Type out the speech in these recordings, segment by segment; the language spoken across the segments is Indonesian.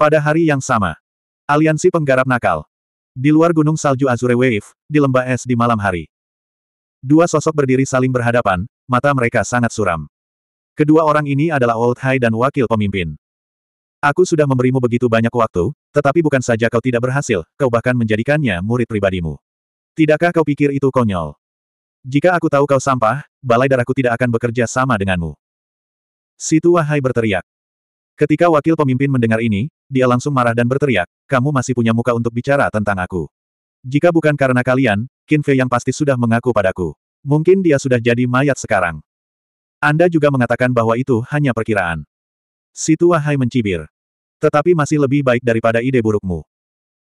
Pada hari yang sama, aliansi penggarap nakal. Di luar gunung salju Azure Wave, di lembah es di malam hari. Dua sosok berdiri saling berhadapan, mata mereka sangat suram. Kedua orang ini adalah Old High dan wakil pemimpin. Aku sudah memberimu begitu banyak waktu, tetapi bukan saja kau tidak berhasil, kau bahkan menjadikannya murid pribadimu. Tidakkah kau pikir itu konyol? Jika aku tahu kau sampah, balai darahku tidak akan bekerja sama denganmu. Si Tua Hai berteriak. Ketika wakil pemimpin mendengar ini, dia langsung marah dan berteriak, kamu masih punya muka untuk bicara tentang aku. Jika bukan karena kalian, Qin Fei yang pasti sudah mengaku padaku. Mungkin dia sudah jadi mayat sekarang. Anda juga mengatakan bahwa itu hanya perkiraan. Si Tua Hai mencibir. Tetapi masih lebih baik daripada ide burukmu.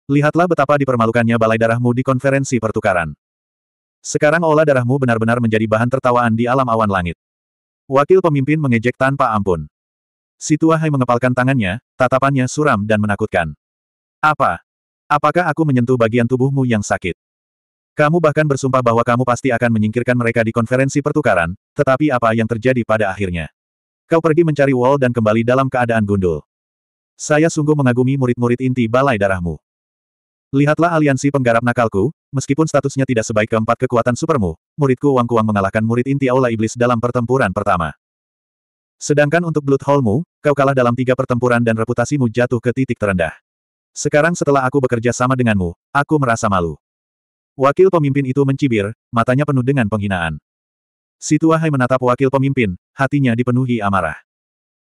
Lihatlah betapa dipermalukannya balai darahmu di konferensi pertukaran. Sekarang olah darahmu benar-benar menjadi bahan tertawaan di alam awan langit. Wakil pemimpin mengejek tanpa ampun. Si Hai mengepalkan tangannya, tatapannya suram dan menakutkan. Apa? Apakah aku menyentuh bagian tubuhmu yang sakit? Kamu bahkan bersumpah bahwa kamu pasti akan menyingkirkan mereka di konferensi pertukaran, tetapi apa yang terjadi pada akhirnya? Kau pergi mencari Wall dan kembali dalam keadaan gundul. Saya sungguh mengagumi murid-murid inti balai darahmu. Lihatlah aliansi penggarap nakalku, meskipun statusnya tidak sebaik keempat kekuatan supermu, muridku Wang Kuang mengalahkan murid inti Aula Iblis dalam pertempuran pertama. Sedangkan untuk Blood Hallmu, kau kalah dalam tiga pertempuran dan reputasimu jatuh ke titik terendah. Sekarang setelah aku bekerja sama denganmu, aku merasa malu. Wakil pemimpin itu mencibir, matanya penuh dengan penghinaan. Si tua Hai menatap wakil pemimpin, hatinya dipenuhi amarah.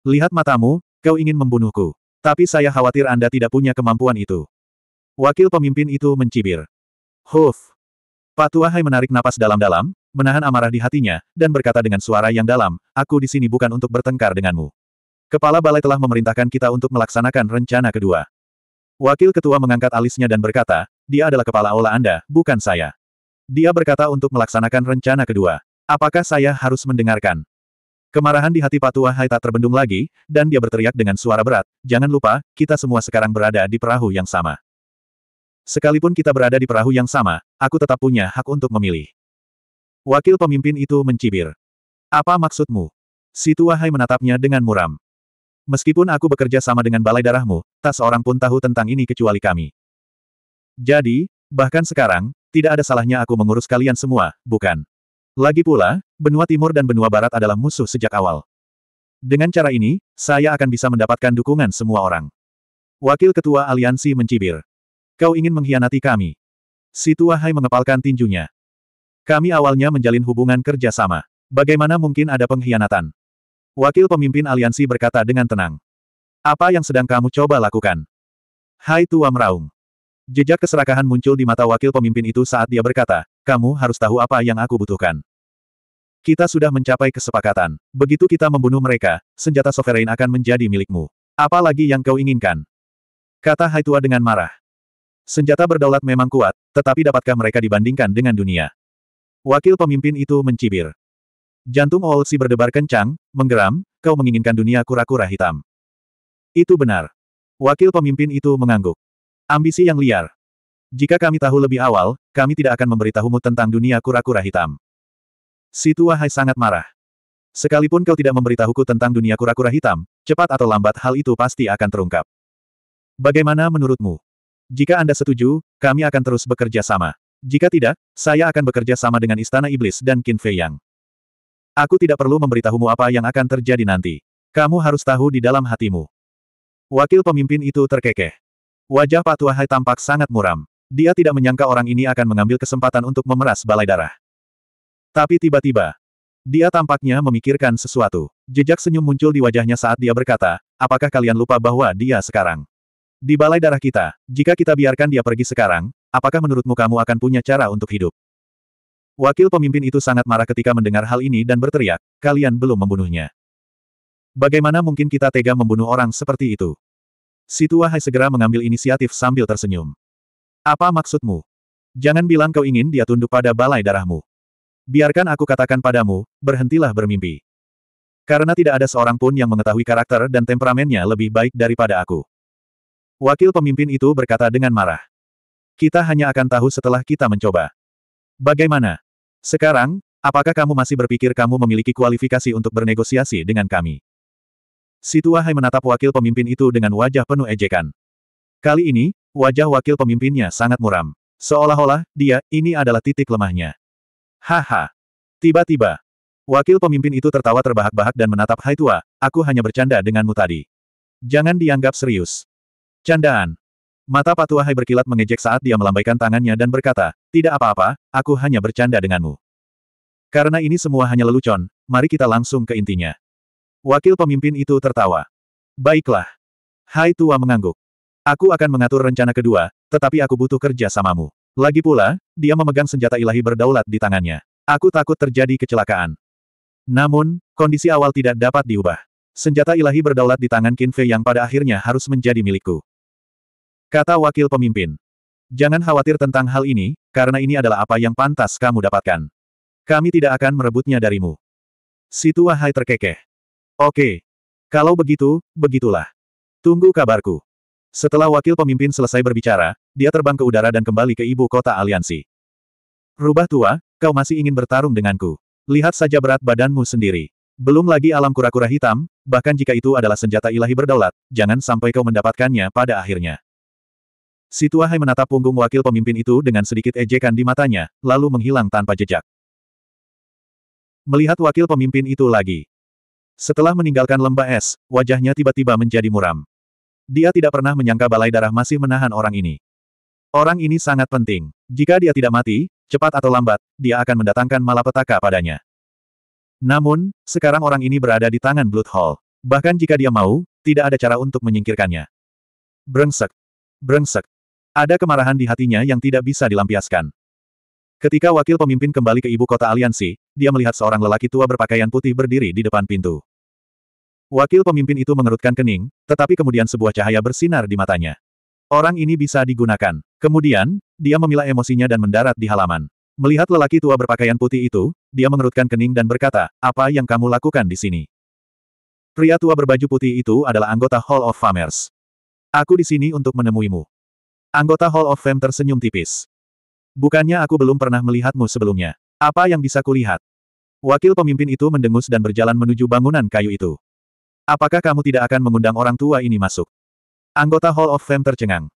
Lihat matamu, kau ingin membunuhku. Tapi saya khawatir Anda tidak punya kemampuan itu. Wakil pemimpin itu mencibir. Huf. Pak Tua Hai menarik napas dalam-dalam, menahan amarah di hatinya, dan berkata dengan suara yang dalam, aku di sini bukan untuk bertengkar denganmu. Kepala balai telah memerintahkan kita untuk melaksanakan rencana kedua. Wakil ketua mengangkat alisnya dan berkata, dia adalah kepala aula Anda, bukan saya. Dia berkata untuk melaksanakan rencana kedua. Apakah saya harus mendengarkan? Kemarahan di hati Patua Hai tak terbendung lagi, dan dia berteriak dengan suara berat, jangan lupa, kita semua sekarang berada di perahu yang sama. Sekalipun kita berada di perahu yang sama, aku tetap punya hak untuk memilih. Wakil pemimpin itu mencibir. Apa maksudmu? Si tua Hai menatapnya dengan muram. Meskipun aku bekerja sama dengan balai darahmu, tak seorang pun tahu tentang ini kecuali kami. Jadi, bahkan sekarang, tidak ada salahnya aku mengurus kalian semua, bukan? Lagi pula, benua timur dan benua barat adalah musuh sejak awal. Dengan cara ini, saya akan bisa mendapatkan dukungan semua orang. Wakil Ketua Aliansi mencibir. Kau ingin mengkhianati kami. Si Tua Hai mengepalkan tinjunya. Kami awalnya menjalin hubungan kerjasama. Bagaimana mungkin ada pengkhianatan? Wakil pemimpin aliansi berkata dengan tenang. Apa yang sedang kamu coba lakukan? Hai Tua Meraung. Jejak keserakahan muncul di mata wakil pemimpin itu saat dia berkata, kamu harus tahu apa yang aku butuhkan. Kita sudah mencapai kesepakatan. Begitu kita membunuh mereka, senjata sovereign akan menjadi milikmu. Apalagi yang kau inginkan? Kata Hai Tua dengan marah. Senjata berdaulat memang kuat, tetapi dapatkah mereka dibandingkan dengan dunia? Wakil pemimpin itu mencibir. Jantung Olsi berdebar kencang, menggeram, kau menginginkan dunia kura-kura hitam. Itu benar. Wakil pemimpin itu mengangguk. Ambisi yang liar. Jika kami tahu lebih awal, kami tidak akan memberitahumu tentang dunia kura-kura hitam. Si Hai sangat marah. Sekalipun kau tidak memberitahuku tentang dunia kura-kura hitam, cepat atau lambat hal itu pasti akan terungkap. Bagaimana menurutmu? Jika Anda setuju, kami akan terus bekerja sama. Jika tidak, saya akan bekerja sama dengan Istana Iblis dan Qin Fei Yang. Aku tidak perlu memberitahumu apa yang akan terjadi nanti. Kamu harus tahu di dalam hatimu. Wakil pemimpin itu terkekeh. Wajah Pak Hai tampak sangat muram. Dia tidak menyangka orang ini akan mengambil kesempatan untuk memeras balai darah. Tapi tiba-tiba, dia tampaknya memikirkan sesuatu. Jejak senyum muncul di wajahnya saat dia berkata, apakah kalian lupa bahwa dia sekarang? Di balai darah kita, jika kita biarkan dia pergi sekarang, Apakah menurutmu kamu akan punya cara untuk hidup? Wakil pemimpin itu sangat marah ketika mendengar hal ini dan berteriak, kalian belum membunuhnya. Bagaimana mungkin kita tega membunuh orang seperti itu? Situa Hai segera mengambil inisiatif sambil tersenyum. Apa maksudmu? Jangan bilang kau ingin dia tunduk pada balai darahmu. Biarkan aku katakan padamu, berhentilah bermimpi. Karena tidak ada seorang pun yang mengetahui karakter dan temperamennya lebih baik daripada aku. Wakil pemimpin itu berkata dengan marah. Kita hanya akan tahu setelah kita mencoba. Bagaimana? Sekarang, apakah kamu masih berpikir kamu memiliki kualifikasi untuk bernegosiasi dengan kami? Situa Hai menatap wakil pemimpin itu dengan wajah penuh ejekan. Kali ini, wajah wakil pemimpinnya sangat muram. Seolah-olah, dia, ini adalah titik lemahnya. Haha. Tiba-tiba, wakil pemimpin itu tertawa terbahak-bahak dan menatap Hai Tua, aku hanya bercanda denganmu tadi. Jangan dianggap serius. Candaan. Mata patua Hai berkilat mengejek saat dia melambaikan tangannya dan berkata, tidak apa-apa, aku hanya bercanda denganmu. Karena ini semua hanya lelucon, mari kita langsung ke intinya. Wakil pemimpin itu tertawa. Baiklah. Hai Tua mengangguk. Aku akan mengatur rencana kedua, tetapi aku butuh kerja samamu. Lagi pula, dia memegang senjata ilahi berdaulat di tangannya. Aku takut terjadi kecelakaan. Namun, kondisi awal tidak dapat diubah. Senjata ilahi berdaulat di tangan Kinfe yang pada akhirnya harus menjadi milikku. Kata wakil pemimpin. Jangan khawatir tentang hal ini, karena ini adalah apa yang pantas kamu dapatkan. Kami tidak akan merebutnya darimu. Si Hai terkekeh. Oke. Kalau begitu, begitulah. Tunggu kabarku. Setelah wakil pemimpin selesai berbicara, dia terbang ke udara dan kembali ke ibu kota aliansi. Rubah tua, kau masih ingin bertarung denganku. Lihat saja berat badanmu sendiri. Belum lagi alam kura-kura hitam, bahkan jika itu adalah senjata ilahi berdaulat, jangan sampai kau mendapatkannya pada akhirnya. Si menatap punggung wakil pemimpin itu dengan sedikit ejekan di matanya, lalu menghilang tanpa jejak. Melihat wakil pemimpin itu lagi. Setelah meninggalkan lembah es, wajahnya tiba-tiba menjadi muram. Dia tidak pernah menyangka balai darah masih menahan orang ini. Orang ini sangat penting. Jika dia tidak mati, cepat atau lambat, dia akan mendatangkan malapetaka padanya. Namun, sekarang orang ini berada di tangan Blood Hall. Bahkan jika dia mau, tidak ada cara untuk menyingkirkannya. Brengsek. Brengsek. Ada kemarahan di hatinya yang tidak bisa dilampiaskan. Ketika wakil pemimpin kembali ke ibu kota aliansi, dia melihat seorang lelaki tua berpakaian putih berdiri di depan pintu. Wakil pemimpin itu mengerutkan kening, tetapi kemudian sebuah cahaya bersinar di matanya. Orang ini bisa digunakan. Kemudian, dia memilah emosinya dan mendarat di halaman. Melihat lelaki tua berpakaian putih itu, dia mengerutkan kening dan berkata, apa yang kamu lakukan di sini? Pria tua berbaju putih itu adalah anggota Hall of Famers. Aku di sini untuk menemuimu. Anggota Hall of Fame tersenyum tipis. Bukannya aku belum pernah melihatmu sebelumnya. Apa yang bisa kulihat? Wakil pemimpin itu mendengus dan berjalan menuju bangunan kayu itu. Apakah kamu tidak akan mengundang orang tua ini masuk? Anggota Hall of Fame tercengang.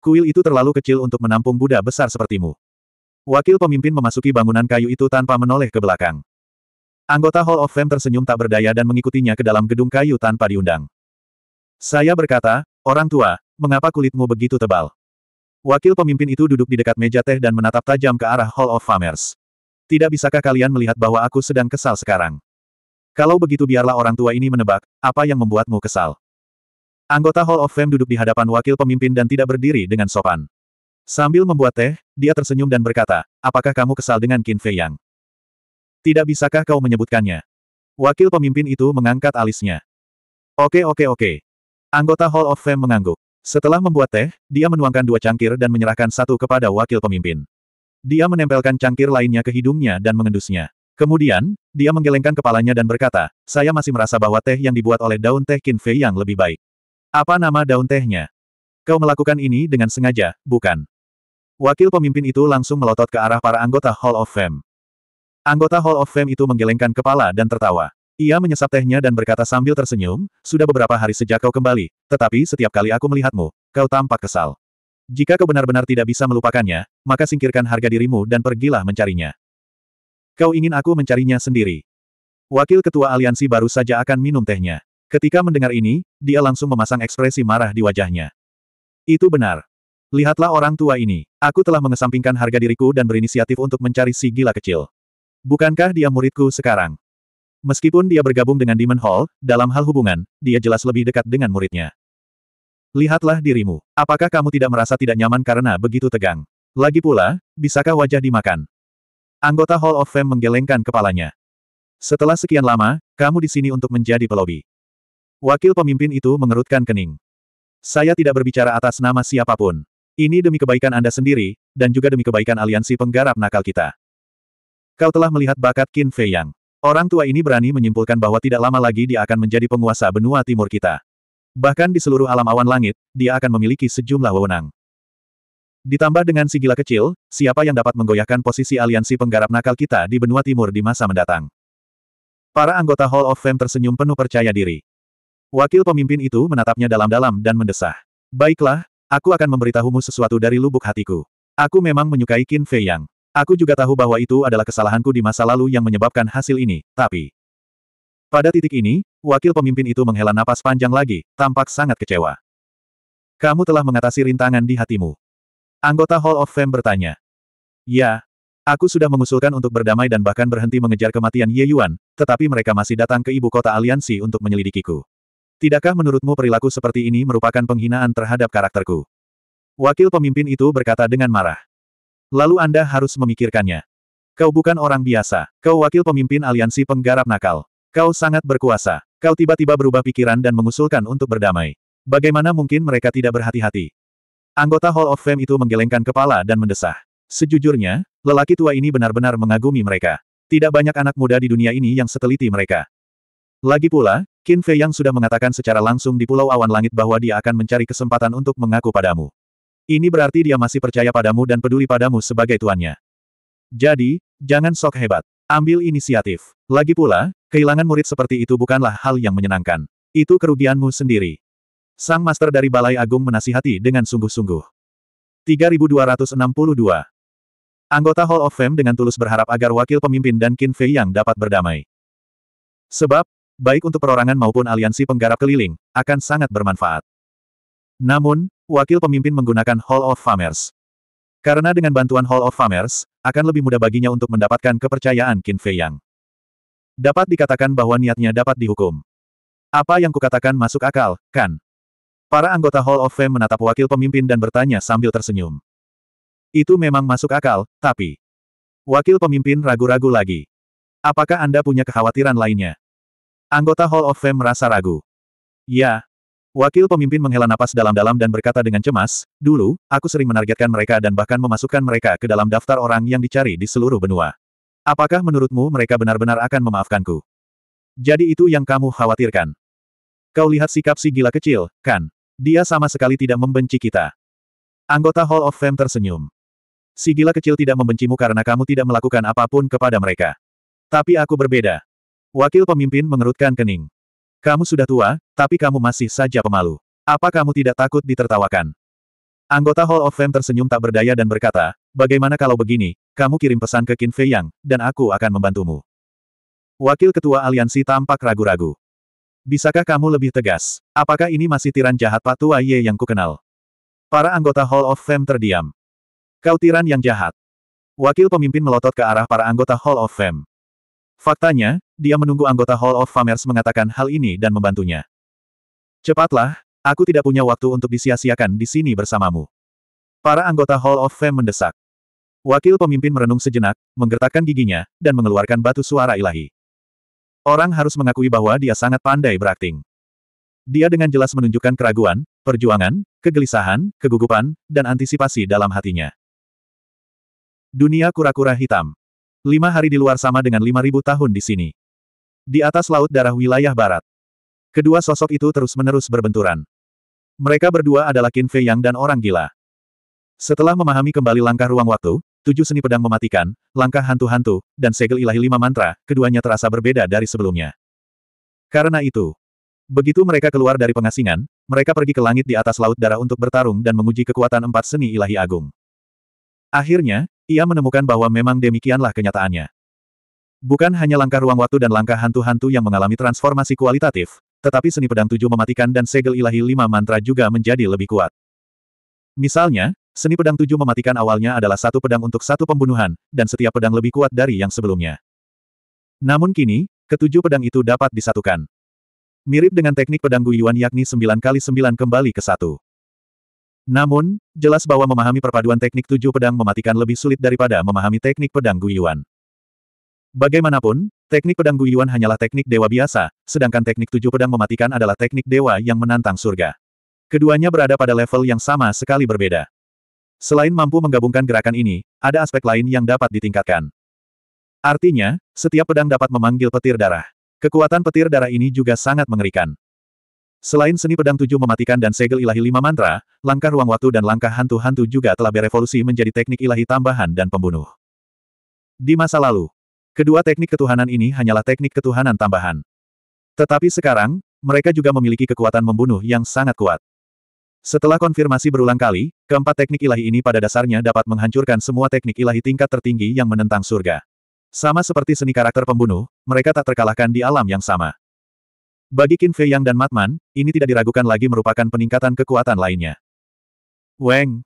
Kuil itu terlalu kecil untuk menampung Buddha besar sepertimu. Wakil pemimpin memasuki bangunan kayu itu tanpa menoleh ke belakang. Anggota Hall of Fame tersenyum tak berdaya dan mengikutinya ke dalam gedung kayu tanpa diundang. Saya berkata, orang tua, mengapa kulitmu begitu tebal? Wakil pemimpin itu duduk di dekat meja teh dan menatap tajam ke arah Hall of Famers. Tidak bisakah kalian melihat bahwa aku sedang kesal sekarang? Kalau begitu biarlah orang tua ini menebak, apa yang membuatmu kesal? Anggota Hall of Fame duduk di hadapan wakil pemimpin dan tidak berdiri dengan sopan. Sambil membuat teh, dia tersenyum dan berkata, apakah kamu kesal dengan Qin Fei Yang? Tidak bisakah kau menyebutkannya? Wakil pemimpin itu mengangkat alisnya. Oke oke oke. Anggota Hall of Fame mengangguk. Setelah membuat teh, dia menuangkan dua cangkir dan menyerahkan satu kepada wakil pemimpin. Dia menempelkan cangkir lainnya ke hidungnya dan mengendusnya. Kemudian, dia menggelengkan kepalanya dan berkata, saya masih merasa bahwa teh yang dibuat oleh daun teh kinfe yang lebih baik. Apa nama daun tehnya? Kau melakukan ini dengan sengaja, bukan? Wakil pemimpin itu langsung melotot ke arah para anggota Hall of Fame. Anggota Hall of Fame itu menggelengkan kepala dan tertawa. Ia menyesap tehnya dan berkata sambil tersenyum, sudah beberapa hari sejak kau kembali, tetapi setiap kali aku melihatmu, kau tampak kesal. Jika kau benar-benar tidak bisa melupakannya, maka singkirkan harga dirimu dan pergilah mencarinya. Kau ingin aku mencarinya sendiri. Wakil Ketua Aliansi baru saja akan minum tehnya. Ketika mendengar ini, dia langsung memasang ekspresi marah di wajahnya. Itu benar. Lihatlah orang tua ini. Aku telah mengesampingkan harga diriku dan berinisiatif untuk mencari si gila kecil. Bukankah dia muridku sekarang? Meskipun dia bergabung dengan Demon Hall, dalam hal hubungan, dia jelas lebih dekat dengan muridnya. Lihatlah dirimu. Apakah kamu tidak merasa tidak nyaman karena begitu tegang? Lagi pula, bisakah wajah dimakan? Anggota Hall of Fame menggelengkan kepalanya. Setelah sekian lama, kamu di sini untuk menjadi pelobi. Wakil pemimpin itu mengerutkan kening. Saya tidak berbicara atas nama siapapun. Ini demi kebaikan Anda sendiri, dan juga demi kebaikan aliansi penggarap nakal kita. Kau telah melihat bakat Qin Fei Yang. Orang tua ini berani menyimpulkan bahwa tidak lama lagi dia akan menjadi penguasa benua timur kita. Bahkan di seluruh alam awan langit, dia akan memiliki sejumlah wewenang. Ditambah dengan si gila kecil, siapa yang dapat menggoyahkan posisi aliansi penggarap nakal kita di benua timur di masa mendatang? Para anggota Hall of Fame tersenyum penuh percaya diri. Wakil pemimpin itu menatapnya dalam-dalam dan mendesah. Baiklah, aku akan memberitahumu sesuatu dari lubuk hatiku. Aku memang menyukai Qin Fei Yang. Aku juga tahu bahwa itu adalah kesalahanku di masa lalu yang menyebabkan hasil ini, tapi... Pada titik ini, wakil pemimpin itu menghela napas panjang lagi, tampak sangat kecewa. Kamu telah mengatasi rintangan di hatimu. Anggota Hall of Fame bertanya. Ya, aku sudah mengusulkan untuk berdamai dan bahkan berhenti mengejar kematian Ye Yuan, tetapi mereka masih datang ke ibu kota aliansi untuk menyelidikiku. Tidakkah menurutmu perilaku seperti ini merupakan penghinaan terhadap karakterku? Wakil pemimpin itu berkata dengan marah. Lalu Anda harus memikirkannya. Kau bukan orang biasa. Kau wakil pemimpin aliansi penggarap nakal. Kau sangat berkuasa. Kau tiba-tiba berubah pikiran dan mengusulkan untuk berdamai. Bagaimana mungkin mereka tidak berhati-hati? Anggota Hall of Fame itu menggelengkan kepala dan mendesah. Sejujurnya, lelaki tua ini benar-benar mengagumi mereka. Tidak banyak anak muda di dunia ini yang seteliti mereka. Lagi pula, Qin Fei yang sudah mengatakan secara langsung di Pulau Awan Langit bahwa dia akan mencari kesempatan untuk mengaku padamu. Ini berarti dia masih percaya padamu dan peduli padamu sebagai tuannya. Jadi, jangan sok hebat. Ambil inisiatif. Lagi pula, kehilangan murid seperti itu bukanlah hal yang menyenangkan. Itu kerugianmu sendiri. Sang Master dari Balai Agung menasihati dengan sungguh-sungguh. 3262 Anggota Hall of Fame dengan tulus berharap agar wakil pemimpin dan Qin Fei Yang dapat berdamai. Sebab, baik untuk perorangan maupun aliansi penggarap keliling, akan sangat bermanfaat. Namun, wakil pemimpin menggunakan Hall of Famers. Karena dengan bantuan Hall of Famers, akan lebih mudah baginya untuk mendapatkan kepercayaan Qin Fei Yang. Dapat dikatakan bahwa niatnya dapat dihukum. Apa yang kukatakan masuk akal, kan? Para anggota Hall of Fame menatap wakil pemimpin dan bertanya sambil tersenyum. Itu memang masuk akal, tapi... Wakil pemimpin ragu-ragu lagi. Apakah Anda punya kekhawatiran lainnya? Anggota Hall of Fame merasa ragu. Ya, Wakil pemimpin menghela napas dalam-dalam dan berkata dengan cemas, dulu, aku sering menargetkan mereka dan bahkan memasukkan mereka ke dalam daftar orang yang dicari di seluruh benua. Apakah menurutmu mereka benar-benar akan memaafkanku? Jadi itu yang kamu khawatirkan. Kau lihat sikap si gila kecil, kan? Dia sama sekali tidak membenci kita. Anggota Hall of Fame tersenyum. Si gila kecil tidak membencimu karena kamu tidak melakukan apapun kepada mereka. Tapi aku berbeda. Wakil pemimpin mengerutkan kening. Kamu sudah tua, tapi kamu masih saja pemalu. Apa kamu tidak takut ditertawakan? Anggota Hall of Fame tersenyum tak berdaya dan berkata, bagaimana kalau begini, kamu kirim pesan ke Qin Fei Yang, dan aku akan membantumu. Wakil Ketua Aliansi tampak ragu-ragu. Bisakah kamu lebih tegas? Apakah ini masih tiran jahat Pak Tua Ye yang kukenal? Para anggota Hall of Fame terdiam. Kau tiran yang jahat. Wakil pemimpin melotot ke arah para anggota Hall of Fame. Faktanya, dia menunggu anggota Hall of Famers mengatakan hal ini dan membantunya. Cepatlah, aku tidak punya waktu untuk disia-siakan di sini bersamamu. Para anggota Hall of Fame mendesak. Wakil pemimpin merenung sejenak, menggertakkan giginya, dan mengeluarkan batu suara ilahi. Orang harus mengakui bahwa dia sangat pandai berakting. Dia dengan jelas menunjukkan keraguan, perjuangan, kegelisahan, kegugupan, dan antisipasi dalam hatinya. Dunia kura-kura hitam. Lima hari di luar sama dengan lima ribu tahun di sini. Di atas laut darah wilayah barat. Kedua sosok itu terus-menerus berbenturan. Mereka berdua adalah Qin Fei Yang dan orang gila. Setelah memahami kembali langkah ruang waktu, tujuh seni pedang mematikan, langkah hantu-hantu, dan segel ilahi lima mantra, keduanya terasa berbeda dari sebelumnya. Karena itu, begitu mereka keluar dari pengasingan, mereka pergi ke langit di atas laut darah untuk bertarung dan menguji kekuatan empat seni ilahi agung. Akhirnya, ia menemukan bahwa memang demikianlah kenyataannya. Bukan hanya langkah ruang waktu dan langkah hantu-hantu yang mengalami transformasi kualitatif, tetapi seni pedang tujuh mematikan dan segel ilahi lima mantra juga menjadi lebih kuat. Misalnya, seni pedang tujuh mematikan awalnya adalah satu pedang untuk satu pembunuhan, dan setiap pedang lebih kuat dari yang sebelumnya. Namun kini, ketujuh pedang itu dapat disatukan. Mirip dengan teknik pedang Guyuan yakni sembilan kali sembilan kembali ke satu. Namun, jelas bahwa memahami perpaduan teknik tujuh pedang mematikan lebih sulit daripada memahami teknik pedang Guiyuan. Bagaimanapun, teknik pedang Guiyuan hanyalah teknik dewa biasa, sedangkan teknik tujuh pedang mematikan adalah teknik dewa yang menantang surga. Keduanya berada pada level yang sama sekali berbeda. Selain mampu menggabungkan gerakan ini, ada aspek lain yang dapat ditingkatkan. Artinya, setiap pedang dapat memanggil petir darah. Kekuatan petir darah ini juga sangat mengerikan. Selain seni pedang tujuh mematikan dan segel ilahi lima mantra, langkah ruang waktu dan langkah hantu-hantu juga telah berevolusi menjadi teknik ilahi tambahan dan pembunuh. Di masa lalu, kedua teknik ketuhanan ini hanyalah teknik ketuhanan tambahan. Tetapi sekarang, mereka juga memiliki kekuatan membunuh yang sangat kuat. Setelah konfirmasi berulang kali, keempat teknik ilahi ini pada dasarnya dapat menghancurkan semua teknik ilahi tingkat tertinggi yang menentang surga. Sama seperti seni karakter pembunuh, mereka tak terkalahkan di alam yang sama. Bagi Qin Fei Yang dan Matman, ini tidak diragukan lagi merupakan peningkatan kekuatan lainnya. Weng!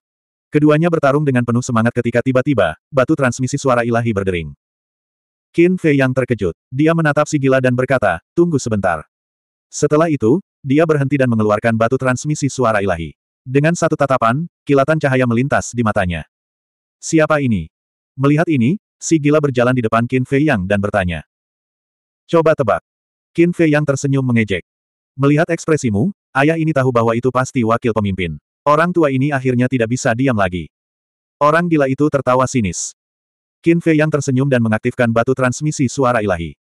Keduanya bertarung dengan penuh semangat ketika tiba-tiba, batu transmisi suara ilahi berdering. Qin Fei Yang terkejut. Dia menatap si gila dan berkata, tunggu sebentar. Setelah itu, dia berhenti dan mengeluarkan batu transmisi suara ilahi. Dengan satu tatapan, kilatan cahaya melintas di matanya. Siapa ini? Melihat ini, si gila berjalan di depan Qin Fei Yang dan bertanya. Coba tebak. Qin Fei yang tersenyum mengejek. Melihat ekspresimu, ayah ini tahu bahwa itu pasti wakil pemimpin. Orang tua ini akhirnya tidak bisa diam lagi. Orang gila itu tertawa sinis. Qin Fei yang tersenyum dan mengaktifkan batu transmisi suara ilahi.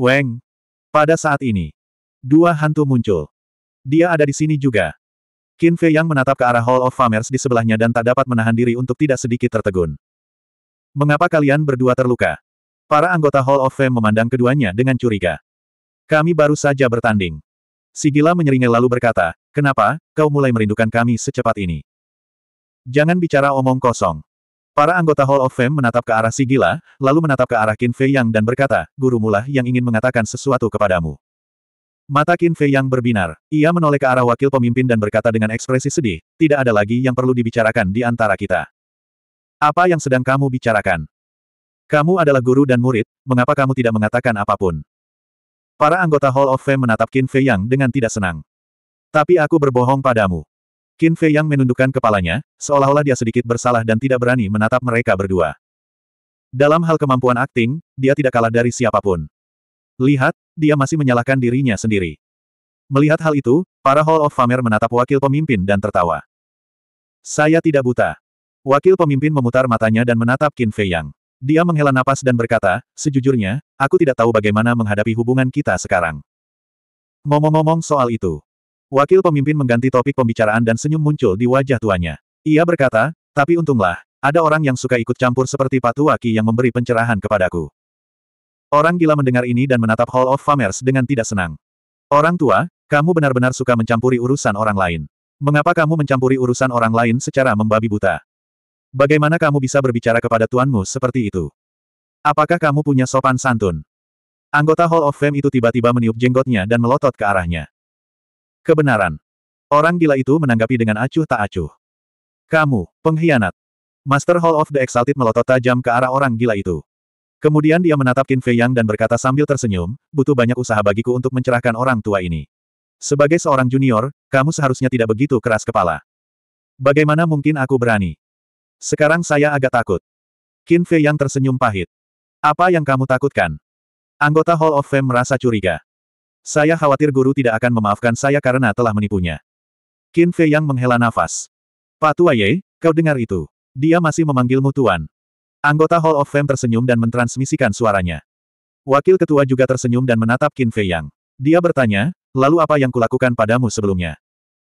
Weng! Pada saat ini, dua hantu muncul. Dia ada di sini juga. Qin Fei yang menatap ke arah Hall of Famers di sebelahnya dan tak dapat menahan diri untuk tidak sedikit tertegun. Mengapa kalian berdua terluka? Para anggota Hall of Fame memandang keduanya dengan curiga. Kami baru saja bertanding. Sigila menyeringai lalu berkata, kenapa, kau mulai merindukan kami secepat ini? Jangan bicara omong kosong. Para anggota Hall of Fame menatap ke arah Sigila, lalu menatap ke arah Qin Fei Yang dan berkata, "Guru gurumulah yang ingin mengatakan sesuatu kepadamu. Mata Qin Fei Yang berbinar. Ia menoleh ke arah wakil pemimpin dan berkata dengan ekspresi sedih, tidak ada lagi yang perlu dibicarakan di antara kita. Apa yang sedang kamu bicarakan? Kamu adalah guru dan murid, mengapa kamu tidak mengatakan apapun? Para anggota Hall of Fame menatap Qin Fei Yang dengan tidak senang. Tapi aku berbohong padamu. Qin Fei Yang menundukkan kepalanya, seolah-olah dia sedikit bersalah dan tidak berani menatap mereka berdua. Dalam hal kemampuan akting, dia tidak kalah dari siapapun. Lihat, dia masih menyalahkan dirinya sendiri. Melihat hal itu, para Hall of Famer menatap wakil pemimpin dan tertawa. Saya tidak buta. Wakil pemimpin memutar matanya dan menatap Qin Fei Yang. Dia menghela napas dan berkata, sejujurnya, aku tidak tahu bagaimana menghadapi hubungan kita sekarang. Ngomong-ngomong soal itu. Wakil pemimpin mengganti topik pembicaraan dan senyum muncul di wajah tuanya. Ia berkata, tapi untunglah, ada orang yang suka ikut campur seperti Patu Waki yang memberi pencerahan kepadaku. Orang gila mendengar ini dan menatap Hall of Famers dengan tidak senang. Orang tua, kamu benar-benar suka mencampuri urusan orang lain. Mengapa kamu mencampuri urusan orang lain secara membabi buta? Bagaimana kamu bisa berbicara kepada tuanmu seperti itu? Apakah kamu punya sopan santun? Anggota Hall of Fame itu tiba-tiba meniup jenggotnya dan melotot ke arahnya. Kebenaran. Orang gila itu menanggapi dengan acuh tak acuh. Kamu, pengkhianat. Master Hall of the Exalted melotot tajam ke arah orang gila itu. Kemudian dia menatap Qin Fei Yang dan berkata sambil tersenyum, butuh banyak usaha bagiku untuk mencerahkan orang tua ini. Sebagai seorang junior, kamu seharusnya tidak begitu keras kepala. Bagaimana mungkin aku berani? Sekarang saya agak takut. Qin Fei yang tersenyum pahit. Apa yang kamu takutkan? Anggota Hall of Fame merasa curiga. Saya khawatir guru tidak akan memaafkan saya karena telah menipunya. Qin Fei yang menghela nafas. Pak Tua Ye, kau dengar itu. Dia masih memanggilmu tuan. Anggota Hall of Fame tersenyum dan mentransmisikan suaranya. Wakil ketua juga tersenyum dan menatap Qin Fei yang. Dia bertanya, lalu apa yang kulakukan padamu sebelumnya?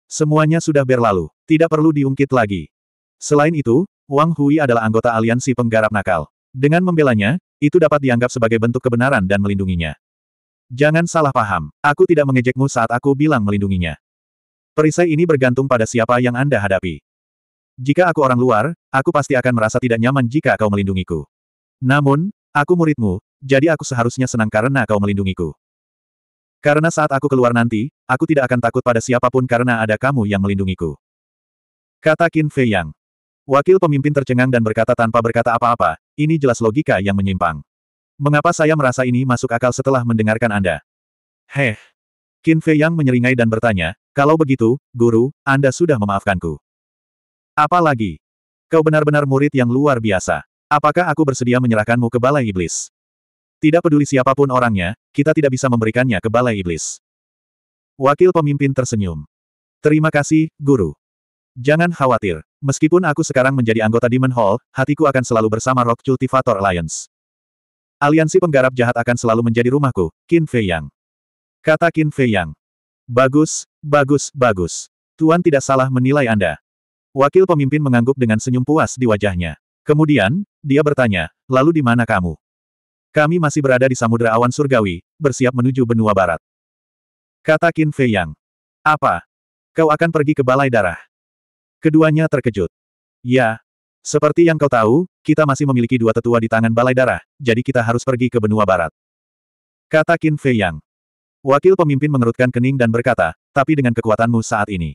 Semuanya sudah berlalu, tidak perlu diungkit lagi. Selain itu, Wang Hui adalah anggota aliansi penggarap nakal. Dengan membelanya, itu dapat dianggap sebagai bentuk kebenaran dan melindunginya. Jangan salah paham, aku tidak mengejekmu saat aku bilang melindunginya. Perisai ini bergantung pada siapa yang Anda hadapi. Jika aku orang luar, aku pasti akan merasa tidak nyaman jika kau melindungiku. Namun, aku muridmu, jadi aku seharusnya senang karena kau melindungiku. Karena saat aku keluar nanti, aku tidak akan takut pada siapapun karena ada kamu yang melindungiku. Kata Qin Fei Yang. Wakil pemimpin tercengang dan berkata tanpa berkata apa-apa, ini jelas logika yang menyimpang. Mengapa saya merasa ini masuk akal setelah mendengarkan Anda? Heh. Qin Fei Yang menyeringai dan bertanya, kalau begitu, guru, Anda sudah memaafkanku. Apalagi, Kau benar-benar murid yang luar biasa. Apakah aku bersedia menyerahkanmu ke balai iblis? Tidak peduli siapapun orangnya, kita tidak bisa memberikannya ke balai iblis. Wakil pemimpin tersenyum. Terima kasih, guru. Jangan khawatir. Meskipun aku sekarang menjadi anggota Demon Hall, hatiku akan selalu bersama Rock Cultivator Alliance. Aliansi penggarap jahat akan selalu menjadi rumahku, Qin Fei Yang. Kata Qin Fei Yang. Bagus, bagus, bagus. Tuan tidak salah menilai Anda. Wakil pemimpin mengangguk dengan senyum puas di wajahnya. Kemudian, dia bertanya, lalu di mana kamu? Kami masih berada di Samudra Awan Surgawi, bersiap menuju benua barat. Kata Qin Fei Yang. Apa? Kau akan pergi ke Balai Darah. Keduanya terkejut. Ya. Seperti yang kau tahu, kita masih memiliki dua tetua di tangan balai darah, jadi kita harus pergi ke benua barat. Kata Qin Fei Yang. Wakil pemimpin mengerutkan kening dan berkata, tapi dengan kekuatanmu saat ini.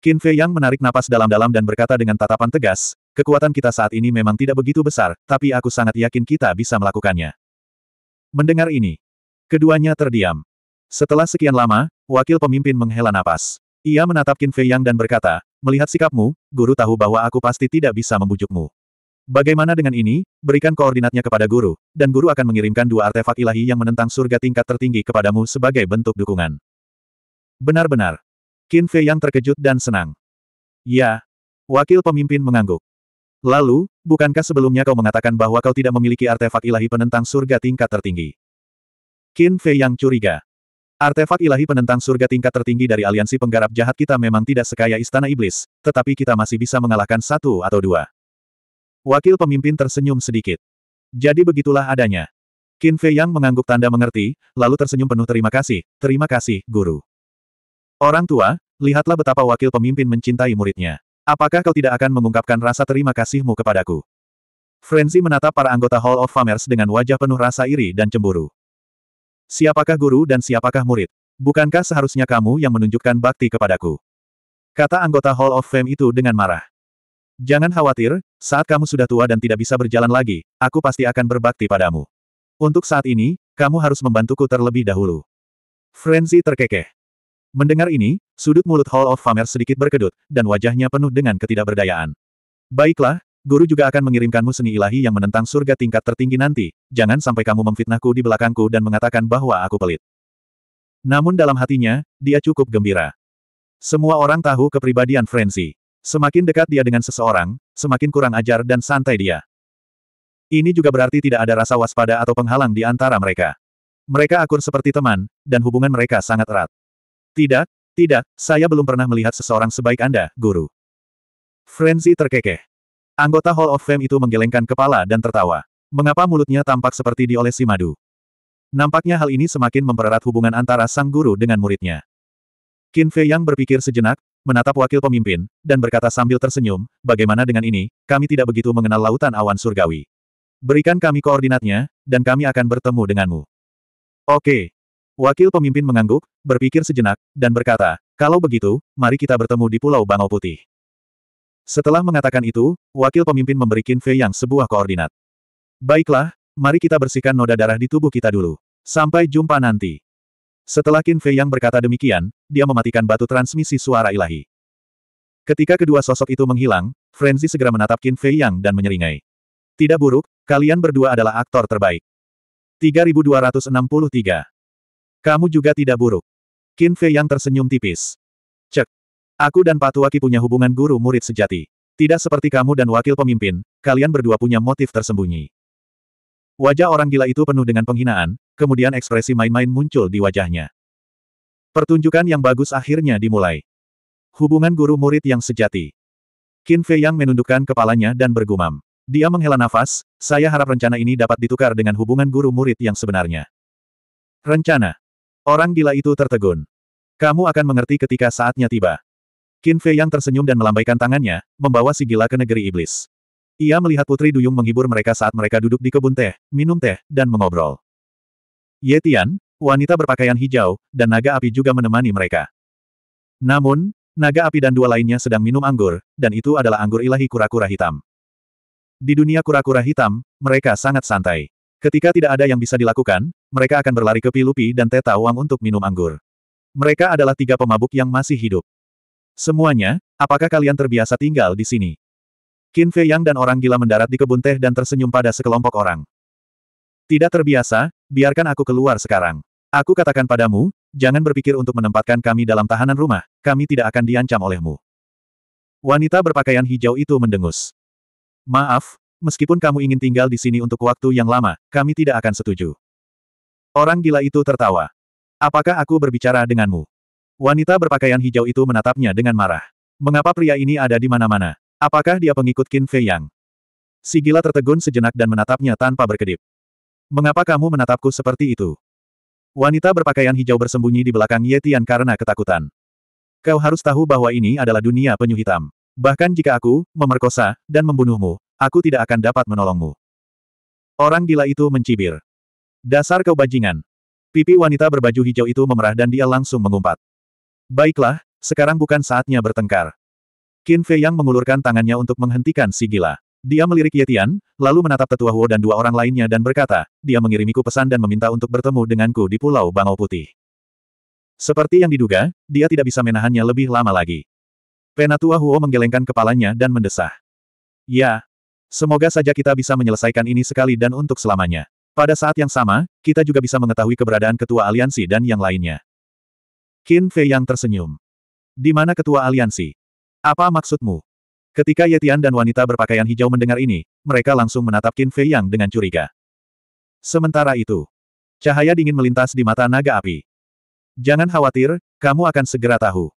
Qin Fei Yang menarik napas dalam-dalam dan berkata dengan tatapan tegas, kekuatan kita saat ini memang tidak begitu besar, tapi aku sangat yakin kita bisa melakukannya. Mendengar ini, keduanya terdiam. Setelah sekian lama, wakil pemimpin menghela napas. Ia menatap Qin Fei Yang dan berkata, Melihat sikapmu, guru tahu bahwa aku pasti tidak bisa membujukmu. Bagaimana dengan ini, berikan koordinatnya kepada guru, dan guru akan mengirimkan dua artefak ilahi yang menentang surga tingkat tertinggi kepadamu sebagai bentuk dukungan. Benar-benar. Qin Fei yang terkejut dan senang. Ya. Wakil pemimpin mengangguk. Lalu, bukankah sebelumnya kau mengatakan bahwa kau tidak memiliki artefak ilahi penentang surga tingkat tertinggi? Qin Fei yang curiga. Artefak ilahi penentang surga tingkat tertinggi dari aliansi penggarap jahat kita memang tidak sekaya istana iblis, tetapi kita masih bisa mengalahkan satu atau dua. Wakil pemimpin tersenyum sedikit. Jadi begitulah adanya. Qin Fei Yang mengangguk tanda mengerti, lalu tersenyum penuh terima kasih, terima kasih, guru. Orang tua, lihatlah betapa wakil pemimpin mencintai muridnya. Apakah kau tidak akan mengungkapkan rasa terima kasihmu kepadaku? Frenzy menatap para anggota Hall of Famers dengan wajah penuh rasa iri dan cemburu. Siapakah guru dan siapakah murid? Bukankah seharusnya kamu yang menunjukkan bakti kepadaku? Kata anggota Hall of Fame itu dengan marah. Jangan khawatir, saat kamu sudah tua dan tidak bisa berjalan lagi, aku pasti akan berbakti padamu. Untuk saat ini, kamu harus membantuku terlebih dahulu. Frenzy terkekeh. Mendengar ini, sudut mulut Hall of Famer sedikit berkedut, dan wajahnya penuh dengan ketidakberdayaan. Baiklah, guru juga akan mengirimkanmu seni ilahi yang menentang surga tingkat tertinggi nanti, jangan sampai kamu memfitnahku di belakangku dan mengatakan bahwa aku pelit. Namun dalam hatinya, dia cukup gembira. Semua orang tahu kepribadian Frenzy. Semakin dekat dia dengan seseorang, semakin kurang ajar dan santai dia. Ini juga berarti tidak ada rasa waspada atau penghalang di antara mereka. Mereka akur seperti teman, dan hubungan mereka sangat erat. Tidak, tidak, saya belum pernah melihat seseorang sebaik Anda, guru. Frenzy terkekeh. Anggota Hall of Fame itu menggelengkan kepala dan tertawa. Mengapa mulutnya tampak seperti diolesi madu? Nampaknya hal ini semakin mempererat hubungan antara sang guru dengan muridnya. Qin Fei Yang berpikir sejenak, menatap wakil pemimpin, dan berkata sambil tersenyum, bagaimana dengan ini, kami tidak begitu mengenal lautan awan surgawi. Berikan kami koordinatnya, dan kami akan bertemu denganmu. Oke. Wakil pemimpin mengangguk, berpikir sejenak, dan berkata, kalau begitu, mari kita bertemu di Pulau Bangau Putih. Setelah mengatakan itu, wakil pemimpin memberi Qin Fei yang sebuah koordinat. Baiklah, mari kita bersihkan noda darah di tubuh kita dulu. Sampai jumpa nanti. Setelah Qin Fei yang berkata demikian, dia mematikan batu transmisi suara ilahi. Ketika kedua sosok itu menghilang, Frenzy segera menatap Qin Fei yang dan menyeringai. Tidak buruk, kalian berdua adalah aktor terbaik. 3263. Kamu juga tidak buruk. Qin Fei yang tersenyum tipis. Aku dan Patuaki punya hubungan guru-murid sejati. Tidak seperti kamu dan wakil pemimpin, kalian berdua punya motif tersembunyi. Wajah orang gila itu penuh dengan penghinaan, kemudian ekspresi main-main muncul di wajahnya. Pertunjukan yang bagus akhirnya dimulai. Hubungan guru-murid yang sejati. Qin Fei Yang menundukkan kepalanya dan bergumam. Dia menghela nafas, saya harap rencana ini dapat ditukar dengan hubungan guru-murid yang sebenarnya. Rencana. Orang gila itu tertegun. Kamu akan mengerti ketika saatnya tiba. Qin Fei yang tersenyum dan melambaikan tangannya, membawa si gila ke negeri iblis. Ia melihat Putri Duyung menghibur mereka saat mereka duduk di kebun teh, minum teh, dan mengobrol. Ye Tian, wanita berpakaian hijau, dan naga api juga menemani mereka. Namun, naga api dan dua lainnya sedang minum anggur, dan itu adalah anggur ilahi kura-kura hitam. Di dunia kura-kura hitam, mereka sangat santai. Ketika tidak ada yang bisa dilakukan, mereka akan berlari ke Pilupi dan Teta Wang untuk minum anggur. Mereka adalah tiga pemabuk yang masih hidup. Semuanya, apakah kalian terbiasa tinggal di sini? Qin Fei Yang dan orang gila mendarat di kebun teh dan tersenyum pada sekelompok orang. Tidak terbiasa, biarkan aku keluar sekarang. Aku katakan padamu, jangan berpikir untuk menempatkan kami dalam tahanan rumah, kami tidak akan diancam olehmu. Wanita berpakaian hijau itu mendengus. Maaf, meskipun kamu ingin tinggal di sini untuk waktu yang lama, kami tidak akan setuju. Orang gila itu tertawa. Apakah aku berbicara denganmu? Wanita berpakaian hijau itu menatapnya dengan marah. Mengapa pria ini ada di mana-mana? Apakah dia pengikut Qin Fei Yang? Si gila tertegun sejenak dan menatapnya tanpa berkedip. Mengapa kamu menatapku seperti itu? Wanita berpakaian hijau bersembunyi di belakang Ye Tian karena ketakutan. Kau harus tahu bahwa ini adalah dunia penyu hitam. Bahkan jika aku memerkosa dan membunuhmu, aku tidak akan dapat menolongmu. Orang gila itu mencibir. Dasar kau bajingan. Pipi wanita berbaju hijau itu memerah dan dia langsung mengumpat. Baiklah, sekarang bukan saatnya bertengkar. Qin Fei Yang mengulurkan tangannya untuk menghentikan si gila. Dia melirik Yetian, lalu menatap Tetua Huo dan dua orang lainnya dan berkata, dia mengirimiku pesan dan meminta untuk bertemu denganku di Pulau Bangau Putih. Seperti yang diduga, dia tidak bisa menahannya lebih lama lagi. Penatua Huo menggelengkan kepalanya dan mendesah. Ya, semoga saja kita bisa menyelesaikan ini sekali dan untuk selamanya. Pada saat yang sama, kita juga bisa mengetahui keberadaan Ketua Aliansi dan yang lainnya. Qin Fei yang tersenyum. Di mana ketua aliansi? Apa maksudmu? Ketika Yetian dan wanita berpakaian hijau mendengar ini, mereka langsung menatap Qin Fei Yang dengan curiga. Sementara itu, cahaya dingin melintas di mata naga api. Jangan khawatir, kamu akan segera tahu.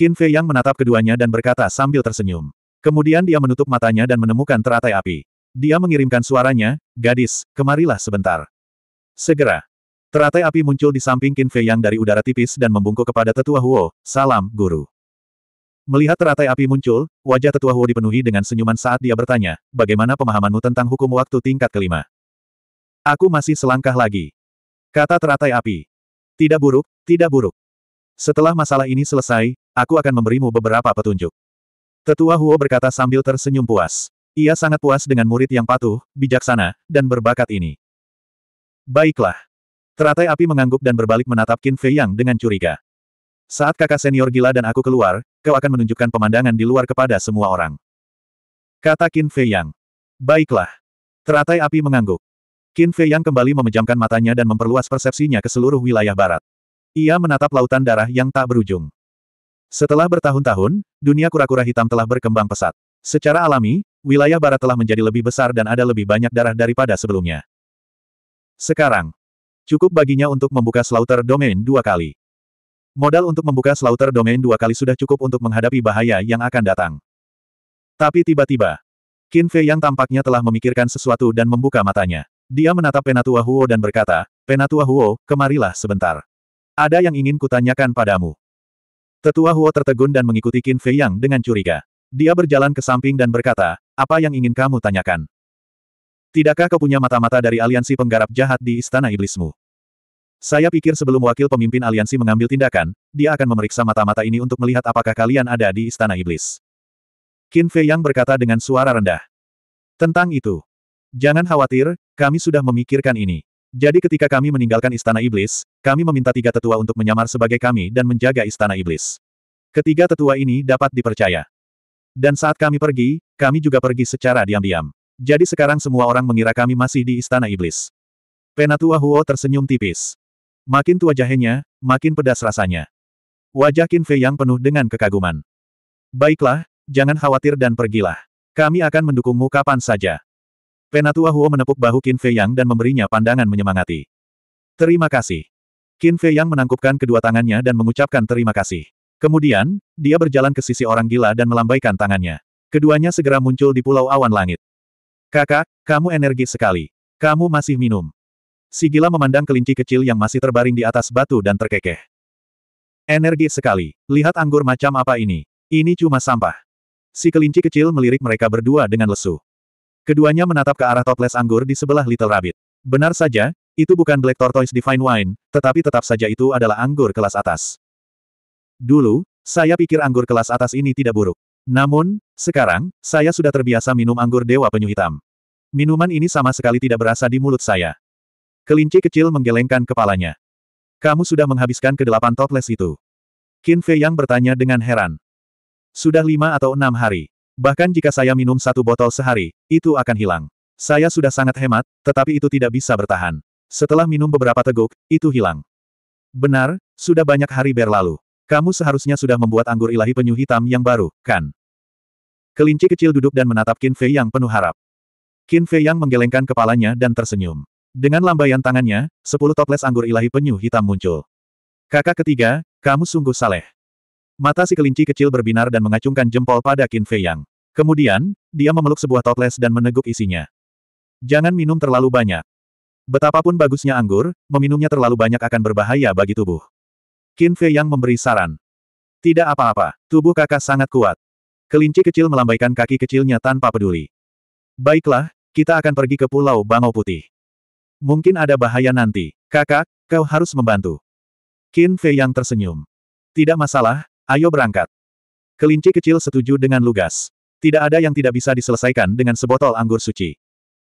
Qin Fei Yang menatap keduanya dan berkata sambil tersenyum. Kemudian dia menutup matanya dan menemukan teratai api. Dia mengirimkan suaranya, gadis, kemarilah sebentar. Segera. Teratai api muncul di samping Qin Fei yang dari udara tipis dan membungkuk kepada tetua Huo, salam, guru. Melihat teratai api muncul, wajah tetua Huo dipenuhi dengan senyuman saat dia bertanya, bagaimana pemahamanmu tentang hukum waktu tingkat kelima? Aku masih selangkah lagi. Kata teratai api. Tidak buruk, tidak buruk. Setelah masalah ini selesai, aku akan memberimu beberapa petunjuk. Tetua Huo berkata sambil tersenyum puas. Ia sangat puas dengan murid yang patuh, bijaksana, dan berbakat ini. Baiklah. Teratai api mengangguk dan berbalik menatap Qin Fei Yang dengan curiga. Saat kakak senior gila dan aku keluar, kau akan menunjukkan pemandangan di luar kepada semua orang. Kata Qin Fei Yang. Baiklah. Teratai api mengangguk. Qin Fei Yang kembali memejamkan matanya dan memperluas persepsinya ke seluruh wilayah barat. Ia menatap lautan darah yang tak berujung. Setelah bertahun-tahun, dunia kura-kura hitam telah berkembang pesat. Secara alami, wilayah barat telah menjadi lebih besar dan ada lebih banyak darah daripada sebelumnya. Sekarang, Cukup baginya untuk membuka Slaughter Domain dua kali. Modal untuk membuka Slaughter Domain dua kali sudah cukup untuk menghadapi bahaya yang akan datang. Tapi tiba-tiba, Qin Fei yang tampaknya telah memikirkan sesuatu dan membuka matanya. Dia menatap Penatua Huo dan berkata, Penatua Huo, kemarilah sebentar. Ada yang ingin kutanyakan padamu. Tetua Huo tertegun dan mengikuti Qin Fei Yang dengan curiga. Dia berjalan ke samping dan berkata, apa yang ingin kamu tanyakan? Tidakkah kau punya mata-mata dari aliansi penggarap jahat di istana iblismu? Saya pikir sebelum wakil pemimpin aliansi mengambil tindakan, dia akan memeriksa mata-mata ini untuk melihat apakah kalian ada di istana iblis. Qin Fei Yang berkata dengan suara rendah. Tentang itu. Jangan khawatir, kami sudah memikirkan ini. Jadi ketika kami meninggalkan istana iblis, kami meminta tiga tetua untuk menyamar sebagai kami dan menjaga istana iblis. Ketiga tetua ini dapat dipercaya. Dan saat kami pergi, kami juga pergi secara diam-diam. Jadi sekarang semua orang mengira kami masih di Istana Iblis. Penatua Huo tersenyum tipis. Makin tua jahenya, makin pedas rasanya. Wajah Qin Fei yang penuh dengan kekaguman. Baiklah, jangan khawatir dan pergilah. Kami akan mendukungmu kapan saja. Penatua Huo menepuk bahu Qin Fei Yang dan memberinya pandangan menyemangati. Terima kasih. Qin Fei Yang menangkupkan kedua tangannya dan mengucapkan terima kasih. Kemudian, dia berjalan ke sisi orang gila dan melambaikan tangannya. Keduanya segera muncul di pulau awan langit. Kakak, kamu energi sekali. Kamu masih minum. Sigila memandang kelinci kecil yang masih terbaring di atas batu dan terkekeh. Energi sekali. Lihat anggur macam apa ini. Ini cuma sampah. Si kelinci kecil melirik mereka berdua dengan lesu. Keduanya menatap ke arah toples anggur di sebelah Little Rabbit. Benar saja, itu bukan Black Tortoise Divine Wine, tetapi tetap saja itu adalah anggur kelas atas. Dulu, saya pikir anggur kelas atas ini tidak buruk. Namun, sekarang, saya sudah terbiasa minum anggur dewa penyu hitam. Minuman ini sama sekali tidak berasa di mulut saya. Kelinci kecil menggelengkan kepalanya. Kamu sudah menghabiskan kedelapan toples itu. Qin Fei Yang bertanya dengan heran. Sudah lima atau enam hari. Bahkan jika saya minum satu botol sehari, itu akan hilang. Saya sudah sangat hemat, tetapi itu tidak bisa bertahan. Setelah minum beberapa teguk, itu hilang. Benar, sudah banyak hari berlalu. Kamu seharusnya sudah membuat anggur ilahi penyu hitam yang baru, kan? Kelinci kecil duduk dan menatap Qin Fei yang penuh harap. Qin Fei yang menggelengkan kepalanya dan tersenyum. Dengan lambaian tangannya, sepuluh toples anggur ilahi penyu hitam muncul. Kakak ketiga, kamu sungguh saleh. Mata si kelinci kecil berbinar dan mengacungkan jempol pada Qin Fei yang. Kemudian, dia memeluk sebuah toples dan meneguk isinya. Jangan minum terlalu banyak. Betapapun bagusnya anggur, meminumnya terlalu banyak akan berbahaya bagi tubuh. Qin Fei yang memberi saran. Tidak apa-apa, tubuh kakak sangat kuat. Kelinci kecil melambaikan kaki kecilnya tanpa peduli. Baiklah, kita akan pergi ke Pulau Bangau Putih. Mungkin ada bahaya nanti. Kakak, kau harus membantu. Qin Fei yang tersenyum. Tidak masalah, ayo berangkat. Kelinci kecil setuju dengan lugas. Tidak ada yang tidak bisa diselesaikan dengan sebotol anggur suci.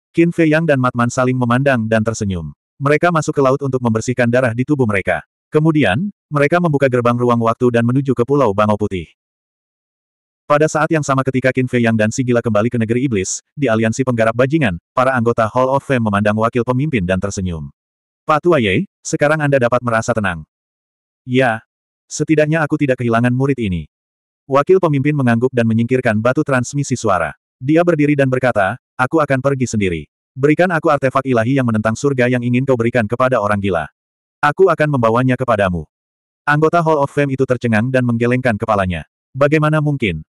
Qin Fei Yang dan Matman saling memandang dan tersenyum. Mereka masuk ke laut untuk membersihkan darah di tubuh mereka. Kemudian, mereka membuka gerbang ruang waktu dan menuju ke Pulau Bangau Putih. Pada saat yang sama ketika Qin Fei Yang dan Sigila kembali ke negeri iblis, di aliansi penggarap bajingan, para anggota Hall of Fame memandang wakil pemimpin dan tersenyum. Pak Tuaye, sekarang Anda dapat merasa tenang. Ya. Setidaknya aku tidak kehilangan murid ini. Wakil pemimpin mengangguk dan menyingkirkan batu transmisi suara. Dia berdiri dan berkata, aku akan pergi sendiri. Berikan aku artefak ilahi yang menentang surga yang ingin kau berikan kepada orang gila. Aku akan membawanya kepadamu. Anggota Hall of Fame itu tercengang dan menggelengkan kepalanya. Bagaimana mungkin?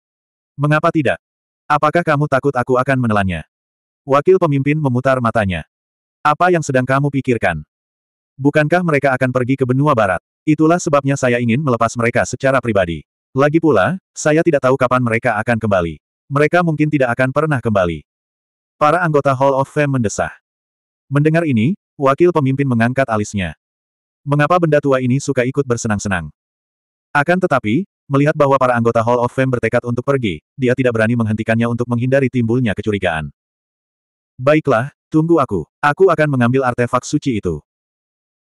Mengapa tidak? Apakah kamu takut aku akan menelannya? Wakil pemimpin memutar matanya. Apa yang sedang kamu pikirkan? Bukankah mereka akan pergi ke benua barat? Itulah sebabnya saya ingin melepas mereka secara pribadi. Lagi pula, saya tidak tahu kapan mereka akan kembali. Mereka mungkin tidak akan pernah kembali. Para anggota Hall of Fame mendesah. Mendengar ini, wakil pemimpin mengangkat alisnya. Mengapa benda tua ini suka ikut bersenang-senang? Akan tetapi, melihat bahwa para anggota Hall of Fame bertekad untuk pergi, dia tidak berani menghentikannya untuk menghindari timbulnya kecurigaan. Baiklah, tunggu aku. Aku akan mengambil artefak suci itu.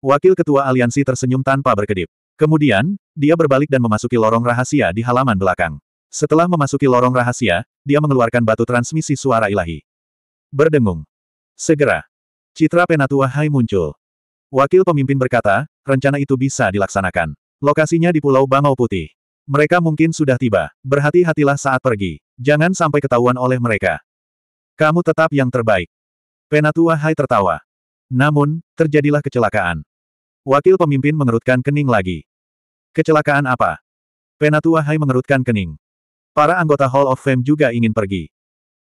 Wakil Ketua Aliansi tersenyum tanpa berkedip. Kemudian, dia berbalik dan memasuki lorong rahasia di halaman belakang. Setelah memasuki lorong rahasia, dia mengeluarkan batu transmisi suara ilahi. Berdengung. Segera. Citra Penatua Hai muncul. Wakil pemimpin berkata, rencana itu bisa dilaksanakan. Lokasinya di Pulau Bangau Putih. Mereka mungkin sudah tiba. Berhati-hatilah saat pergi. Jangan sampai ketahuan oleh mereka. Kamu tetap yang terbaik. Penatua Hai tertawa. Namun, terjadilah kecelakaan. Wakil pemimpin mengerutkan kening lagi. Kecelakaan apa? Penatua Hai mengerutkan kening. Para anggota Hall of Fame juga ingin pergi.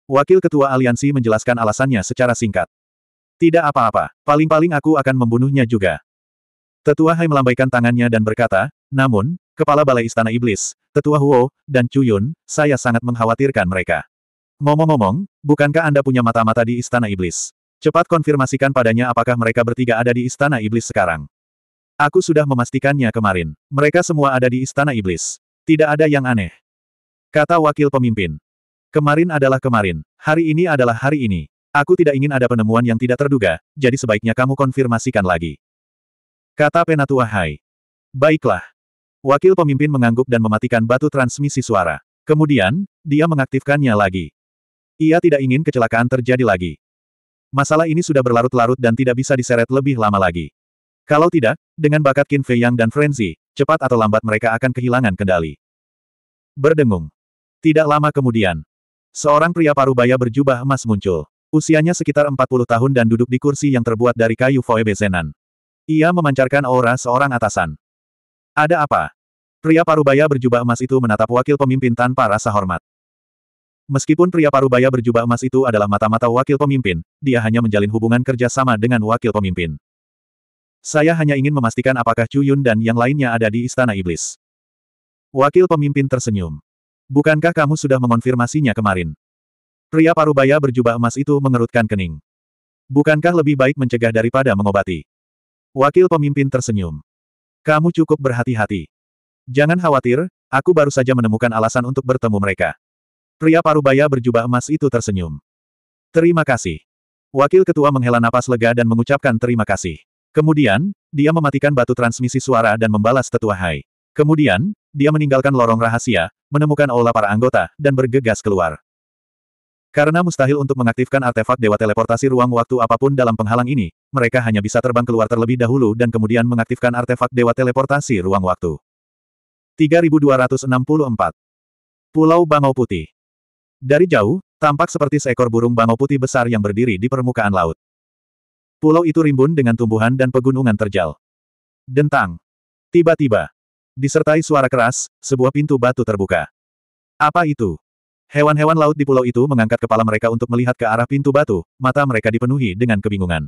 Wakil Ketua Aliansi menjelaskan alasannya secara singkat. Tidak apa-apa, paling-paling aku akan membunuhnya juga. Tetua Hai melambaikan tangannya dan berkata, namun, kepala balai istana iblis, Tetua Huo, dan Cuyun, saya sangat mengkhawatirkan mereka. ngomong momong bukankah Anda punya mata-mata di istana iblis? Cepat konfirmasikan padanya apakah mereka bertiga ada di istana iblis sekarang. Aku sudah memastikannya kemarin. Mereka semua ada di istana iblis. Tidak ada yang aneh. Kata wakil pemimpin. Kemarin adalah kemarin. Hari ini adalah hari ini. Aku tidak ingin ada penemuan yang tidak terduga, jadi sebaiknya kamu konfirmasikan lagi. Kata Penatua Hai. Baiklah. Wakil pemimpin mengangguk dan mematikan batu transmisi suara. Kemudian, dia mengaktifkannya lagi. Ia tidak ingin kecelakaan terjadi lagi. Masalah ini sudah berlarut-larut dan tidak bisa diseret lebih lama lagi. Kalau tidak, dengan bakat Qin Fei Yang dan Frenzy, cepat atau lambat mereka akan kehilangan kendali. Berdengung. Tidak lama kemudian, seorang pria parubaya berjubah emas muncul. Usianya sekitar 40 tahun dan duduk di kursi yang terbuat dari kayu foebezenan. Ia memancarkan aura seorang atasan. Ada apa? Pria parubaya berjubah emas itu menatap wakil pemimpin tanpa rasa hormat. Meskipun pria parubaya berjubah emas itu adalah mata-mata wakil pemimpin, dia hanya menjalin hubungan kerja sama dengan wakil pemimpin. Saya hanya ingin memastikan apakah Chu Yun dan yang lainnya ada di Istana Iblis. Wakil pemimpin tersenyum. Bukankah kamu sudah mengonfirmasinya kemarin? Pria parubaya berjubah emas itu mengerutkan kening. Bukankah lebih baik mencegah daripada mengobati? Wakil pemimpin tersenyum. Kamu cukup berhati-hati. Jangan khawatir, aku baru saja menemukan alasan untuk bertemu mereka. Pria parubaya berjubah emas itu tersenyum. Terima kasih. Wakil ketua menghela napas lega dan mengucapkan terima kasih. Kemudian, dia mematikan batu transmisi suara dan membalas tetua Hai. Kemudian, dia meninggalkan lorong rahasia, menemukan aula para anggota, dan bergegas keluar. Karena mustahil untuk mengaktifkan artefak dewa teleportasi ruang waktu apapun dalam penghalang ini, mereka hanya bisa terbang keluar terlebih dahulu dan kemudian mengaktifkan artefak dewa teleportasi ruang waktu. 3264 Pulau Bangau Putih Dari jauh, tampak seperti seekor burung bangau putih besar yang berdiri di permukaan laut. Pulau itu rimbun dengan tumbuhan dan pegunungan terjal. Dentang. Tiba-tiba. Disertai suara keras, sebuah pintu batu terbuka. Apa itu? Hewan-hewan laut di pulau itu mengangkat kepala mereka untuk melihat ke arah pintu batu, mata mereka dipenuhi dengan kebingungan.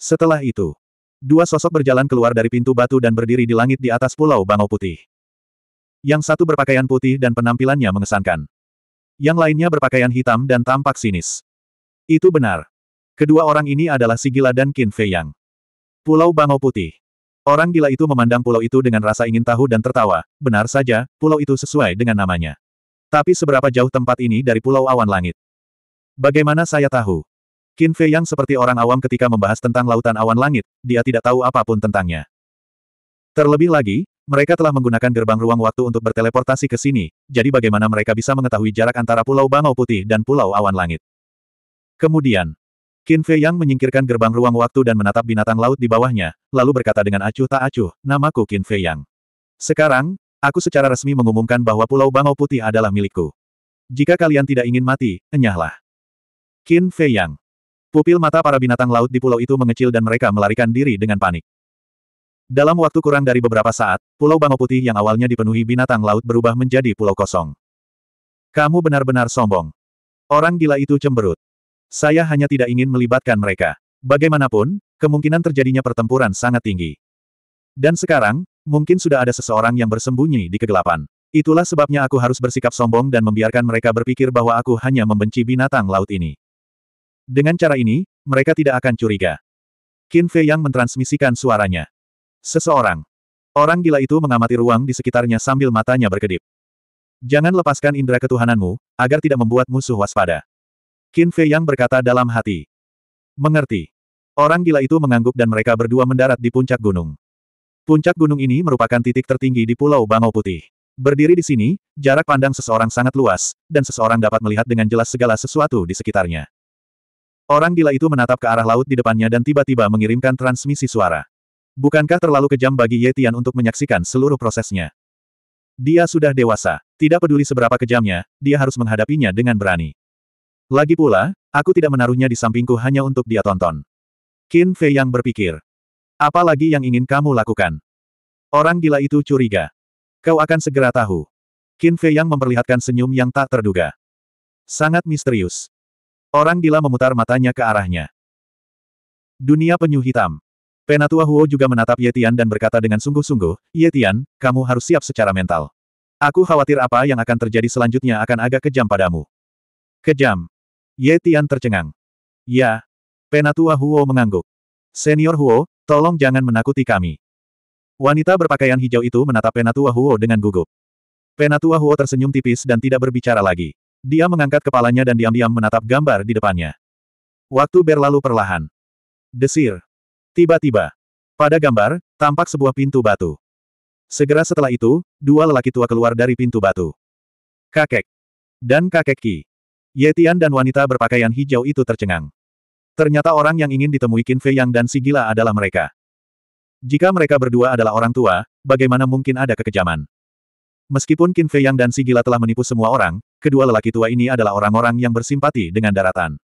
Setelah itu, dua sosok berjalan keluar dari pintu batu dan berdiri di langit di atas pulau Bangau Putih. Yang satu berpakaian putih dan penampilannya mengesankan. Yang lainnya berpakaian hitam dan tampak sinis. Itu benar. Kedua orang ini adalah Sigila dan Qin Fei Yang. Pulau Bangau Putih. Orang gila itu memandang pulau itu dengan rasa ingin tahu dan tertawa. Benar saja, pulau itu sesuai dengan namanya. Tapi seberapa jauh tempat ini dari Pulau Awan Langit? Bagaimana saya tahu? Qin Fei yang seperti orang awam ketika membahas tentang lautan awan langit, dia tidak tahu apapun tentangnya. Terlebih lagi, mereka telah menggunakan gerbang ruang waktu untuk berteleportasi ke sini, jadi bagaimana mereka bisa mengetahui jarak antara Pulau Bangau Putih dan Pulau Awan Langit. Kemudian, Qin Fei Yang menyingkirkan gerbang ruang waktu dan menatap binatang laut di bawahnya, lalu berkata dengan acuh tak acuh, namaku Qin Fei Yang. Sekarang, aku secara resmi mengumumkan bahwa Pulau Bangau Putih adalah milikku. Jika kalian tidak ingin mati, enyahlah. Qin Fei Yang. Pupil mata para binatang laut di pulau itu mengecil dan mereka melarikan diri dengan panik. Dalam waktu kurang dari beberapa saat, Pulau Bangau Putih yang awalnya dipenuhi binatang laut berubah menjadi pulau kosong. Kamu benar-benar sombong. Orang gila itu cemberut. Saya hanya tidak ingin melibatkan mereka. Bagaimanapun, kemungkinan terjadinya pertempuran sangat tinggi. Dan sekarang, Mungkin sudah ada seseorang yang bersembunyi di kegelapan. Itulah sebabnya aku harus bersikap sombong dan membiarkan mereka berpikir bahwa aku hanya membenci binatang laut ini. Dengan cara ini, mereka tidak akan curiga. Qin Fei yang mentransmisikan suaranya. Seseorang. Orang gila itu mengamati ruang di sekitarnya sambil matanya berkedip. Jangan lepaskan indera ketuhananmu, agar tidak membuat musuh waspada. Qin Fei yang berkata dalam hati. Mengerti. Orang gila itu mengangguk dan mereka berdua mendarat di puncak gunung. Puncak gunung ini merupakan titik tertinggi di Pulau Bangau Putih. Berdiri di sini, jarak pandang seseorang sangat luas, dan seseorang dapat melihat dengan jelas segala sesuatu di sekitarnya. Orang gila itu menatap ke arah laut di depannya dan tiba-tiba mengirimkan transmisi suara. Bukankah terlalu kejam bagi Yetian untuk menyaksikan seluruh prosesnya? Dia sudah dewasa. Tidak peduli seberapa kejamnya, dia harus menghadapinya dengan berani. Lagi pula, aku tidak menaruhnya di sampingku hanya untuk dia tonton. Qin Fei yang berpikir, apa lagi yang ingin kamu lakukan? Orang gila itu curiga. Kau akan segera tahu. Qin Fei yang memperlihatkan senyum yang tak terduga. Sangat misterius. Orang gila memutar matanya ke arahnya. Dunia penyu hitam. Penatua Huo juga menatap Yetian dan berkata dengan sungguh-sungguh, Yetian, kamu harus siap secara mental. Aku khawatir apa yang akan terjadi selanjutnya akan agak kejam padamu. Kejam. Yetian tercengang. Ya. Penatua Huo mengangguk. Senior Huo, Tolong jangan menakuti kami. Wanita berpakaian hijau itu menatap Penatua Huo dengan gugup. Penatua Huo tersenyum tipis dan tidak berbicara lagi. Dia mengangkat kepalanya dan diam-diam menatap gambar di depannya. Waktu berlalu perlahan. Desir. Tiba-tiba. Pada gambar, tampak sebuah pintu batu. Segera setelah itu, dua lelaki tua keluar dari pintu batu. Kakek. Dan kakek Ki. Yetian dan wanita berpakaian hijau itu tercengang. Ternyata orang yang ingin ditemui Qin Fei Yang dan si gila adalah mereka. Jika mereka berdua adalah orang tua, bagaimana mungkin ada kekejaman? Meskipun Qin Fei Yang dan si gila telah menipu semua orang, kedua lelaki tua ini adalah orang-orang yang bersimpati dengan daratan.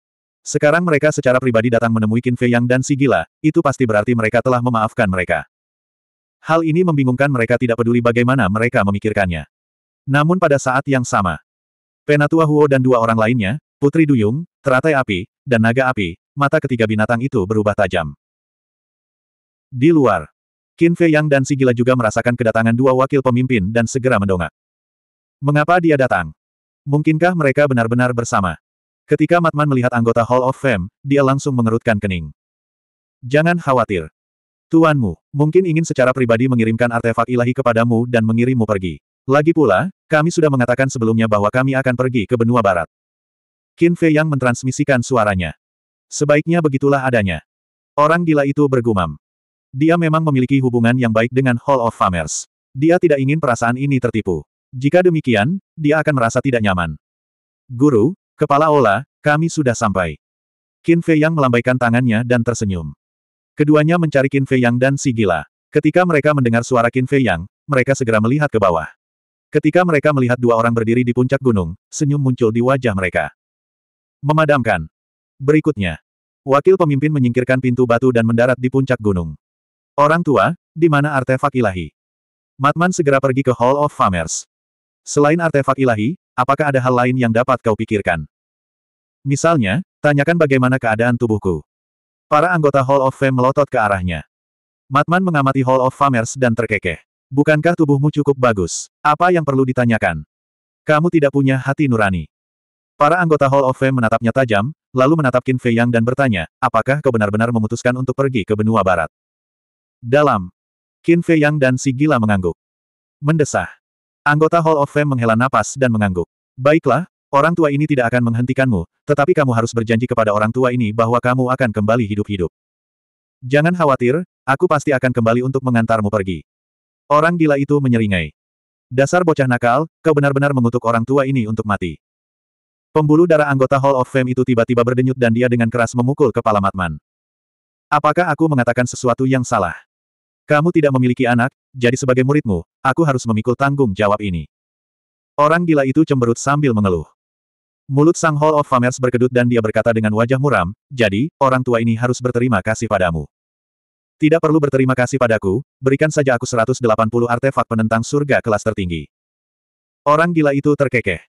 Sekarang mereka secara pribadi datang menemui Qin Fei Yang dan si gila, itu pasti berarti mereka telah memaafkan mereka. Hal ini membingungkan mereka tidak peduli bagaimana mereka memikirkannya. Namun pada saat yang sama, Penatua Huo dan dua orang lainnya, Putri Duyung, Teratai Api, dan Naga Api, mata ketiga binatang itu berubah tajam. Di luar, Qin Fei Yang dan Sigila juga merasakan kedatangan dua wakil pemimpin dan segera mendongak. Mengapa dia datang? Mungkinkah mereka benar-benar bersama? Ketika Matman melihat anggota Hall of Fame, dia langsung mengerutkan kening. Jangan khawatir. Tuanmu, mungkin ingin secara pribadi mengirimkan artefak ilahi kepadamu dan mengirimmu pergi. Lagi pula, kami sudah mengatakan sebelumnya bahwa kami akan pergi ke benua barat. Qin Fei Yang mentransmisikan suaranya. Sebaiknya begitulah adanya. Orang gila itu bergumam. Dia memang memiliki hubungan yang baik dengan Hall of Famers. Dia tidak ingin perasaan ini tertipu. Jika demikian, dia akan merasa tidak nyaman. Guru, Kepala Ola, kami sudah sampai. Qin Fei Yang melambaikan tangannya dan tersenyum. Keduanya mencari Qin Fei Yang dan si gila. Ketika mereka mendengar suara Qin Fei Yang, mereka segera melihat ke bawah. Ketika mereka melihat dua orang berdiri di puncak gunung, senyum muncul di wajah mereka. Memadamkan. Berikutnya, wakil pemimpin menyingkirkan pintu batu dan mendarat di puncak gunung. Orang tua, di mana artefak ilahi? Matman segera pergi ke Hall of Famers. Selain artefak ilahi, apakah ada hal lain yang dapat kau pikirkan? Misalnya, tanyakan bagaimana keadaan tubuhku. Para anggota Hall of Fame melotot ke arahnya. Matman mengamati Hall of Famers dan terkekeh. Bukankah tubuhmu cukup bagus? Apa yang perlu ditanyakan? Kamu tidak punya hati nurani. Para anggota Hall of Fame menatapnya tajam, lalu menatap Qin Fei Yang dan bertanya, apakah kau benar-benar memutuskan untuk pergi ke benua barat? Dalam. Qin Fei Yang dan si gila mengangguk. Mendesah. Anggota Hall of Fame menghela napas dan mengangguk. Baiklah, orang tua ini tidak akan menghentikanmu, tetapi kamu harus berjanji kepada orang tua ini bahwa kamu akan kembali hidup-hidup. Jangan khawatir, aku pasti akan kembali untuk mengantarmu pergi. Orang gila itu menyeringai. Dasar bocah nakal, kau benar-benar mengutuk orang tua ini untuk mati. Pembuluh darah anggota Hall of Fame itu tiba-tiba berdenyut dan dia dengan keras memukul kepala Matman. Apakah aku mengatakan sesuatu yang salah? Kamu tidak memiliki anak, jadi sebagai muridmu, aku harus memikul tanggung jawab ini. Orang gila itu cemberut sambil mengeluh. Mulut sang Hall of Famers berkedut dan dia berkata dengan wajah muram, jadi, orang tua ini harus berterima kasih padamu. Tidak perlu berterima kasih padaku, berikan saja aku 180 artefak penentang surga kelas tertinggi. Orang gila itu terkekeh.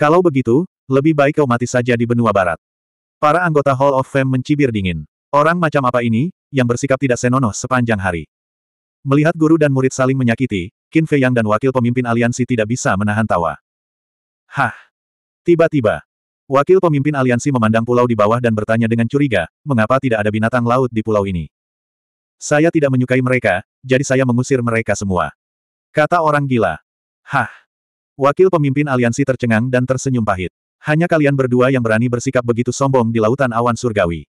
Kalau begitu, lebih baik kau mati saja di benua barat. Para anggota Hall of Fame mencibir dingin. Orang macam apa ini, yang bersikap tidak senonoh sepanjang hari. Melihat guru dan murid saling menyakiti, Qin Fei Yang dan wakil pemimpin aliansi tidak bisa menahan tawa. Hah! Tiba-tiba, wakil pemimpin aliansi memandang pulau di bawah dan bertanya dengan curiga, mengapa tidak ada binatang laut di pulau ini? Saya tidak menyukai mereka, jadi saya mengusir mereka semua. Kata orang gila. Hah! Wakil pemimpin aliansi tercengang dan tersenyum pahit. Hanya kalian berdua yang berani bersikap begitu sombong di lautan awan surgawi.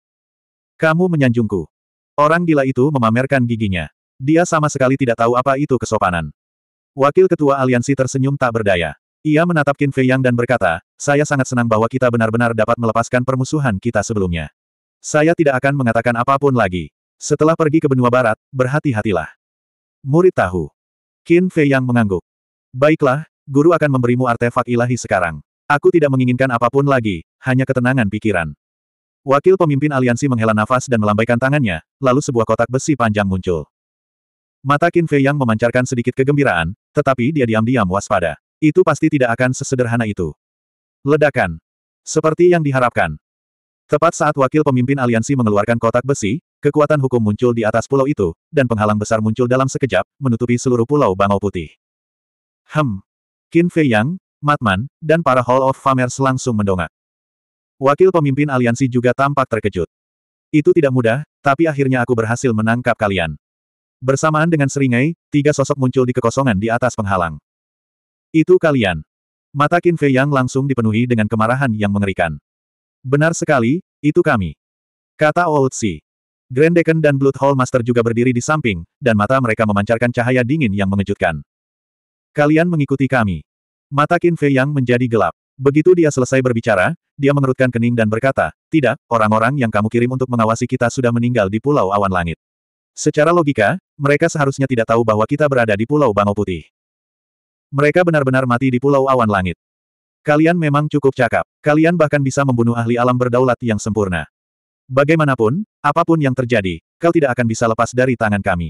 Kamu menyanjungku. Orang gila itu memamerkan giginya. Dia sama sekali tidak tahu apa itu kesopanan. Wakil Ketua Aliansi tersenyum tak berdaya. Ia menatap Qin Fei Yang dan berkata, saya sangat senang bahwa kita benar-benar dapat melepaskan permusuhan kita sebelumnya. Saya tidak akan mengatakan apapun lagi. Setelah pergi ke benua barat, berhati-hatilah. Murid tahu. Qin Fei Yang mengangguk. Baiklah, guru akan memberimu artefak ilahi sekarang. Aku tidak menginginkan apapun lagi, hanya ketenangan pikiran. Wakil pemimpin aliansi menghela nafas dan melambaikan tangannya, lalu sebuah kotak besi panjang muncul. Mata Qin Fei yang memancarkan sedikit kegembiraan, tetapi dia diam-diam waspada. Itu pasti tidak akan sesederhana itu. Ledakan. Seperti yang diharapkan. Tepat saat wakil pemimpin aliansi mengeluarkan kotak besi, kekuatan hukum muncul di atas pulau itu, dan penghalang besar muncul dalam sekejap, menutupi seluruh pulau Bangau Putih. Hem. Qin Fei Yang, Matman, dan para Hall of Famers langsung mendongak. Wakil pemimpin aliansi juga tampak terkejut. Itu tidak mudah, tapi akhirnya aku berhasil menangkap kalian. Bersamaan dengan seringai, tiga sosok muncul di kekosongan di atas penghalang. Itu kalian. Mata Qin Fei Yang langsung dipenuhi dengan kemarahan yang mengerikan. Benar sekali, itu kami. Kata Si. Grand Deacon dan Blood Hall Master juga berdiri di samping, dan mata mereka memancarkan cahaya dingin yang mengejutkan. Kalian mengikuti kami. Mata Qin Fei Yang menjadi gelap. Begitu dia selesai berbicara, dia mengerutkan kening dan berkata, Tidak, orang-orang yang kamu kirim untuk mengawasi kita sudah meninggal di Pulau Awan Langit. Secara logika, mereka seharusnya tidak tahu bahwa kita berada di Pulau Bangau Putih. Mereka benar-benar mati di Pulau Awan Langit. Kalian memang cukup cakap. Kalian bahkan bisa membunuh ahli alam berdaulat yang sempurna. Bagaimanapun, apapun yang terjadi, kau tidak akan bisa lepas dari tangan kami.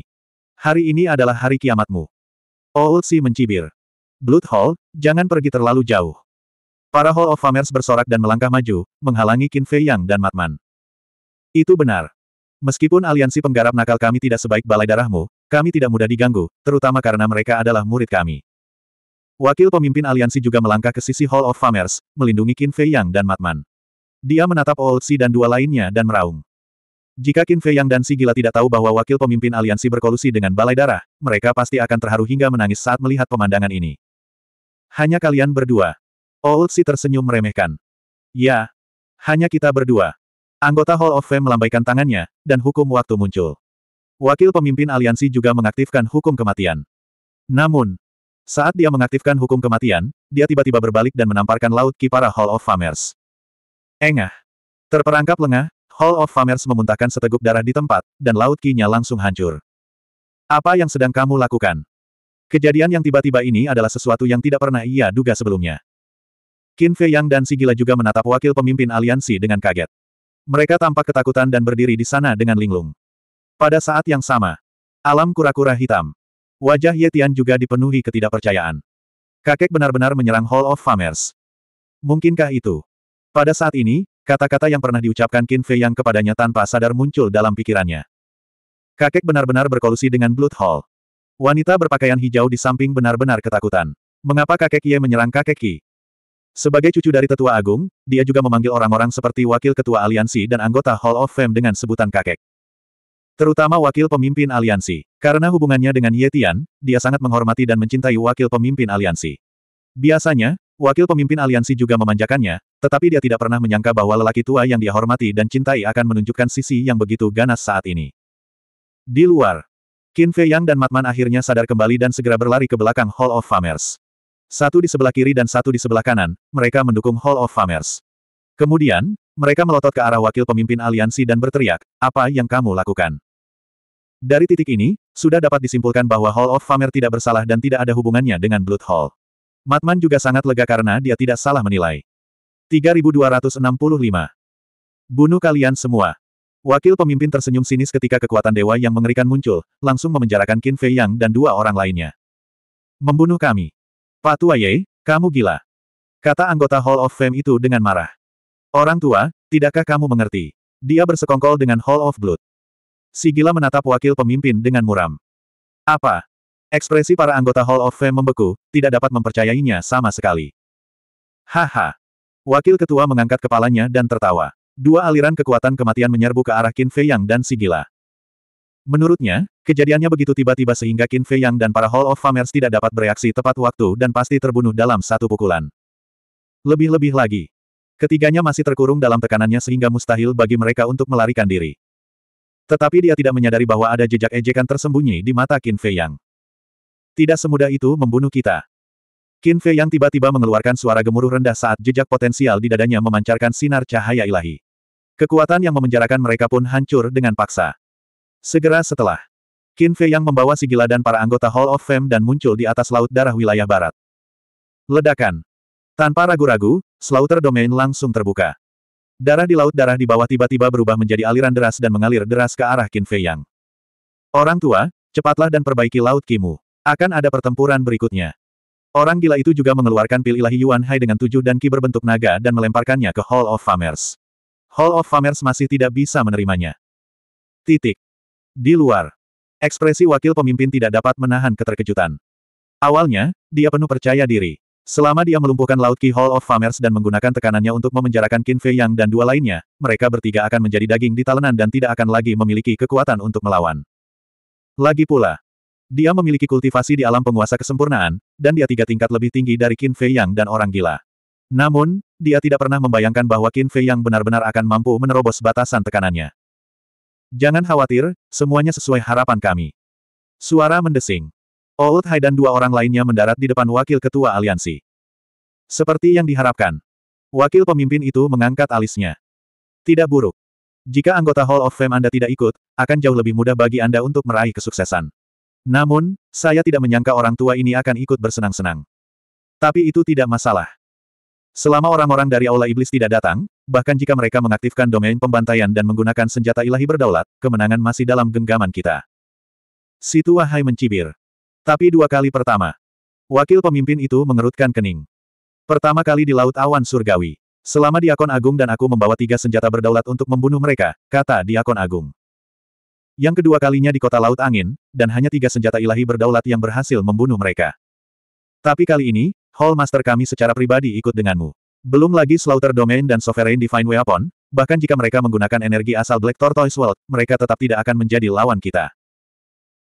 Hari ini adalah hari kiamatmu. Old oh, Si mencibir. Blood Hall, jangan pergi terlalu jauh. Para Hall of Famers bersorak dan melangkah maju, menghalangi Qin Fei Yang dan Matman. Itu benar. Meskipun aliansi penggarap nakal kami tidak sebaik balai darahmu, kami tidak mudah diganggu, terutama karena mereka adalah murid kami. Wakil pemimpin aliansi juga melangkah ke sisi Hall of Famers, melindungi Qin Fei Yang dan Matman. Dia menatap Old Si dan dua lainnya dan meraung. Jika Qin Fei Yang dan si gila tidak tahu bahwa wakil pemimpin aliansi berkolusi dengan balai darah, mereka pasti akan terharu hingga menangis saat melihat pemandangan ini. Hanya kalian berdua. Old Si tersenyum meremehkan. Ya. Hanya kita berdua. Anggota Hall of Fame melambaikan tangannya, dan hukum waktu muncul. Wakil pemimpin aliansi juga mengaktifkan hukum kematian. Namun, saat dia mengaktifkan hukum kematian, dia tiba-tiba berbalik dan menamparkan laut ki para Hall of Famers. Engah. Terperangkap lengah, Hall of Famers memuntahkan seteguk darah di tempat, dan laut kinya langsung hancur. Apa yang sedang kamu lakukan? Kejadian yang tiba-tiba ini adalah sesuatu yang tidak pernah ia duga sebelumnya. Qin Fei Yang dan Sigila juga menatap wakil pemimpin aliansi dengan kaget. Mereka tampak ketakutan dan berdiri di sana dengan linglung. Pada saat yang sama, alam kura-kura hitam. Wajah Ye Tian juga dipenuhi ketidakpercayaan. Kakek benar-benar menyerang Hall of Famers. Mungkinkah itu? Pada saat ini, kata-kata yang pernah diucapkan Qin Fei Yang kepadanya tanpa sadar muncul dalam pikirannya. Kakek benar-benar berkolusi dengan Blood Hall. Wanita berpakaian hijau di samping benar-benar ketakutan. Mengapa kakek Ye menyerang kakek Ki? Sebagai cucu dari tetua agung, dia juga memanggil orang-orang seperti wakil ketua aliansi dan anggota Hall of Fame dengan sebutan kakek. Terutama wakil pemimpin aliansi. Karena hubungannya dengan Ye Tian, dia sangat menghormati dan mencintai wakil pemimpin aliansi. Biasanya, wakil pemimpin aliansi juga memanjakannya, tetapi dia tidak pernah menyangka bahwa lelaki tua yang dia hormati dan cintai akan menunjukkan sisi yang begitu ganas saat ini. Di luar, Qin Fei Yang dan Matman akhirnya sadar kembali dan segera berlari ke belakang Hall of Famers. Satu di sebelah kiri dan satu di sebelah kanan, mereka mendukung Hall of Famers. Kemudian, mereka melotot ke arah wakil pemimpin aliansi dan berteriak, apa yang kamu lakukan? Dari titik ini, sudah dapat disimpulkan bahwa Hall of Famer tidak bersalah dan tidak ada hubungannya dengan Blood Hall. Matman juga sangat lega karena dia tidak salah menilai. 3265. Bunuh kalian semua. Wakil pemimpin tersenyum sinis ketika kekuatan dewa yang mengerikan muncul, langsung memenjarakan Qin Fei Yang dan dua orang lainnya. Membunuh kami. Patua Ye, kamu gila. Kata anggota Hall of Fame itu dengan marah. Orang tua, tidakkah kamu mengerti? Dia bersekongkol dengan Hall of Blood. Si gila menatap wakil pemimpin dengan muram. Apa? Ekspresi para anggota Hall of Fame membeku, tidak dapat mempercayainya sama sekali. Haha. Wakil ketua mengangkat kepalanya dan tertawa. Dua aliran kekuatan kematian menyerbu ke arah Qin Fei Yang dan Sigila. Menurutnya, kejadiannya begitu tiba-tiba sehingga Qin Fei Yang dan para Hall of Famers tidak dapat bereaksi tepat waktu dan pasti terbunuh dalam satu pukulan. Lebih-lebih lagi, ketiganya masih terkurung dalam tekanannya sehingga mustahil bagi mereka untuk melarikan diri. Tetapi dia tidak menyadari bahwa ada jejak ejekan tersembunyi di mata Qin Fei Yang. Tidak semudah itu membunuh kita. Qin Fei Yang tiba-tiba mengeluarkan suara gemuruh rendah saat jejak potensial di dadanya memancarkan sinar cahaya ilahi. Kekuatan yang memenjarakan mereka pun hancur dengan paksa. Segera setelah, Qin Fei yang membawa si gila dan para anggota Hall of Fame dan muncul di atas laut darah wilayah barat. Ledakan. Tanpa ragu-ragu, Slaughter Domain langsung terbuka. Darah di laut darah di bawah tiba-tiba berubah menjadi aliran deras dan mengalir deras ke arah Qin Fei Yang. Orang tua, cepatlah dan perbaiki laut Kimu. Akan ada pertempuran berikutnya. Orang gila itu juga mengeluarkan pil ilahi Yuan Hai dengan tujuh dan ki berbentuk naga dan melemparkannya ke Hall of Famers. Hall of Famers masih tidak bisa menerimanya. Titik. Di luar. Ekspresi wakil pemimpin tidak dapat menahan keterkejutan. Awalnya, dia penuh percaya diri. Selama dia melumpuhkan Laut Ki Hall of Famers dan menggunakan tekanannya untuk memenjarakan Qin Fei Yang dan dua lainnya, mereka bertiga akan menjadi daging di talenan dan tidak akan lagi memiliki kekuatan untuk melawan. Lagi pula, dia memiliki kultivasi di alam penguasa kesempurnaan, dan dia tiga tingkat lebih tinggi dari Qin Fei Yang dan orang gila. Namun, dia tidak pernah membayangkan bahwa Qin Fei yang benar-benar akan mampu menerobos batasan tekanannya. Jangan khawatir, semuanya sesuai harapan kami. Suara mendesing. Old Hai dan dua orang lainnya mendarat di depan wakil ketua aliansi. Seperti yang diharapkan. Wakil pemimpin itu mengangkat alisnya. Tidak buruk. Jika anggota Hall of Fame Anda tidak ikut, akan jauh lebih mudah bagi Anda untuk meraih kesuksesan. Namun, saya tidak menyangka orang tua ini akan ikut bersenang-senang. Tapi itu tidak masalah. Selama orang-orang dari Aula Iblis tidak datang, bahkan jika mereka mengaktifkan domain pembantaian dan menggunakan senjata ilahi berdaulat, kemenangan masih dalam genggaman kita. Situa Hai mencibir. Tapi dua kali pertama. Wakil pemimpin itu mengerutkan kening. Pertama kali di Laut Awan Surgawi. Selama Diakon Agung dan aku membawa tiga senjata berdaulat untuk membunuh mereka, kata Diakon Agung. Yang kedua kalinya di kota Laut Angin, dan hanya tiga senjata ilahi berdaulat yang berhasil membunuh mereka. Tapi kali ini, Hall Master kami secara pribadi ikut denganmu. Belum lagi Slaughter Domain dan Sovereign Divine Weapon, bahkan jika mereka menggunakan energi asal Black Tortoise World, mereka tetap tidak akan menjadi lawan kita.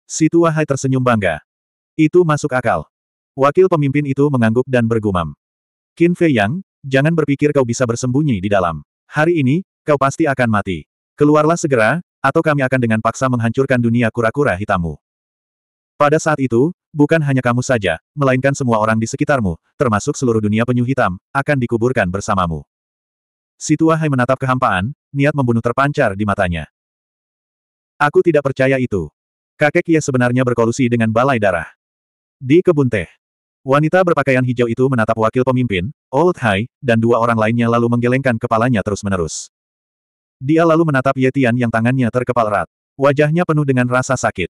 Si Hai tersenyum bangga. Itu masuk akal. Wakil pemimpin itu mengangguk dan bergumam. Qin Fei Yang, jangan berpikir kau bisa bersembunyi di dalam. Hari ini, kau pasti akan mati. Keluarlah segera, atau kami akan dengan paksa menghancurkan dunia kura-kura hitammu. Pada saat itu, bukan hanya kamu saja, melainkan semua orang di sekitarmu, termasuk seluruh dunia penyu hitam, akan dikuburkan bersamamu. Situa Hai menatap kehampaan, niat membunuh terpancar di matanya. Aku tidak percaya itu. Kakek Ye sebenarnya berkolusi dengan balai darah. Di kebun teh. Wanita berpakaian hijau itu menatap wakil pemimpin, Old Hai, dan dua orang lainnya lalu menggelengkan kepalanya terus-menerus. Dia lalu menatap Ye Tian yang tangannya terkepal erat. Wajahnya penuh dengan rasa sakit.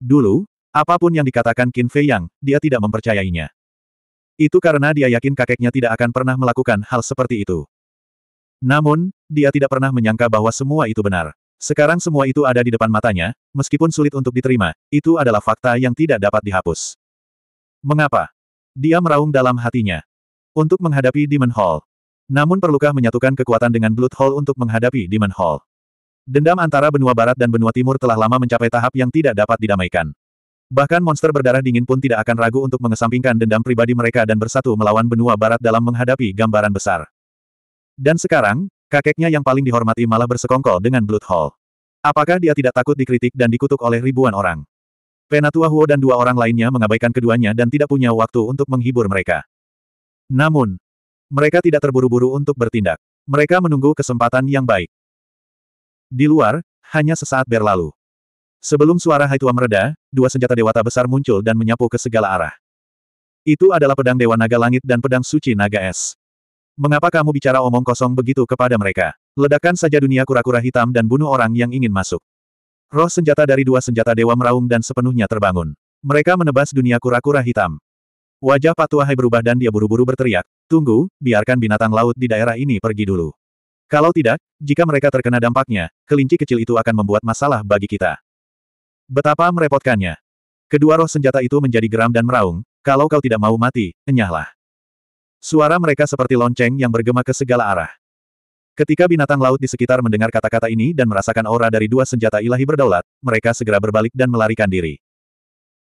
Dulu, Apapun yang dikatakan Qin Fei Yang, dia tidak mempercayainya. Itu karena dia yakin kakeknya tidak akan pernah melakukan hal seperti itu. Namun, dia tidak pernah menyangka bahwa semua itu benar. Sekarang semua itu ada di depan matanya, meskipun sulit untuk diterima, itu adalah fakta yang tidak dapat dihapus. Mengapa? Dia meraung dalam hatinya. Untuk menghadapi Demon Hall. Namun perlukah menyatukan kekuatan dengan Blood Hall untuk menghadapi Demon Hall? Dendam antara benua barat dan benua timur telah lama mencapai tahap yang tidak dapat didamaikan. Bahkan monster berdarah dingin pun tidak akan ragu untuk mengesampingkan dendam pribadi mereka dan bersatu melawan benua barat dalam menghadapi gambaran besar. Dan sekarang, kakeknya yang paling dihormati malah bersekongkol dengan Blood Hall. Apakah dia tidak takut dikritik dan dikutuk oleh ribuan orang? Penatua Huo dan dua orang lainnya mengabaikan keduanya dan tidak punya waktu untuk menghibur mereka. Namun, mereka tidak terburu-buru untuk bertindak. Mereka menunggu kesempatan yang baik. Di luar, hanya sesaat berlalu. Sebelum suara Haitua mereda, dua senjata dewata besar muncul dan menyapu ke segala arah. Itu adalah pedang Dewa Naga Langit dan pedang suci Naga Es. Mengapa kamu bicara omong kosong begitu kepada mereka? Ledakan saja dunia kura-kura hitam dan bunuh orang yang ingin masuk. Roh senjata dari dua senjata dewa meraung dan sepenuhnya terbangun. Mereka menebas dunia kura-kura hitam. Wajah patua Hai berubah dan dia buru-buru berteriak, Tunggu, biarkan binatang laut di daerah ini pergi dulu. Kalau tidak, jika mereka terkena dampaknya, kelinci kecil itu akan membuat masalah bagi kita. Betapa merepotkannya. Kedua roh senjata itu menjadi geram dan meraung, kalau kau tidak mau mati, enyahlah. Suara mereka seperti lonceng yang bergema ke segala arah. Ketika binatang laut di sekitar mendengar kata-kata ini dan merasakan aura dari dua senjata ilahi berdaulat, mereka segera berbalik dan melarikan diri.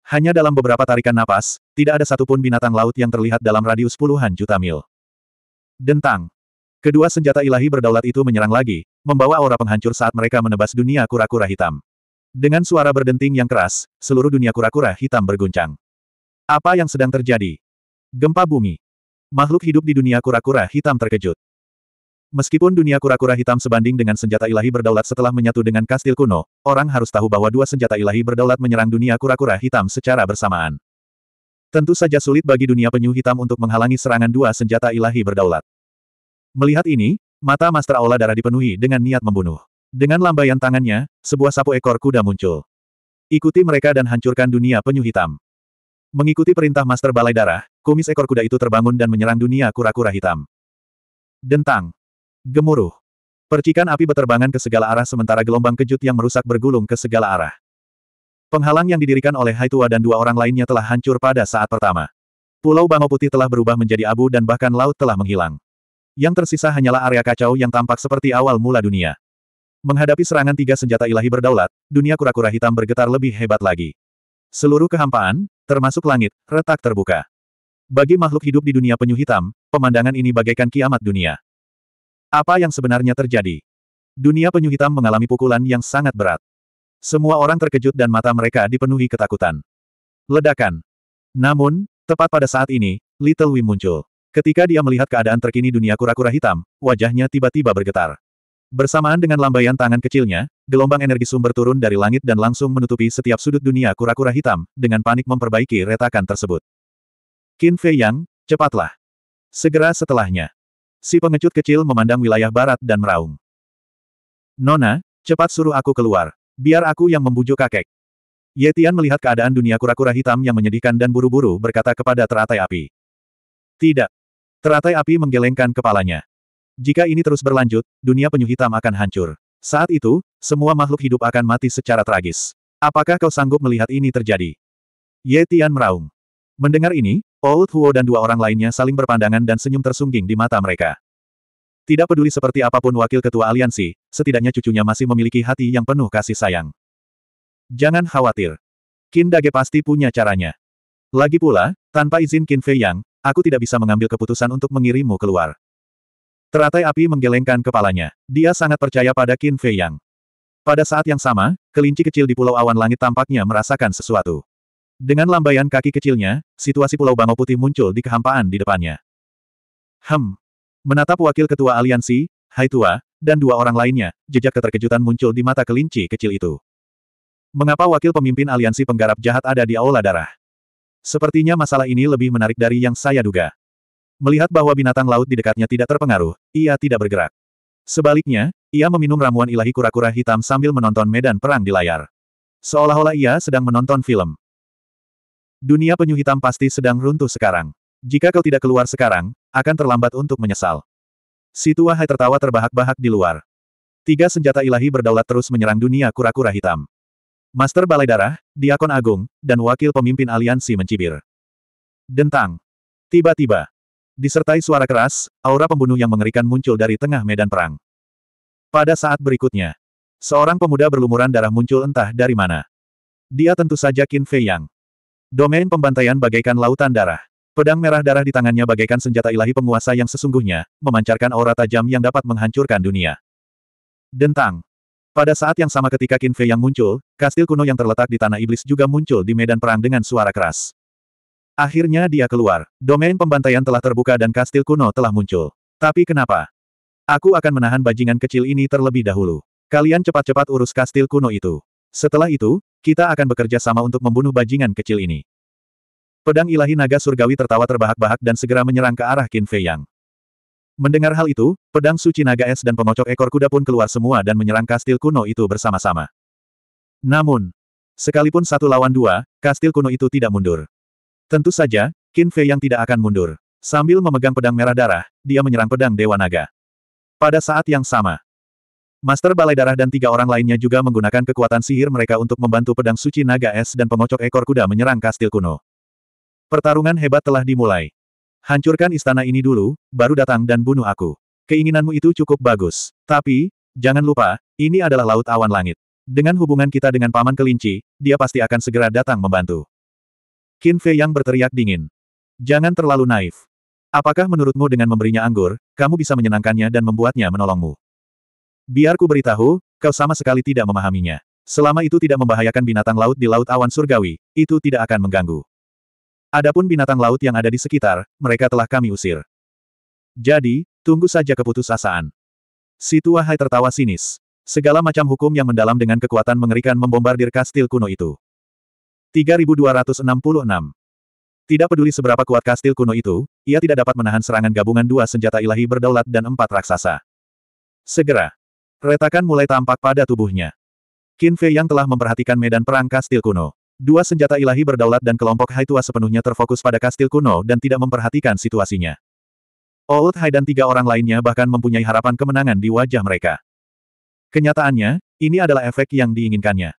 Hanya dalam beberapa tarikan napas, tidak ada satupun binatang laut yang terlihat dalam radius puluhan juta mil. Dentang. Kedua senjata ilahi berdaulat itu menyerang lagi, membawa aura penghancur saat mereka menebas dunia kura-kura hitam. Dengan suara berdenting yang keras, seluruh dunia kura-kura hitam berguncang. Apa yang sedang terjadi? Gempa bumi. Makhluk hidup di dunia kura-kura hitam terkejut. Meskipun dunia kura-kura hitam sebanding dengan senjata ilahi berdaulat setelah menyatu dengan kastil kuno, orang harus tahu bahwa dua senjata ilahi berdaulat menyerang dunia kura-kura hitam secara bersamaan. Tentu saja sulit bagi dunia penyu hitam untuk menghalangi serangan dua senjata ilahi berdaulat. Melihat ini, mata Master Aula Darah dipenuhi dengan niat membunuh. Dengan lambaian tangannya, sebuah sapu ekor kuda muncul. Ikuti mereka dan hancurkan dunia penyu hitam. Mengikuti perintah Master Balai Darah, kumis ekor kuda itu terbangun dan menyerang dunia kura-kura hitam. Dentang. Gemuruh. Percikan api beterbangan ke segala arah sementara gelombang kejut yang merusak bergulung ke segala arah. Penghalang yang didirikan oleh Haitua dan dua orang lainnya telah hancur pada saat pertama. Pulau Bangau Putih telah berubah menjadi abu dan bahkan laut telah menghilang. Yang tersisa hanyalah area kacau yang tampak seperti awal mula dunia. Menghadapi serangan tiga senjata ilahi berdaulat, dunia kura-kura hitam bergetar lebih hebat lagi. Seluruh kehampaan, termasuk langit, retak terbuka. Bagi makhluk hidup di dunia penyu hitam, pemandangan ini bagaikan kiamat dunia. Apa yang sebenarnya terjadi? Dunia penyu hitam mengalami pukulan yang sangat berat. Semua orang terkejut dan mata mereka dipenuhi ketakutan. Ledakan. Namun, tepat pada saat ini, Little Wim muncul. Ketika dia melihat keadaan terkini dunia kura-kura hitam, wajahnya tiba-tiba bergetar. Bersamaan dengan lambaian tangan kecilnya, gelombang energi sumber turun dari langit dan langsung menutupi setiap sudut dunia kura-kura hitam, dengan panik memperbaiki retakan tersebut. Qin Fei Yang, cepatlah. Segera setelahnya. Si pengecut kecil memandang wilayah barat dan meraung. Nona, cepat suruh aku keluar. Biar aku yang membujuk kakek. Yetian melihat keadaan dunia kura-kura hitam yang menyedihkan dan buru-buru berkata kepada teratai api. Tidak. Teratai api menggelengkan kepalanya. Jika ini terus berlanjut, dunia penyu hitam akan hancur. Saat itu, semua makhluk hidup akan mati secara tragis. Apakah kau sanggup melihat ini terjadi? Ye Tian meraung. Mendengar ini, Old Huo dan dua orang lainnya saling berpandangan dan senyum tersungging di mata mereka. Tidak peduli seperti apapun wakil ketua aliansi, setidaknya cucunya masih memiliki hati yang penuh kasih sayang. Jangan khawatir. Qin Dage pasti punya caranya. Lagi pula, tanpa izin Qin Fei Yang, aku tidak bisa mengambil keputusan untuk mengirimmu keluar. Teratai api menggelengkan kepalanya. Dia sangat percaya pada Qin Fei Yang. Pada saat yang sama, kelinci kecil di Pulau Awan Langit tampaknya merasakan sesuatu. Dengan lambaian kaki kecilnya, situasi Pulau Bangau Putih muncul di kehampaan di depannya. Hem. Menatap wakil ketua aliansi, Hai Tua, dan dua orang lainnya, jejak keterkejutan muncul di mata kelinci kecil itu. Mengapa wakil pemimpin aliansi penggarap jahat ada di Aula Darah? Sepertinya masalah ini lebih menarik dari yang saya duga. Melihat bahwa binatang laut di dekatnya tidak terpengaruh, ia tidak bergerak. Sebaliknya, ia meminum ramuan ilahi kura-kura hitam sambil menonton medan perang di layar. Seolah-olah ia sedang menonton film. Dunia penyu hitam pasti sedang runtuh sekarang. Jika kau tidak keluar sekarang, akan terlambat untuk menyesal. Situa Hai tertawa terbahak-bahak di luar. Tiga senjata ilahi berdaulat terus menyerang dunia kura-kura hitam. Master Balai Darah, Diakon Agung, dan Wakil Pemimpin Aliansi mencibir. Dentang. Tiba-tiba, Disertai suara keras, aura pembunuh yang mengerikan muncul dari tengah medan perang. Pada saat berikutnya, seorang pemuda berlumuran darah muncul entah dari mana. Dia tentu saja Qin Fei Yang. Domain pembantaian bagaikan lautan darah. Pedang merah darah di tangannya bagaikan senjata ilahi penguasa yang sesungguhnya, memancarkan aura tajam yang dapat menghancurkan dunia. Dentang. Pada saat yang sama ketika Qin Fei Yang muncul, kastil kuno yang terletak di tanah iblis juga muncul di medan perang dengan suara keras. Akhirnya dia keluar. Domain pembantaian telah terbuka dan kastil kuno telah muncul. Tapi kenapa? Aku akan menahan bajingan kecil ini terlebih dahulu. Kalian cepat-cepat urus kastil kuno itu. Setelah itu, kita akan bekerja sama untuk membunuh bajingan kecil ini. Pedang ilahi naga surgawi tertawa terbahak-bahak dan segera menyerang ke arah Qin Fei Yang. Mendengar hal itu, pedang suci naga es dan pengocok ekor kuda pun keluar semua dan menyerang kastil kuno itu bersama-sama. Namun, sekalipun satu lawan dua, kastil kuno itu tidak mundur. Tentu saja, Qin Fei yang tidak akan mundur. Sambil memegang pedang merah darah, dia menyerang pedang Dewa Naga. Pada saat yang sama, Master Balai Darah dan tiga orang lainnya juga menggunakan kekuatan sihir mereka untuk membantu pedang suci naga es dan pengocok ekor kuda menyerang kastil kuno. Pertarungan hebat telah dimulai. Hancurkan istana ini dulu, baru datang dan bunuh aku. Keinginanmu itu cukup bagus. Tapi, jangan lupa, ini adalah laut awan langit. Dengan hubungan kita dengan Paman Kelinci, dia pasti akan segera datang membantu. Qin Fei yang berteriak dingin. Jangan terlalu naif. Apakah menurutmu dengan memberinya anggur, kamu bisa menyenangkannya dan membuatnya menolongmu? Biarku beritahu, kau sama sekali tidak memahaminya. Selama itu tidak membahayakan binatang laut di Laut Awan Surgawi, itu tidak akan mengganggu. Adapun binatang laut yang ada di sekitar, mereka telah kami usir. Jadi, tunggu saja keputusasaan. Si Hai tertawa sinis. Segala macam hukum yang mendalam dengan kekuatan mengerikan membombardir kastil kuno itu. 3266. Tidak peduli seberapa kuat kastil kuno itu, ia tidak dapat menahan serangan gabungan dua senjata ilahi berdaulat dan empat raksasa. Segera, retakan mulai tampak pada tubuhnya. Qin Fei yang telah memperhatikan medan perang kastil kuno. Dua senjata ilahi berdaulat dan kelompok Hai tua sepenuhnya terfokus pada kastil kuno dan tidak memperhatikan situasinya. Old Hai dan tiga orang lainnya bahkan mempunyai harapan kemenangan di wajah mereka. Kenyataannya, ini adalah efek yang diinginkannya.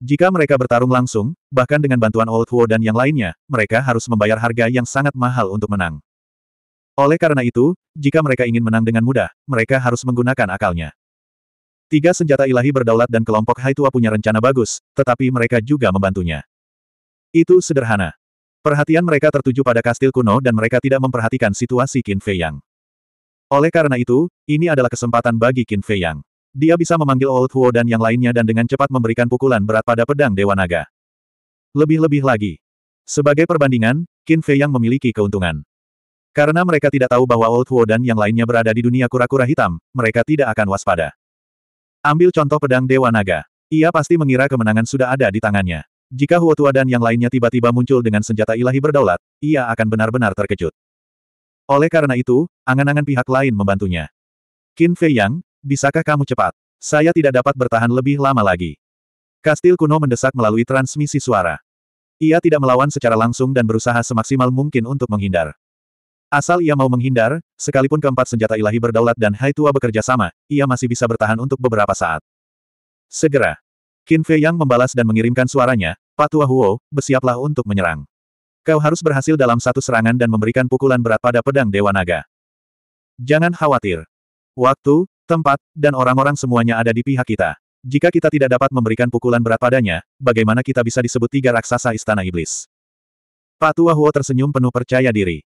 Jika mereka bertarung langsung, bahkan dengan bantuan Old Huo dan yang lainnya, mereka harus membayar harga yang sangat mahal untuk menang. Oleh karena itu, jika mereka ingin menang dengan mudah, mereka harus menggunakan akalnya. Tiga senjata ilahi berdaulat dan kelompok Hai tua punya rencana bagus, tetapi mereka juga membantunya. Itu sederhana. Perhatian mereka tertuju pada kastil kuno dan mereka tidak memperhatikan situasi Qin Fei Yang. Oleh karena itu, ini adalah kesempatan bagi Qin Fei Yang. Dia bisa memanggil Old Huo dan yang lainnya dan dengan cepat memberikan pukulan berat pada pedang Dewa Naga. Lebih-lebih lagi. Sebagai perbandingan, Qin Fei yang memiliki keuntungan. Karena mereka tidak tahu bahwa Old Huo dan yang lainnya berada di dunia kura-kura hitam, mereka tidak akan waspada. Ambil contoh pedang Dewa Naga. Ia pasti mengira kemenangan sudah ada di tangannya. Jika Huo Tua dan yang lainnya tiba-tiba muncul dengan senjata ilahi berdaulat, ia akan benar-benar terkejut. Oleh karena itu, angan-angan pihak lain membantunya. Qin Fei Yang, Bisakah kamu cepat? Saya tidak dapat bertahan lebih lama lagi. Kastil kuno mendesak melalui transmisi suara. Ia tidak melawan secara langsung dan berusaha semaksimal mungkin untuk menghindar. Asal ia mau menghindar, sekalipun keempat senjata ilahi berdaulat dan Hai Tua bekerja sama, ia masih bisa bertahan untuk beberapa saat. Segera. Qin Fei Yang membalas dan mengirimkan suaranya, Patua Huo, bersiaplah untuk menyerang. Kau harus berhasil dalam satu serangan dan memberikan pukulan berat pada pedang Dewa Naga. Jangan khawatir. Waktu, tempat, dan orang-orang semuanya ada di pihak kita. Jika kita tidak dapat memberikan pukulan berat padanya, bagaimana kita bisa disebut tiga raksasa istana iblis? Pak Tua Huo tersenyum penuh percaya diri.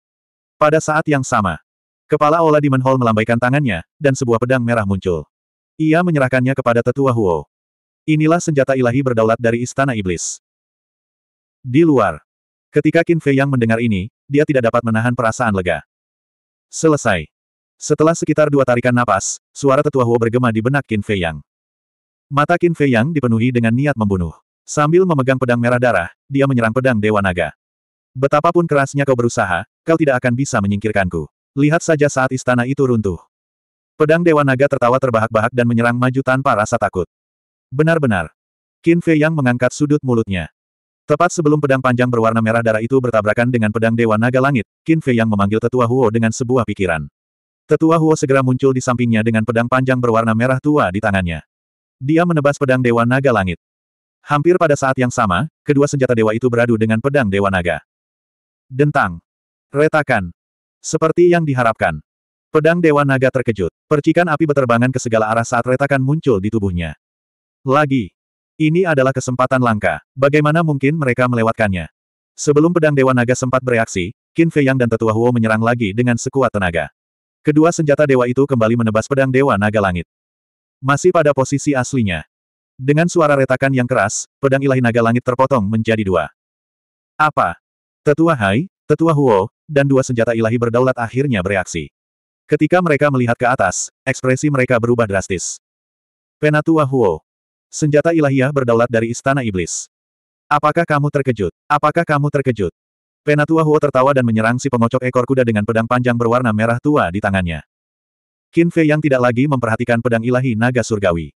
Pada saat yang sama, kepala Ola di Hall melambaikan tangannya, dan sebuah pedang merah muncul. Ia menyerahkannya kepada tetua Huo. Inilah senjata ilahi berdaulat dari istana iblis. Di luar. Ketika Qin Fei yang mendengar ini, dia tidak dapat menahan perasaan lega. Selesai. Setelah sekitar dua tarikan napas, suara tetua Huo bergema di benak Qin Fei Yang. Mata Qin Fei Yang dipenuhi dengan niat membunuh. Sambil memegang pedang merah darah, dia menyerang pedang Dewa Naga. Betapapun kerasnya kau berusaha, kau tidak akan bisa menyingkirkanku. Lihat saja saat istana itu runtuh. Pedang Dewa Naga tertawa terbahak-bahak dan menyerang maju tanpa rasa takut. Benar-benar. Qin Fei Yang mengangkat sudut mulutnya. Tepat sebelum pedang panjang berwarna merah darah itu bertabrakan dengan pedang Dewa Naga Langit, Qin Fei Yang memanggil tetua Huo dengan sebuah pikiran. Tetua Huo segera muncul di sampingnya dengan pedang panjang berwarna merah tua di tangannya. Dia menebas pedang Dewa Naga Langit. Hampir pada saat yang sama, kedua senjata dewa itu beradu dengan pedang Dewa Naga. Dentang. Retakan. Seperti yang diharapkan. Pedang Dewa Naga terkejut. Percikan api beterbangan ke segala arah saat retakan muncul di tubuhnya. Lagi. Ini adalah kesempatan langka. Bagaimana mungkin mereka melewatkannya? Sebelum pedang Dewa Naga sempat bereaksi, Qin Fei Yang dan Tetua Huo menyerang lagi dengan sekuat tenaga. Kedua senjata dewa itu kembali menebas pedang dewa naga langit. Masih pada posisi aslinya. Dengan suara retakan yang keras, pedang ilahi naga langit terpotong menjadi dua. Apa? Tetua Hai, Tetua Huo, dan dua senjata ilahi berdaulat akhirnya bereaksi. Ketika mereka melihat ke atas, ekspresi mereka berubah drastis. Penatua Huo. Senjata ilahiyah berdaulat dari Istana Iblis. Apakah kamu terkejut? Apakah kamu terkejut? Penatua Huo tertawa dan menyerang si pengocok ekor kuda dengan pedang panjang berwarna merah tua di tangannya. Qin Fei yang tidak lagi memperhatikan pedang ilahi naga surgawi.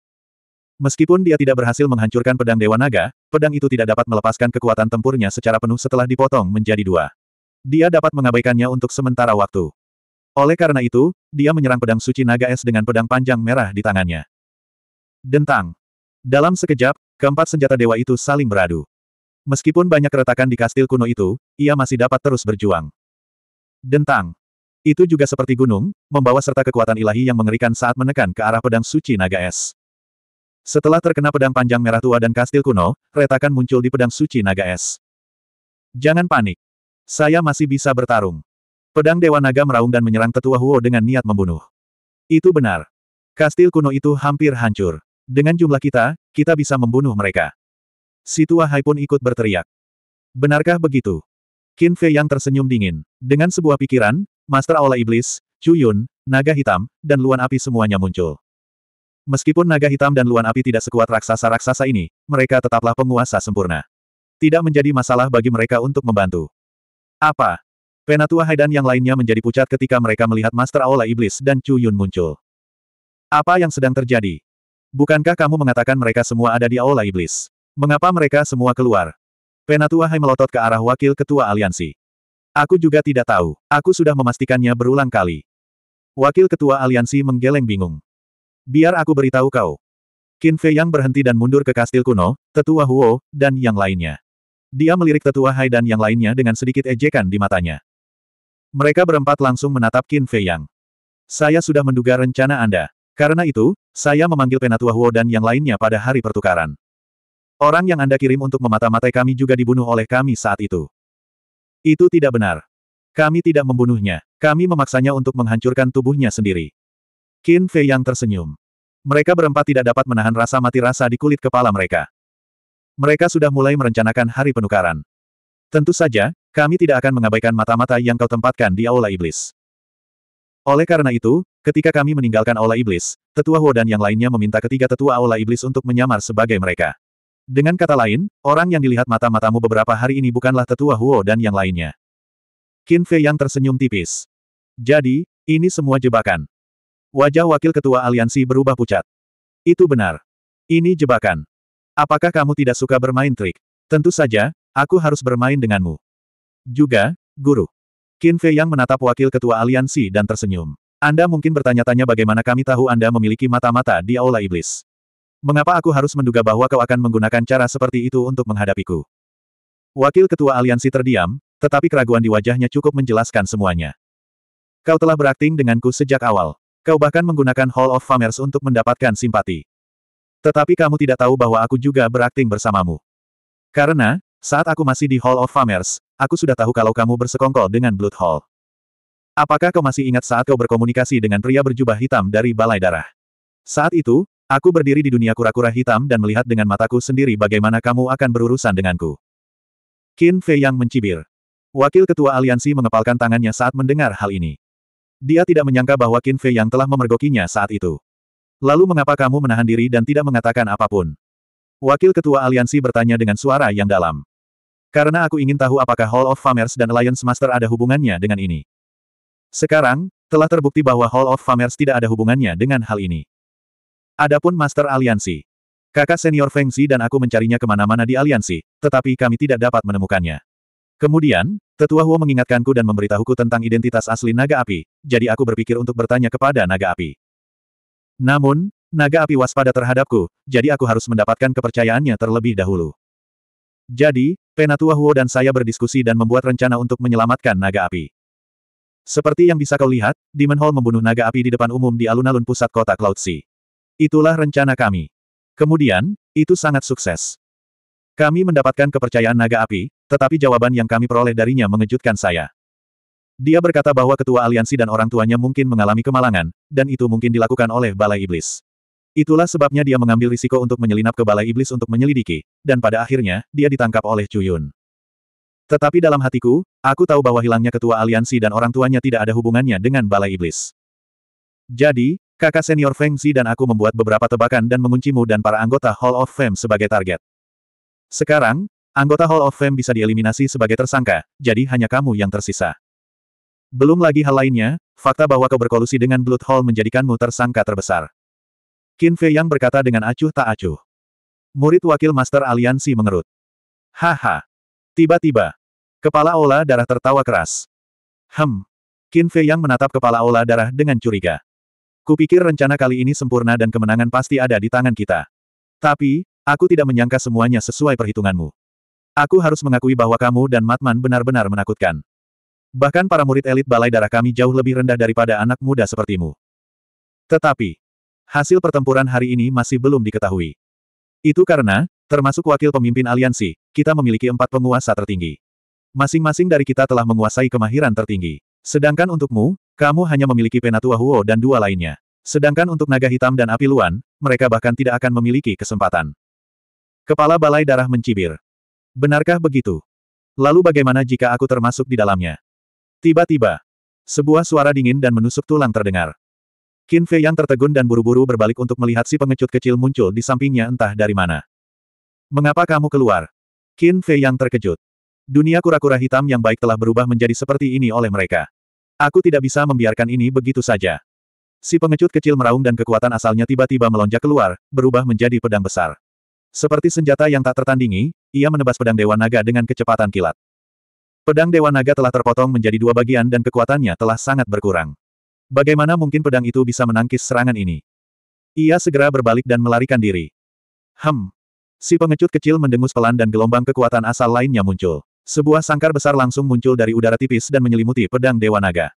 Meskipun dia tidak berhasil menghancurkan pedang Dewa Naga, pedang itu tidak dapat melepaskan kekuatan tempurnya secara penuh setelah dipotong menjadi dua. Dia dapat mengabaikannya untuk sementara waktu. Oleh karena itu, dia menyerang pedang suci naga es dengan pedang panjang merah di tangannya. Dentang. Dalam sekejap, keempat senjata dewa itu saling beradu. Meskipun banyak retakan di kastil kuno itu, ia masih dapat terus berjuang. Dentang. Itu juga seperti gunung, membawa serta kekuatan ilahi yang mengerikan saat menekan ke arah pedang suci naga es. Setelah terkena pedang panjang merah tua dan kastil kuno, retakan muncul di pedang suci naga es. Jangan panik. Saya masih bisa bertarung. Pedang Dewa Naga meraung dan menyerang tetua Huo dengan niat membunuh. Itu benar. Kastil kuno itu hampir hancur. Dengan jumlah kita, kita bisa membunuh mereka si tua Hai pun ikut berteriak. Benarkah begitu? Qin Fei yang tersenyum dingin. Dengan sebuah pikiran, Master Aula Iblis, Chu Yun, Naga Hitam, dan Luan Api semuanya muncul. Meskipun Naga Hitam dan Luan Api tidak sekuat raksasa-raksasa ini, mereka tetaplah penguasa sempurna. Tidak menjadi masalah bagi mereka untuk membantu. Apa? Penatua Hai dan yang lainnya menjadi pucat ketika mereka melihat Master Aula Iblis dan Chu Yun muncul. Apa yang sedang terjadi? Bukankah kamu mengatakan mereka semua ada di Aula Iblis? Mengapa mereka semua keluar? Penatua Hai melotot ke arah wakil ketua aliansi. Aku juga tidak tahu, aku sudah memastikannya berulang kali. Wakil ketua aliansi menggeleng bingung. Biar aku beritahu kau. Qin Fei yang berhenti dan mundur ke kastil kuno, tetua Huo, dan yang lainnya. Dia melirik tetua Hai dan yang lainnya dengan sedikit ejekan di matanya. Mereka berempat langsung menatap Qin Fei Yang. Saya sudah menduga rencana Anda. Karena itu, saya memanggil Penatua Huo dan yang lainnya pada hari pertukaran. Orang yang Anda kirim untuk memata-matai kami juga dibunuh oleh kami saat itu. Itu tidak benar. Kami tidak membunuhnya. Kami memaksanya untuk menghancurkan tubuhnya sendiri. Qin Fei yang tersenyum. Mereka berempat tidak dapat menahan rasa mati rasa di kulit kepala mereka. Mereka sudah mulai merencanakan hari penukaran. Tentu saja, kami tidak akan mengabaikan mata-mata yang kau tempatkan di Aula Iblis. Oleh karena itu, ketika kami meninggalkan Aula Iblis, Tetua Huo dan yang lainnya meminta ketiga Tetua Aula Iblis untuk menyamar sebagai mereka. Dengan kata lain, orang yang dilihat mata-matamu beberapa hari ini bukanlah tetua Huo dan yang lainnya. Qin Fei yang tersenyum tipis. Jadi, ini semua jebakan. Wajah wakil ketua aliansi berubah pucat. Itu benar. Ini jebakan. Apakah kamu tidak suka bermain trik? Tentu saja, aku harus bermain denganmu. Juga, guru. Qin Fei yang menatap wakil ketua aliansi dan tersenyum. Anda mungkin bertanya-tanya bagaimana kami tahu Anda memiliki mata-mata di Aula Iblis. Mengapa aku harus menduga bahwa kau akan menggunakan cara seperti itu untuk menghadapiku? Wakil Ketua Aliansi terdiam, tetapi keraguan di wajahnya cukup menjelaskan semuanya. Kau telah berakting denganku sejak awal. Kau bahkan menggunakan Hall of Famers untuk mendapatkan simpati. Tetapi kamu tidak tahu bahwa aku juga berakting bersamamu. Karena, saat aku masih di Hall of Famers, aku sudah tahu kalau kamu bersekongkol dengan Blood Hall. Apakah kau masih ingat saat kau berkomunikasi dengan pria berjubah hitam dari Balai Darah? Saat itu, Aku berdiri di dunia kura-kura hitam dan melihat dengan mataku sendiri bagaimana kamu akan berurusan denganku. Qin Fei yang mencibir. Wakil Ketua Aliansi mengepalkan tangannya saat mendengar hal ini. Dia tidak menyangka bahwa Qin Fei yang telah memergokinya saat itu. Lalu mengapa kamu menahan diri dan tidak mengatakan apapun? Wakil Ketua Aliansi bertanya dengan suara yang dalam. Karena aku ingin tahu apakah Hall of Famers dan Alliance Master ada hubungannya dengan ini. Sekarang, telah terbukti bahwa Hall of Famers tidak ada hubungannya dengan hal ini. Adapun Master Aliansi. Kakak senior Feng Xi dan aku mencarinya kemana-mana di aliansi, tetapi kami tidak dapat menemukannya. Kemudian, Tetua Huo mengingatkanku dan memberitahuku tentang identitas asli naga api, jadi aku berpikir untuk bertanya kepada naga api. Namun, naga api waspada terhadapku, jadi aku harus mendapatkan kepercayaannya terlebih dahulu. Jadi, Penatua Huo dan saya berdiskusi dan membuat rencana untuk menyelamatkan naga api. Seperti yang bisa kau lihat, Demon Hall membunuh naga api di depan umum di alun-alun pusat kota Cloud Sea. Itulah rencana kami. Kemudian, itu sangat sukses. Kami mendapatkan kepercayaan naga api, tetapi jawaban yang kami peroleh darinya mengejutkan saya. Dia berkata bahwa ketua aliansi dan orang tuanya mungkin mengalami kemalangan, dan itu mungkin dilakukan oleh Balai Iblis. Itulah sebabnya dia mengambil risiko untuk menyelinap ke Balai Iblis untuk menyelidiki, dan pada akhirnya, dia ditangkap oleh Cuyun. Tetapi dalam hatiku, aku tahu bahwa hilangnya ketua aliansi dan orang tuanya tidak ada hubungannya dengan Balai Iblis. Jadi, Kakak senior Feng Zi dan aku membuat beberapa tebakan dan menguncimu dan para anggota Hall of Fame sebagai target. Sekarang, anggota Hall of Fame bisa dieliminasi sebagai tersangka, jadi hanya kamu yang tersisa. Belum lagi hal lainnya, fakta bahwa kau berkolusi dengan Blood Hall menjadikanmu tersangka terbesar. Qin Fei Yang berkata dengan acuh tak acuh. Murid wakil Master Aliansi mengerut. Haha. Tiba-tiba. Kepala Ola Darah tertawa keras. Hem. Qin Fei Yang menatap kepala Ola Darah dengan curiga. Kupikir rencana kali ini sempurna dan kemenangan pasti ada di tangan kita. Tapi, aku tidak menyangka semuanya sesuai perhitunganmu. Aku harus mengakui bahwa kamu dan Matman benar-benar menakutkan. Bahkan para murid elit balai darah kami jauh lebih rendah daripada anak muda sepertimu. Tetapi, hasil pertempuran hari ini masih belum diketahui. Itu karena, termasuk wakil pemimpin aliansi, kita memiliki empat penguasa tertinggi. Masing-masing dari kita telah menguasai kemahiran tertinggi. Sedangkan untukmu, kamu hanya memiliki Penatua Huo dan dua lainnya. Sedangkan untuk naga hitam dan api luan, mereka bahkan tidak akan memiliki kesempatan. Kepala balai darah mencibir. Benarkah begitu? Lalu bagaimana jika aku termasuk di dalamnya? Tiba-tiba, sebuah suara dingin dan menusuk tulang terdengar. Qin Fei yang tertegun dan buru-buru berbalik untuk melihat si pengecut kecil muncul di sampingnya entah dari mana. Mengapa kamu keluar? Qin Fei yang terkejut. Dunia kura-kura hitam yang baik telah berubah menjadi seperti ini oleh mereka. Aku tidak bisa membiarkan ini begitu saja. Si pengecut kecil meraung dan kekuatan asalnya tiba-tiba melonjak keluar, berubah menjadi pedang besar. Seperti senjata yang tak tertandingi, ia menebas pedang Dewa Naga dengan kecepatan kilat. Pedang Dewa Naga telah terpotong menjadi dua bagian dan kekuatannya telah sangat berkurang. Bagaimana mungkin pedang itu bisa menangkis serangan ini? Ia segera berbalik dan melarikan diri. Hem. Si pengecut kecil mendengus pelan dan gelombang kekuatan asal lainnya muncul. Sebuah sangkar besar langsung muncul dari udara tipis dan menyelimuti pedang Dewa Naga.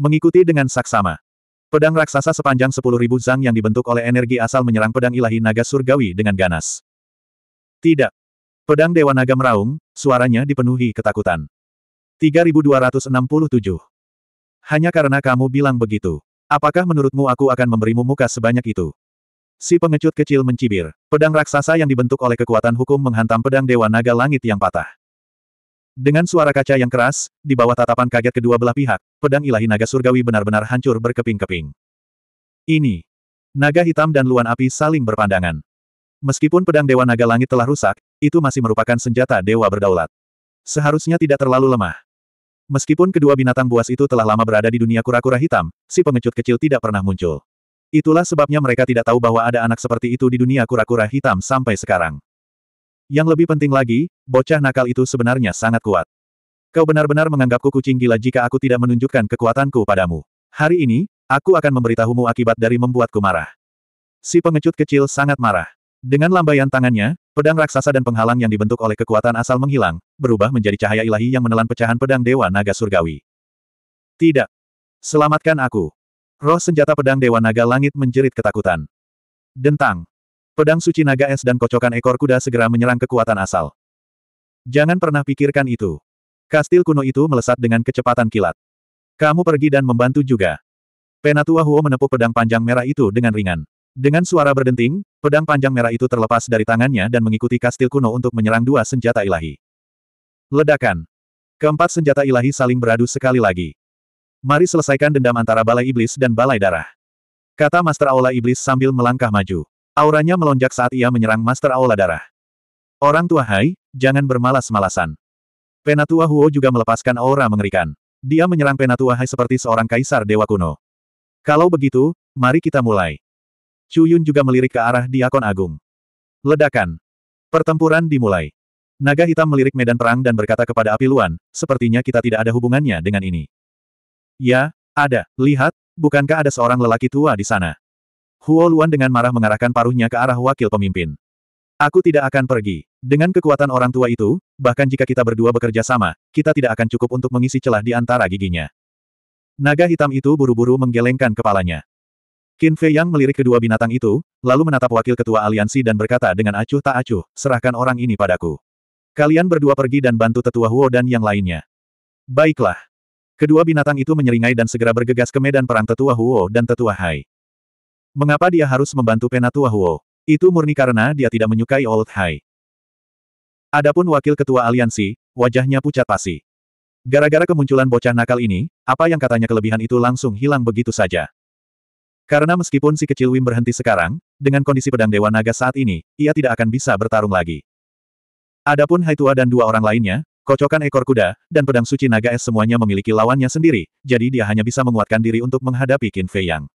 Mengikuti dengan saksama. Pedang raksasa sepanjang 10.000 zang yang dibentuk oleh energi asal menyerang pedang ilahi naga surgawi dengan ganas. Tidak. Pedang Dewa Naga meraung, suaranya dipenuhi ketakutan. 3267. Hanya karena kamu bilang begitu. Apakah menurutmu aku akan memberimu muka sebanyak itu? Si pengecut kecil mencibir. Pedang raksasa yang dibentuk oleh kekuatan hukum menghantam pedang Dewa Naga Langit yang patah. Dengan suara kaca yang keras, di bawah tatapan kaget kedua belah pihak, pedang ilahi naga surgawi benar-benar hancur berkeping-keping. Ini. Naga hitam dan luan api saling berpandangan. Meskipun pedang Dewa Naga Langit telah rusak, itu masih merupakan senjata dewa berdaulat. Seharusnya tidak terlalu lemah. Meskipun kedua binatang buas itu telah lama berada di dunia kura-kura hitam, si pengecut kecil tidak pernah muncul. Itulah sebabnya mereka tidak tahu bahwa ada anak seperti itu di dunia kura-kura hitam sampai sekarang. Yang lebih penting lagi, bocah nakal itu sebenarnya sangat kuat. Kau benar-benar menganggapku kucing gila jika aku tidak menunjukkan kekuatanku padamu. Hari ini, aku akan memberitahumu akibat dari membuatku marah. Si pengecut kecil sangat marah. Dengan lambaian tangannya, pedang raksasa dan penghalang yang dibentuk oleh kekuatan asal menghilang, berubah menjadi cahaya ilahi yang menelan pecahan pedang Dewa Naga Surgawi. Tidak. Selamatkan aku. Roh senjata pedang Dewa Naga Langit menjerit ketakutan. Dentang. Pedang suci naga es dan kocokan ekor kuda segera menyerang kekuatan asal. Jangan pernah pikirkan itu. Kastil kuno itu melesat dengan kecepatan kilat. Kamu pergi dan membantu juga. Penatua Huo menepuk pedang panjang merah itu dengan ringan. Dengan suara berdenting, pedang panjang merah itu terlepas dari tangannya dan mengikuti kastil kuno untuk menyerang dua senjata ilahi. Ledakan. Keempat senjata ilahi saling beradu sekali lagi. Mari selesaikan dendam antara Balai Iblis dan Balai Darah. Kata Master Aula Iblis sambil melangkah maju. Auranya melonjak saat ia menyerang Master Aula Darah. Orang tua Hai, jangan bermalas-malasan. Penatua Huo juga melepaskan aura mengerikan. Dia menyerang Penatua Hai seperti seorang kaisar dewa kuno. Kalau begitu, mari kita mulai. Chu Yun juga melirik ke arah Diakon Agung. Ledakan. Pertempuran dimulai. Naga hitam melirik medan perang dan berkata kepada api luan, sepertinya kita tidak ada hubungannya dengan ini. Ya, ada, lihat, bukankah ada seorang lelaki tua di sana? Huo Luan dengan marah mengarahkan paruhnya ke arah wakil pemimpin. Aku tidak akan pergi. Dengan kekuatan orang tua itu, bahkan jika kita berdua bekerja sama, kita tidak akan cukup untuk mengisi celah di antara giginya. Naga hitam itu buru-buru menggelengkan kepalanya. Qin Fei Yang melirik kedua binatang itu, lalu menatap wakil ketua aliansi dan berkata dengan acuh tak acuh, serahkan orang ini padaku. Kalian berdua pergi dan bantu tetua Huo dan yang lainnya. Baiklah. Kedua binatang itu menyeringai dan segera bergegas ke medan perang tetua Huo dan tetua Hai. Mengapa dia harus membantu Penatua Huo? Itu murni karena dia tidak menyukai Old High. Adapun wakil ketua aliansi, wajahnya pucat pasi. Gara-gara kemunculan bocah nakal ini, apa yang katanya kelebihan itu langsung hilang begitu saja. Karena meskipun si kecil Wim berhenti sekarang, dengan kondisi pedang Dewa Naga saat ini, ia tidak akan bisa bertarung lagi. Adapun Hai Tua dan dua orang lainnya, kocokan ekor kuda, dan pedang suci naga es semuanya memiliki lawannya sendiri, jadi dia hanya bisa menguatkan diri untuk menghadapi Qin Fei Yang.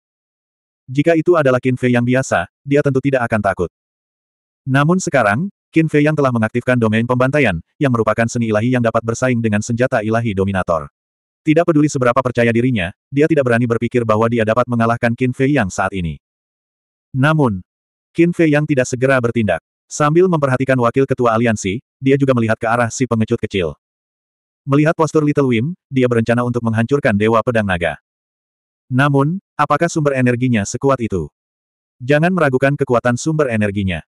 Jika itu adalah Qin Fei yang biasa, dia tentu tidak akan takut. Namun sekarang, Qin Fei yang telah mengaktifkan domain pembantaian, yang merupakan seni ilahi yang dapat bersaing dengan senjata ilahi dominator. Tidak peduli seberapa percaya dirinya, dia tidak berani berpikir bahwa dia dapat mengalahkan Qin Fei yang saat ini. Namun, Qin Fei yang tidak segera bertindak. Sambil memperhatikan wakil ketua aliansi, dia juga melihat ke arah si pengecut kecil. Melihat postur Little Wim, dia berencana untuk menghancurkan Dewa Pedang Naga. Namun, apakah sumber energinya sekuat itu? Jangan meragukan kekuatan sumber energinya.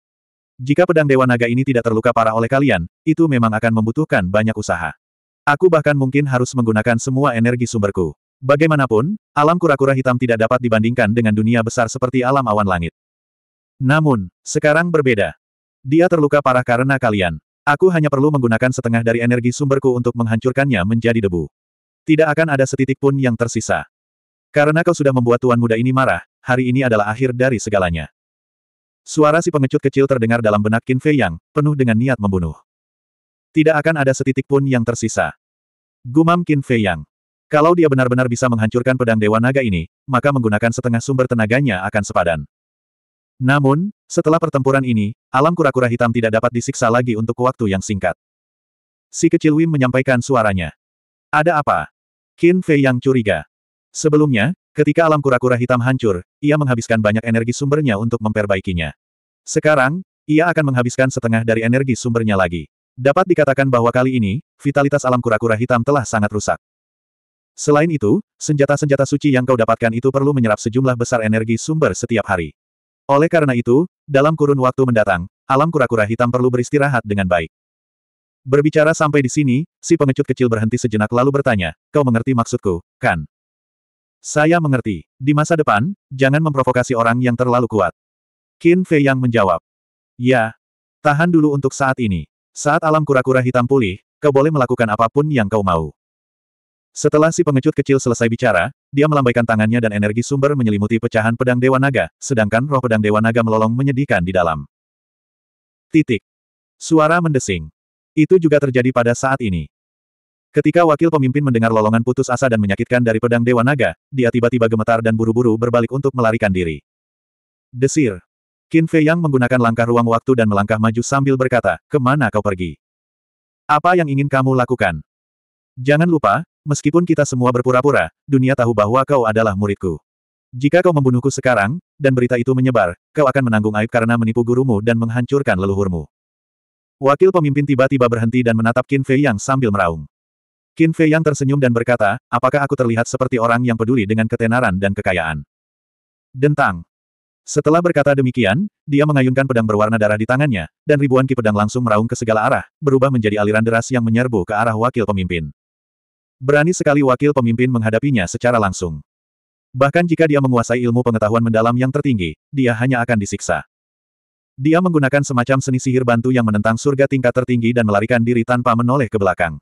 Jika pedang Dewa Naga ini tidak terluka parah oleh kalian, itu memang akan membutuhkan banyak usaha. Aku bahkan mungkin harus menggunakan semua energi sumberku. Bagaimanapun, alam kura-kura hitam tidak dapat dibandingkan dengan dunia besar seperti alam awan langit. Namun, sekarang berbeda. Dia terluka parah karena kalian. Aku hanya perlu menggunakan setengah dari energi sumberku untuk menghancurkannya menjadi debu. Tidak akan ada setitik pun yang tersisa. Karena kau sudah membuat tuan muda ini marah, hari ini adalah akhir dari segalanya. Suara si pengecut kecil terdengar dalam benak Qin Fei Yang, penuh dengan niat membunuh. Tidak akan ada setitik pun yang tersisa. Gumam Qin Fei Yang. Kalau dia benar-benar bisa menghancurkan pedang Dewa Naga ini, maka menggunakan setengah sumber tenaganya akan sepadan. Namun, setelah pertempuran ini, alam kura-kura hitam tidak dapat disiksa lagi untuk waktu yang singkat. Si kecil Wim menyampaikan suaranya. Ada apa? Qin Fei Yang curiga. Sebelumnya, ketika alam kura-kura hitam hancur, ia menghabiskan banyak energi sumbernya untuk memperbaikinya. Sekarang, ia akan menghabiskan setengah dari energi sumbernya lagi. Dapat dikatakan bahwa kali ini, vitalitas alam kura-kura hitam telah sangat rusak. Selain itu, senjata-senjata suci yang kau dapatkan itu perlu menyerap sejumlah besar energi sumber setiap hari. Oleh karena itu, dalam kurun waktu mendatang, alam kura-kura hitam perlu beristirahat dengan baik. Berbicara sampai di sini, si pengecut kecil berhenti sejenak lalu bertanya, kau mengerti maksudku, kan? Saya mengerti. Di masa depan, jangan memprovokasi orang yang terlalu kuat. Qin Fei yang menjawab. Ya. Tahan dulu untuk saat ini. Saat alam kura-kura hitam pulih, kau boleh melakukan apapun yang kau mau. Setelah si pengecut kecil selesai bicara, dia melambaikan tangannya dan energi sumber menyelimuti pecahan pedang Dewa Naga, sedangkan roh pedang Dewa Naga melolong menyedihkan di dalam. Titik. Suara mendesing. Itu juga terjadi pada saat ini. Ketika wakil pemimpin mendengar lolongan putus asa dan menyakitkan dari pedang Dewa Naga, dia tiba-tiba gemetar dan buru-buru berbalik untuk melarikan diri. Desir. Qin Fei Yang menggunakan langkah ruang waktu dan melangkah maju sambil berkata, kemana kau pergi? Apa yang ingin kamu lakukan? Jangan lupa, meskipun kita semua berpura-pura, dunia tahu bahwa kau adalah muridku. Jika kau membunuhku sekarang, dan berita itu menyebar, kau akan menanggung aib karena menipu gurumu dan menghancurkan leluhurmu. Wakil pemimpin tiba-tiba berhenti dan menatap Qin Fei Yang sambil meraung. Qin Fei yang tersenyum dan berkata, apakah aku terlihat seperti orang yang peduli dengan ketenaran dan kekayaan? Dentang. Setelah berkata demikian, dia mengayunkan pedang berwarna darah di tangannya, dan ribuan ki pedang langsung meraung ke segala arah, berubah menjadi aliran deras yang menyerbu ke arah wakil pemimpin. Berani sekali wakil pemimpin menghadapinya secara langsung. Bahkan jika dia menguasai ilmu pengetahuan mendalam yang tertinggi, dia hanya akan disiksa. Dia menggunakan semacam seni sihir bantu yang menentang surga tingkat tertinggi dan melarikan diri tanpa menoleh ke belakang.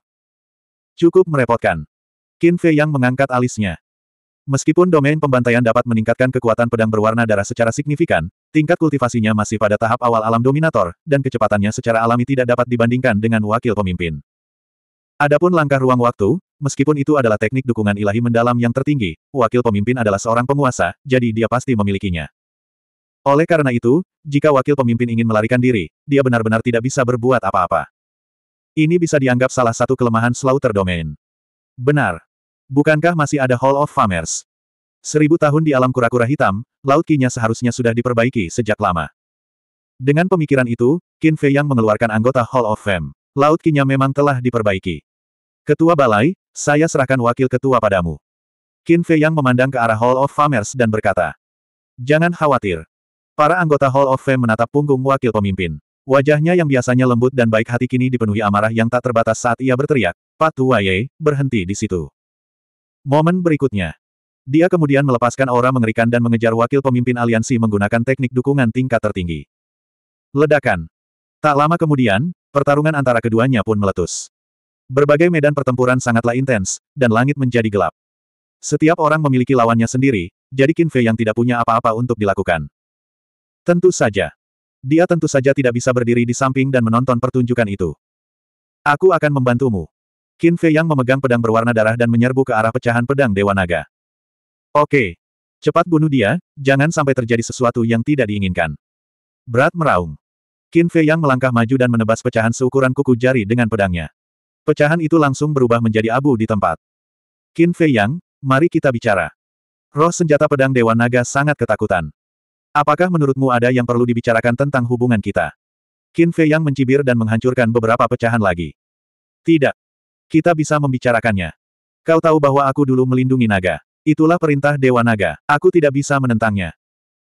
Cukup merepotkan. Qin Fei yang mengangkat alisnya. Meskipun domain pembantaian dapat meningkatkan kekuatan pedang berwarna darah secara signifikan, tingkat kultivasinya masih pada tahap awal alam dominator, dan kecepatannya secara alami tidak dapat dibandingkan dengan wakil pemimpin. Adapun langkah ruang waktu, meskipun itu adalah teknik dukungan ilahi mendalam yang tertinggi, wakil pemimpin adalah seorang penguasa, jadi dia pasti memilikinya. Oleh karena itu, jika wakil pemimpin ingin melarikan diri, dia benar-benar tidak bisa berbuat apa-apa. Ini bisa dianggap salah satu kelemahan Slaughter Domain. Benar. Bukankah masih ada Hall of Famers? Seribu tahun di alam kura-kura hitam, laut kinya seharusnya sudah diperbaiki sejak lama. Dengan pemikiran itu, Qin Fei yang mengeluarkan anggota Hall of Fame. Laut kinya memang telah diperbaiki. Ketua Balai, saya serahkan wakil ketua padamu. Qin Fei yang memandang ke arah Hall of Famers dan berkata, Jangan khawatir. Para anggota Hall of Fame menatap punggung wakil pemimpin. Wajahnya yang biasanya lembut dan baik hati kini dipenuhi amarah yang tak terbatas saat ia berteriak, Patu Waye, berhenti di situ. Momen berikutnya. Dia kemudian melepaskan aura mengerikan dan mengejar wakil pemimpin aliansi menggunakan teknik dukungan tingkat tertinggi. Ledakan. Tak lama kemudian, pertarungan antara keduanya pun meletus. Berbagai medan pertempuran sangatlah intens, dan langit menjadi gelap. Setiap orang memiliki lawannya sendiri, jadi Qin yang tidak punya apa-apa untuk dilakukan. Tentu saja. Dia tentu saja tidak bisa berdiri di samping dan menonton pertunjukan itu. Aku akan membantumu. Qin Fei yang memegang pedang berwarna darah dan menyerbu ke arah pecahan pedang Dewa Naga. Oke. Cepat bunuh dia, jangan sampai terjadi sesuatu yang tidak diinginkan. Berat meraung. Qin Fei yang melangkah maju dan menebas pecahan seukuran kuku jari dengan pedangnya. Pecahan itu langsung berubah menjadi abu di tempat. Qin Fei yang, mari kita bicara. Roh senjata pedang Dewa Naga sangat ketakutan. Apakah menurutmu ada yang perlu dibicarakan tentang hubungan kita? Qin Fei yang mencibir dan menghancurkan beberapa pecahan lagi. Tidak. Kita bisa membicarakannya. Kau tahu bahwa aku dulu melindungi naga. Itulah perintah Dewa Naga. Aku tidak bisa menentangnya.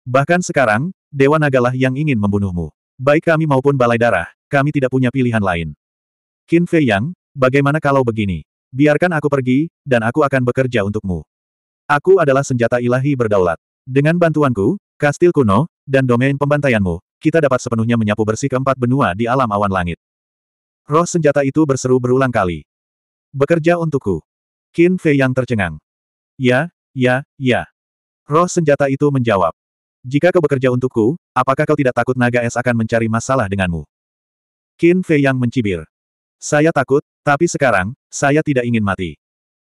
Bahkan sekarang, Dewa Nagalah yang ingin membunuhmu. Baik kami maupun Balai Darah, kami tidak punya pilihan lain. Qin Fei Yang, bagaimana kalau begini? Biarkan aku pergi, dan aku akan bekerja untukmu. Aku adalah senjata ilahi berdaulat. Dengan bantuanku, Kastil kuno, dan domain pembantaianmu, kita dapat sepenuhnya menyapu bersih keempat benua di alam awan langit. Roh senjata itu berseru berulang kali. Bekerja untukku. Qin Fei yang tercengang. Ya, ya, ya. Roh senjata itu menjawab. Jika kau bekerja untukku, apakah kau tidak takut naga es akan mencari masalah denganmu? Qin Fei yang mencibir. Saya takut, tapi sekarang, saya tidak ingin mati.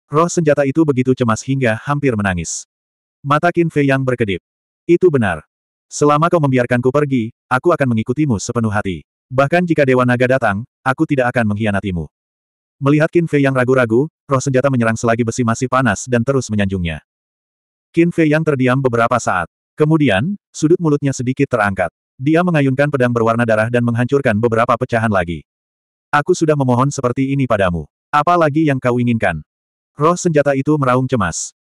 Roh senjata itu begitu cemas hingga hampir menangis. Mata Qin Fei yang berkedip. Itu benar. Selama kau membiarkanku pergi, aku akan mengikutimu sepenuh hati. Bahkan jika Dewa Naga datang, aku tidak akan mengkhianatimu. Melihat Qin Fei yang ragu-ragu, roh senjata menyerang selagi besi masih panas dan terus menyanjungnya. Qin Fei yang terdiam beberapa saat. Kemudian, sudut mulutnya sedikit terangkat. Dia mengayunkan pedang berwarna darah dan menghancurkan beberapa pecahan lagi. Aku sudah memohon seperti ini padamu. Apa lagi yang kau inginkan? Roh senjata itu meraung cemas.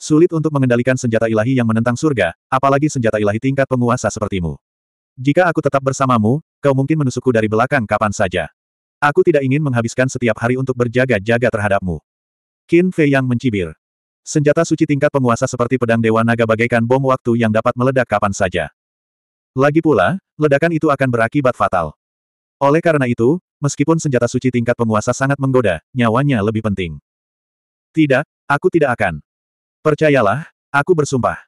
Sulit untuk mengendalikan senjata ilahi yang menentang surga, apalagi senjata ilahi tingkat penguasa sepertimu. Jika aku tetap bersamamu, kau mungkin menusukku dari belakang kapan saja. Aku tidak ingin menghabiskan setiap hari untuk berjaga-jaga terhadapmu. Qin Fei yang mencibir. Senjata suci tingkat penguasa seperti pedang Dewa Naga bagaikan bom waktu yang dapat meledak kapan saja. Lagi pula, ledakan itu akan berakibat fatal. Oleh karena itu, meskipun senjata suci tingkat penguasa sangat menggoda, nyawanya lebih penting. Tidak, aku tidak akan. Percayalah, aku bersumpah.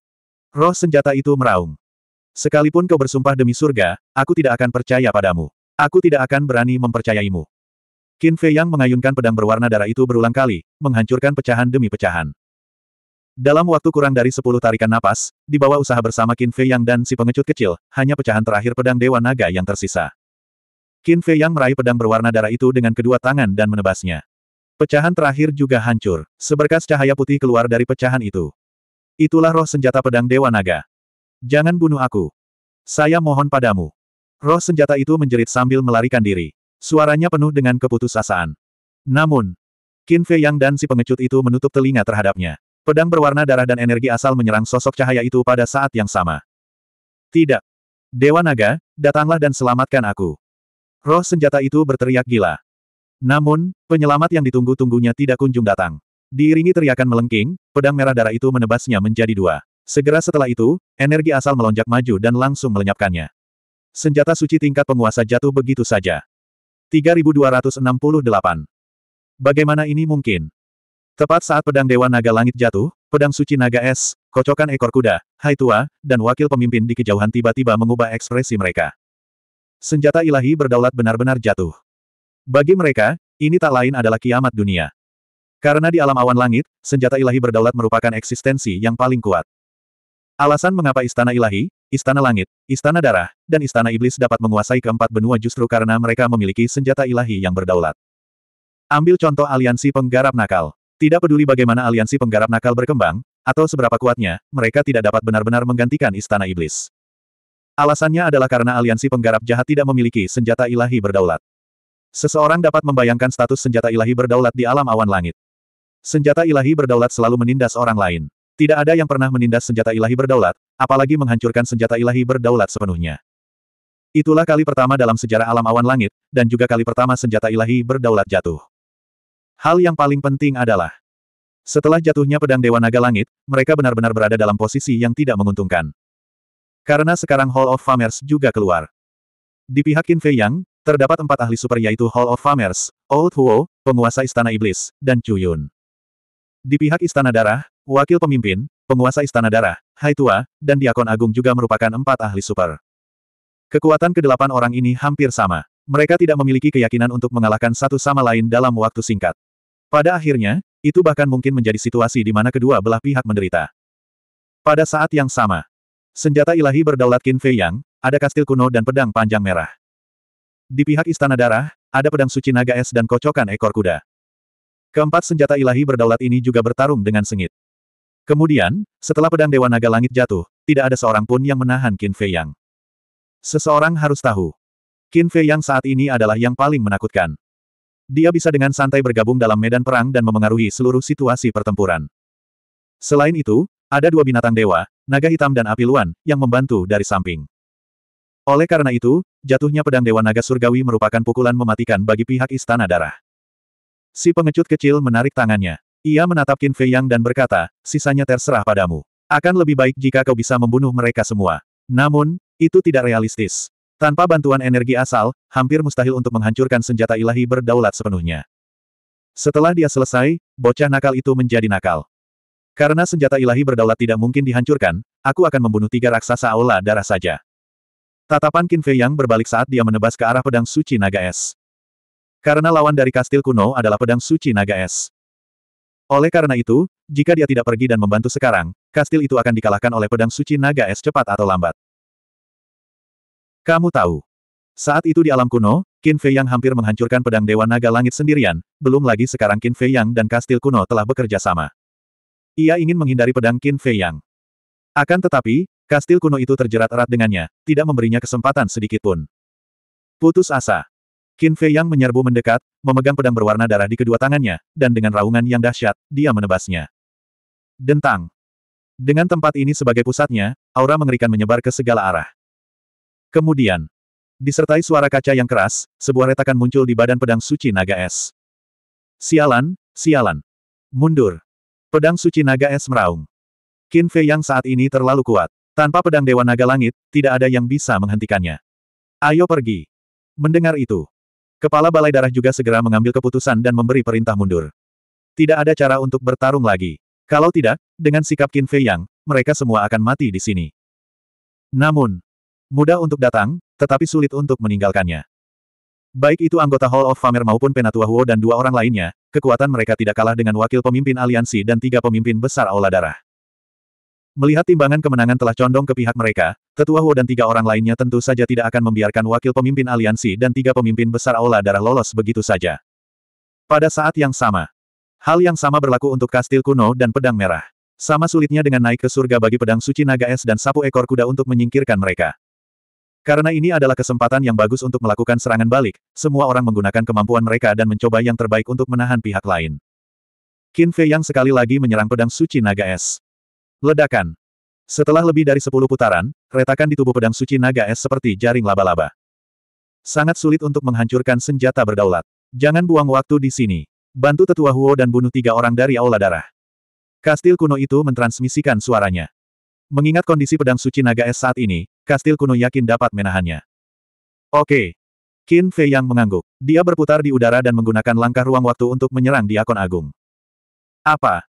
Roh senjata itu meraung. Sekalipun kau bersumpah demi surga, aku tidak akan percaya padamu. Aku tidak akan berani mempercayaimu. Qin Fei yang mengayunkan pedang berwarna darah itu berulang kali, menghancurkan pecahan demi pecahan. Dalam waktu kurang dari sepuluh tarikan napas, di bawah usaha bersama Qin Fei yang dan si pengecut kecil, hanya pecahan terakhir pedang Dewa Naga yang tersisa. Qin Fei yang meraih pedang berwarna darah itu dengan kedua tangan dan menebasnya. Pecahan terakhir juga hancur, seberkas cahaya putih keluar dari pecahan itu. Itulah roh senjata pedang Dewa Naga. Jangan bunuh aku. Saya mohon padamu. Roh senjata itu menjerit sambil melarikan diri. Suaranya penuh dengan keputusasaan. Namun, Qin Fei Yang dan si pengecut itu menutup telinga terhadapnya. Pedang berwarna darah dan energi asal menyerang sosok cahaya itu pada saat yang sama. Tidak. Dewa Naga, datanglah dan selamatkan aku. Roh senjata itu berteriak gila. Namun, penyelamat yang ditunggu-tunggunya tidak kunjung datang. Diiringi teriakan melengking, pedang merah darah itu menebasnya menjadi dua. Segera setelah itu, energi asal melonjak maju dan langsung melenyapkannya. Senjata suci tingkat penguasa jatuh begitu saja. 3268. Bagaimana ini mungkin? Tepat saat pedang Dewa Naga Langit jatuh, pedang suci Naga Es, kocokan ekor kuda, Hai Tua, dan wakil pemimpin di kejauhan tiba-tiba mengubah ekspresi mereka. Senjata ilahi berdaulat benar-benar jatuh. Bagi mereka, ini tak lain adalah kiamat dunia. Karena di alam awan langit, senjata ilahi berdaulat merupakan eksistensi yang paling kuat. Alasan mengapa istana ilahi, istana langit, istana darah, dan istana iblis dapat menguasai keempat benua justru karena mereka memiliki senjata ilahi yang berdaulat. Ambil contoh aliansi penggarap nakal. Tidak peduli bagaimana aliansi penggarap nakal berkembang, atau seberapa kuatnya, mereka tidak dapat benar-benar menggantikan istana iblis. Alasannya adalah karena aliansi penggarap jahat tidak memiliki senjata ilahi berdaulat. Seseorang dapat membayangkan status senjata ilahi berdaulat di alam awan langit. Senjata ilahi berdaulat selalu menindas orang lain. Tidak ada yang pernah menindas senjata ilahi berdaulat, apalagi menghancurkan senjata ilahi berdaulat sepenuhnya. Itulah kali pertama dalam sejarah alam awan langit, dan juga kali pertama senjata ilahi berdaulat jatuh. Hal yang paling penting adalah, setelah jatuhnya pedang Dewa Naga Langit, mereka benar-benar berada dalam posisi yang tidak menguntungkan. Karena sekarang Hall of Famers juga keluar. Di pihak Qin Yang, Terdapat empat ahli super yaitu Hall of Famers, Old Huo, penguasa Istana Iblis, dan Chu Di pihak Istana Darah, wakil pemimpin, penguasa Istana Darah, Hai Tua, dan Diakon Agung juga merupakan empat ahli super. Kekuatan kedelapan orang ini hampir sama. Mereka tidak memiliki keyakinan untuk mengalahkan satu sama lain dalam waktu singkat. Pada akhirnya, itu bahkan mungkin menjadi situasi di mana kedua belah pihak menderita. Pada saat yang sama, senjata ilahi berdaulat Qin Fei Yang, ada kastil kuno dan pedang panjang merah. Di pihak Istana Darah, ada pedang suci naga es dan kocokan ekor kuda. Keempat senjata ilahi berdaulat ini juga bertarung dengan sengit. Kemudian, setelah pedang Dewa Naga Langit jatuh, tidak ada seorang pun yang menahan Qin Fei Yang. Seseorang harus tahu. Qin Fei Yang saat ini adalah yang paling menakutkan. Dia bisa dengan santai bergabung dalam medan perang dan memengaruhi seluruh situasi pertempuran. Selain itu, ada dua binatang dewa, naga hitam dan api luan, yang membantu dari samping. Oleh karena itu, jatuhnya pedang Dewa Naga Surgawi merupakan pukulan mematikan bagi pihak Istana Darah. Si pengecut kecil menarik tangannya. Ia menatap Qin Fei Yang dan berkata, sisanya terserah padamu. Akan lebih baik jika kau bisa membunuh mereka semua. Namun, itu tidak realistis. Tanpa bantuan energi asal, hampir mustahil untuk menghancurkan senjata ilahi berdaulat sepenuhnya. Setelah dia selesai, bocah nakal itu menjadi nakal. Karena senjata ilahi berdaulat tidak mungkin dihancurkan, aku akan membunuh tiga raksasa aula darah saja. Tatapan Qin Fei Yang berbalik saat dia menebas ke arah pedang suci naga es. Karena lawan dari kastil kuno adalah pedang suci naga es. Oleh karena itu, jika dia tidak pergi dan membantu sekarang, kastil itu akan dikalahkan oleh pedang suci naga es cepat atau lambat. Kamu tahu. Saat itu di alam kuno, Qin Fei Yang hampir menghancurkan pedang Dewa Naga Langit sendirian, belum lagi sekarang Qin Fei Yang dan kastil kuno telah bekerja sama. Ia ingin menghindari pedang Qin Fei Yang. Akan tetapi, Kastil kuno itu terjerat erat dengannya, tidak memberinya kesempatan sedikitpun. Putus asa. Qin Fei Yang menyerbu mendekat, memegang pedang berwarna darah di kedua tangannya, dan dengan raungan yang dahsyat, dia menebasnya. Dentang. Dengan tempat ini sebagai pusatnya, aura mengerikan menyebar ke segala arah. Kemudian, disertai suara kaca yang keras, sebuah retakan muncul di badan pedang suci naga es. Sialan, sialan. Mundur. Pedang suci naga es meraung. Qin Fei Yang saat ini terlalu kuat. Tanpa pedang Dewa Naga Langit, tidak ada yang bisa menghentikannya. Ayo pergi. Mendengar itu, kepala balai darah juga segera mengambil keputusan dan memberi perintah mundur. Tidak ada cara untuk bertarung lagi. Kalau tidak, dengan sikap Qin Fei Yang, mereka semua akan mati di sini. Namun, mudah untuk datang, tetapi sulit untuk meninggalkannya. Baik itu anggota Hall of Famer maupun Penatua Huo dan dua orang lainnya, kekuatan mereka tidak kalah dengan wakil pemimpin aliansi dan tiga pemimpin besar Aula Darah. Melihat timbangan kemenangan telah condong ke pihak mereka, Ketua Huo dan tiga orang lainnya tentu saja tidak akan membiarkan wakil pemimpin aliansi dan tiga pemimpin besar Aula Darah lolos begitu saja. Pada saat yang sama, hal yang sama berlaku untuk kastil kuno dan pedang merah. Sama sulitnya dengan naik ke surga bagi pedang suci naga es dan sapu ekor kuda untuk menyingkirkan mereka. Karena ini adalah kesempatan yang bagus untuk melakukan serangan balik, semua orang menggunakan kemampuan mereka dan mencoba yang terbaik untuk menahan pihak lain. Qin Fei yang sekali lagi menyerang pedang suci naga es. Ledakan. Setelah lebih dari sepuluh putaran, retakan di tubuh pedang suci naga es seperti jaring laba-laba. Sangat sulit untuk menghancurkan senjata berdaulat. Jangan buang waktu di sini. Bantu tetua Huo dan bunuh tiga orang dari Aula Darah. Kastil kuno itu mentransmisikan suaranya. Mengingat kondisi pedang suci naga es saat ini, kastil kuno yakin dapat menahannya. Oke. Qin Fei yang mengangguk. Dia berputar di udara dan menggunakan langkah ruang waktu untuk menyerang Diakon Agung. Apa?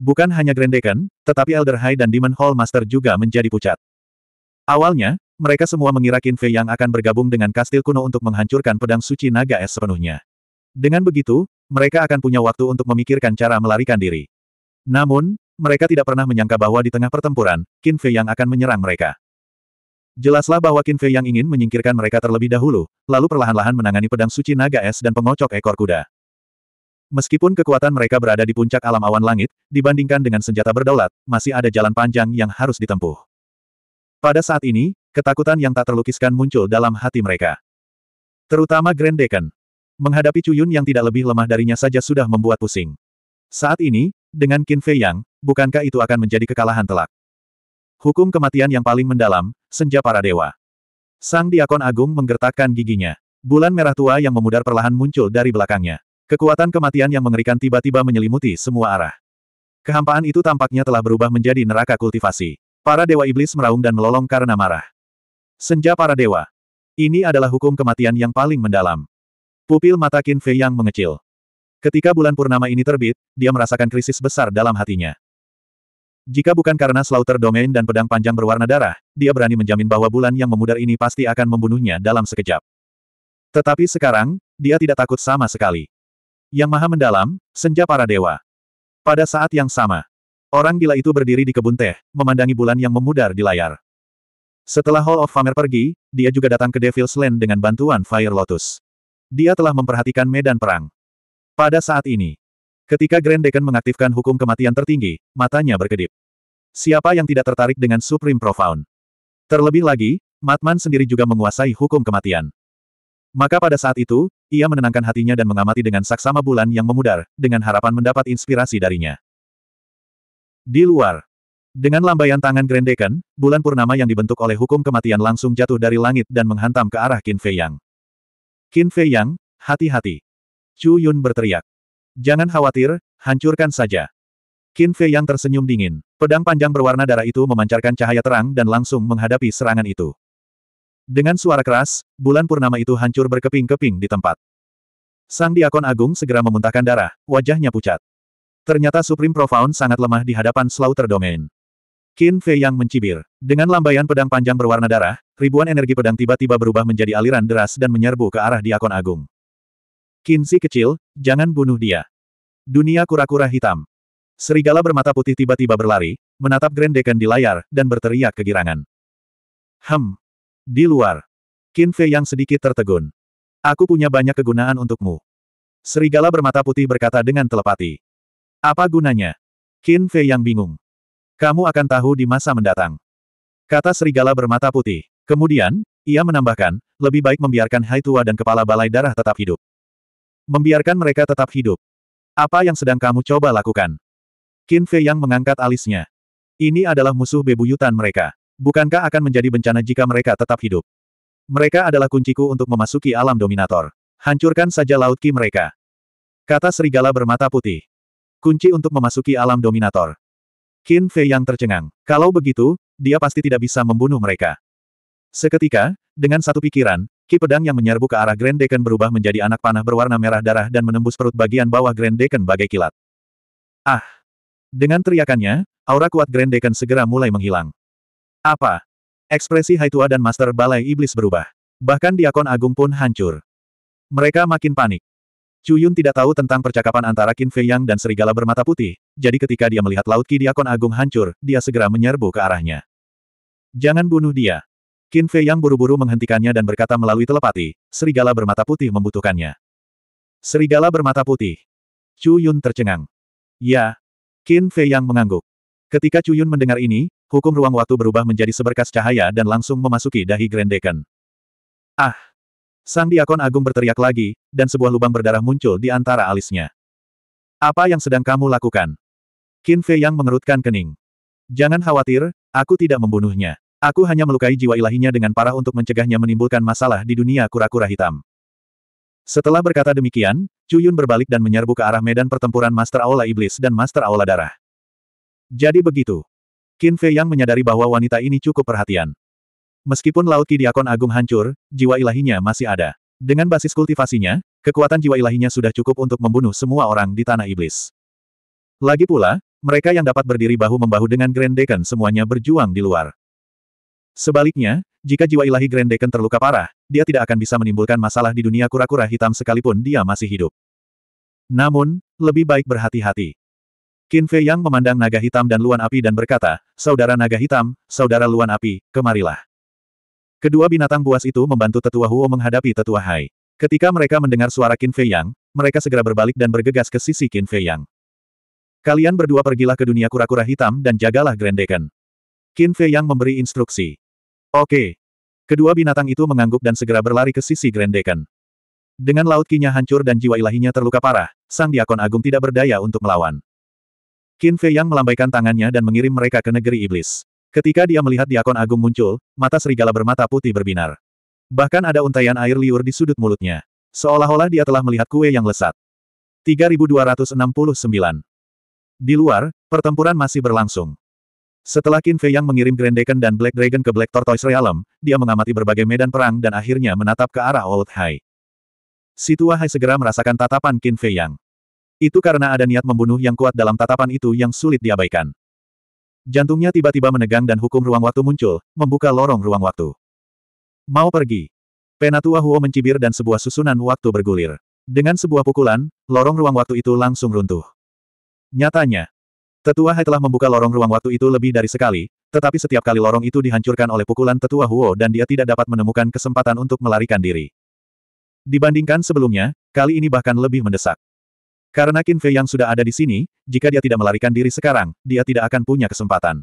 Bukan hanya Grendeken, tetapi Elder High dan Demon Hall Master juga menjadi pucat. Awalnya, mereka semua mengira Qin Fei yang akan bergabung dengan kastil kuno untuk menghancurkan pedang suci naga es sepenuhnya. Dengan begitu, mereka akan punya waktu untuk memikirkan cara melarikan diri. Namun, mereka tidak pernah menyangka bahwa di tengah pertempuran, Qin Fei yang akan menyerang mereka. Jelaslah bahwa Qin Fei yang ingin menyingkirkan mereka terlebih dahulu, lalu perlahan-lahan menangani pedang suci naga es dan pengocok ekor kuda. Meskipun kekuatan mereka berada di puncak alam awan langit, dibandingkan dengan senjata berdaulat, masih ada jalan panjang yang harus ditempuh. Pada saat ini, ketakutan yang tak terlukiskan muncul dalam hati mereka. Terutama Grand Deacon. Menghadapi Cuyun yang tidak lebih lemah darinya saja sudah membuat pusing. Saat ini, dengan Qin Fei Yang, bukankah itu akan menjadi kekalahan telak? Hukum kematian yang paling mendalam, senja para dewa. Sang Diakon Agung menggertakkan giginya. Bulan merah tua yang memudar perlahan muncul dari belakangnya. Kekuatan kematian yang mengerikan tiba-tiba menyelimuti semua arah. Kehampaan itu tampaknya telah berubah menjadi neraka kultivasi. Para dewa iblis meraung dan melolong karena marah. Senja para dewa. Ini adalah hukum kematian yang paling mendalam. Pupil mata Qin Fei yang mengecil. Ketika bulan purnama ini terbit, dia merasakan krisis besar dalam hatinya. Jika bukan karena slaughter domain dan pedang panjang berwarna darah, dia berani menjamin bahwa bulan yang memudar ini pasti akan membunuhnya dalam sekejap. Tetapi sekarang, dia tidak takut sama sekali. Yang maha mendalam, senja para dewa. Pada saat yang sama, orang gila itu berdiri di kebun teh, memandangi bulan yang memudar di layar. Setelah Hall of Famer pergi, dia juga datang ke Devil's Land dengan bantuan Fire Lotus. Dia telah memperhatikan medan perang. Pada saat ini, ketika Grand Deacon mengaktifkan hukum kematian tertinggi, matanya berkedip. Siapa yang tidak tertarik dengan Supreme Profound? Terlebih lagi, Matman sendiri juga menguasai hukum kematian. Maka pada saat itu, ia menenangkan hatinya dan mengamati dengan saksama bulan yang memudar, dengan harapan mendapat inspirasi darinya. Di luar, dengan lambaian tangan Grendeken, bulan purnama yang dibentuk oleh hukum kematian langsung jatuh dari langit dan menghantam ke arah Qin Fei Yang. Qin Fei Yang, hati-hati. Chu Yun berteriak. Jangan khawatir, hancurkan saja. Qin Fei Yang tersenyum dingin. Pedang panjang berwarna darah itu memancarkan cahaya terang dan langsung menghadapi serangan itu. Dengan suara keras, bulan purnama itu hancur berkeping-keping di tempat. Sang diakon agung segera memuntahkan darah, wajahnya pucat. Ternyata Supreme Profound sangat lemah di hadapan Slaughter Domain. Qin Fei yang mencibir. Dengan lambaian pedang panjang berwarna darah, ribuan energi pedang tiba-tiba berubah menjadi aliran deras dan menyerbu ke arah diakon agung. Qin si kecil, jangan bunuh dia. Dunia kura-kura hitam. Serigala bermata putih tiba-tiba berlari, menatap Grand Deacon di layar, dan berteriak kegirangan. Hem, di luar. Qin Fei yang sedikit tertegun. Aku punya banyak kegunaan untukmu. Serigala bermata putih berkata dengan telepati. Apa gunanya? Qin Fei yang bingung. Kamu akan tahu di masa mendatang. Kata serigala bermata putih. Kemudian, ia menambahkan, lebih baik membiarkan Hai Tua dan Kepala Balai Darah tetap hidup. Membiarkan mereka tetap hidup. Apa yang sedang kamu coba lakukan? Qin Fei yang mengangkat alisnya. Ini adalah musuh bebuyutan mereka. Bukankah akan menjadi bencana jika mereka tetap hidup? Mereka adalah kunciku untuk memasuki alam dominator. Hancurkan saja laut ki mereka. Kata serigala bermata putih. Kunci untuk memasuki alam dominator. Qin Fei yang tercengang. Kalau begitu, dia pasti tidak bisa membunuh mereka. Seketika, dengan satu pikiran, ki pedang yang menyerbu ke arah Grand Deacon berubah menjadi anak panah berwarna merah darah dan menembus perut bagian bawah Grand Deacon bagai kilat. Ah! Dengan teriakannya, aura kuat Grand Deacon segera mulai menghilang. Apa? Ekspresi Hai Tua dan Master Balai Iblis berubah. Bahkan Diakon Agung pun hancur. Mereka makin panik. Cuyun tidak tahu tentang percakapan antara Qin Fei Yang dan serigala bermata putih, jadi ketika dia melihat Laut Ki Diakon Agung hancur, dia segera menyerbu ke arahnya. Jangan bunuh dia. Qin Fei Yang buru-buru menghentikannya dan berkata melalui telepati, serigala bermata putih membutuhkannya. Serigala bermata putih. Cuyun tercengang. Ya. Qin Fei Yang mengangguk. Ketika Cuyun mendengar ini, hukum ruang waktu berubah menjadi seberkas cahaya dan langsung memasuki dahi Grand Deacon. Ah! Sang diakon agung berteriak lagi, dan sebuah lubang berdarah muncul di antara alisnya. Apa yang sedang kamu lakukan? Qin Fei yang mengerutkan kening. Jangan khawatir, aku tidak membunuhnya. Aku hanya melukai jiwa ilahinya dengan parah untuk mencegahnya menimbulkan masalah di dunia kura-kura hitam. Setelah berkata demikian, Cuyun berbalik dan menyerbu ke arah medan pertempuran Master Aula Iblis dan Master Aula Darah. Jadi begitu. Qin Fei Yang menyadari bahwa wanita ini cukup perhatian. Meskipun Laut Kidiakon Agung hancur, jiwa ilahinya masih ada. Dengan basis kultivasinya, kekuatan jiwa ilahinya sudah cukup untuk membunuh semua orang di Tanah Iblis. Lagi pula, mereka yang dapat berdiri bahu-membahu dengan Grand Deacon semuanya berjuang di luar. Sebaliknya, jika jiwa ilahi Grand Deacon terluka parah, dia tidak akan bisa menimbulkan masalah di dunia kura-kura hitam sekalipun dia masih hidup. Namun, lebih baik berhati-hati. Qin Fei Yang memandang naga hitam dan luan api dan berkata, Saudara naga hitam, saudara luan api, kemarilah. Kedua binatang buas itu membantu tetua Huo menghadapi tetua Hai. Ketika mereka mendengar suara Qin Fei Yang, mereka segera berbalik dan bergegas ke sisi Qin Fei Yang. Kalian berdua pergilah ke dunia kura-kura hitam dan jagalah Grandeken. Qin Fei Yang memberi instruksi. Oke. Kedua binatang itu mengangguk dan segera berlari ke sisi Grandeken. Dengan laut kinya hancur dan jiwa ilahinya terluka parah, sang diakon agung tidak berdaya untuk melawan. Qin Fei Yang melambaikan tangannya dan mengirim mereka ke negeri iblis. Ketika dia melihat Diakon Agung muncul, mata serigala bermata putih berbinar. Bahkan ada untaian air liur di sudut mulutnya. Seolah-olah dia telah melihat kue yang lesat. 3269 Di luar, pertempuran masih berlangsung. Setelah Qin Fei Yang mengirim Grand Dragon dan Black Dragon ke Black Tortoise Realm, dia mengamati berbagai medan perang dan akhirnya menatap ke arah Old Hai. Si Hai segera merasakan tatapan Qin Fei Yang. Itu karena ada niat membunuh yang kuat dalam tatapan itu yang sulit diabaikan. Jantungnya tiba-tiba menegang dan hukum ruang waktu muncul, membuka lorong ruang waktu. Mau pergi. Penatua Huo mencibir dan sebuah susunan waktu bergulir. Dengan sebuah pukulan, lorong ruang waktu itu langsung runtuh. Nyatanya, Tetua Hai telah membuka lorong ruang waktu itu lebih dari sekali, tetapi setiap kali lorong itu dihancurkan oleh pukulan Tetua Huo dan dia tidak dapat menemukan kesempatan untuk melarikan diri. Dibandingkan sebelumnya, kali ini bahkan lebih mendesak. Karena Qin Fei yang sudah ada di sini, jika dia tidak melarikan diri sekarang, dia tidak akan punya kesempatan.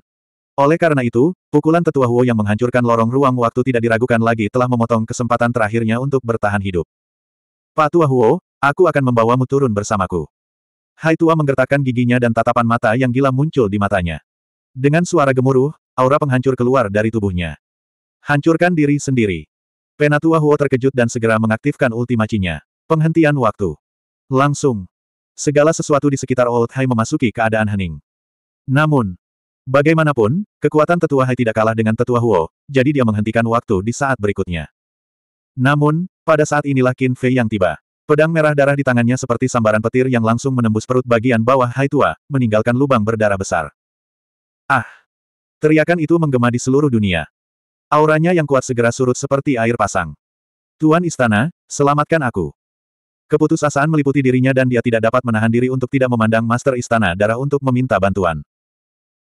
Oleh karena itu, pukulan tetua Huo yang menghancurkan lorong ruang waktu tidak diragukan lagi telah memotong kesempatan terakhirnya untuk bertahan hidup. Pak Tua Huo, aku akan membawamu turun bersamaku. Hai Tua menggertakkan giginya dan tatapan mata yang gila muncul di matanya. Dengan suara gemuruh, aura penghancur keluar dari tubuhnya. Hancurkan diri sendiri. Penatua Huo terkejut dan segera mengaktifkan ultimacinya. Penghentian waktu. Langsung. Segala sesuatu di sekitar Old Hai memasuki keadaan hening. Namun, bagaimanapun, kekuatan tetua Hai tidak kalah dengan tetua Huo, jadi dia menghentikan waktu di saat berikutnya. Namun, pada saat inilah Qin Fei yang tiba. Pedang merah darah di tangannya seperti sambaran petir yang langsung menembus perut bagian bawah Hai Tua, meninggalkan lubang berdarah besar. Ah! Teriakan itu menggema di seluruh dunia. Auranya yang kuat segera surut seperti air pasang. Tuan Istana, selamatkan aku. Keputusasaan meliputi dirinya dan dia tidak dapat menahan diri untuk tidak memandang Master Istana Darah untuk meminta bantuan.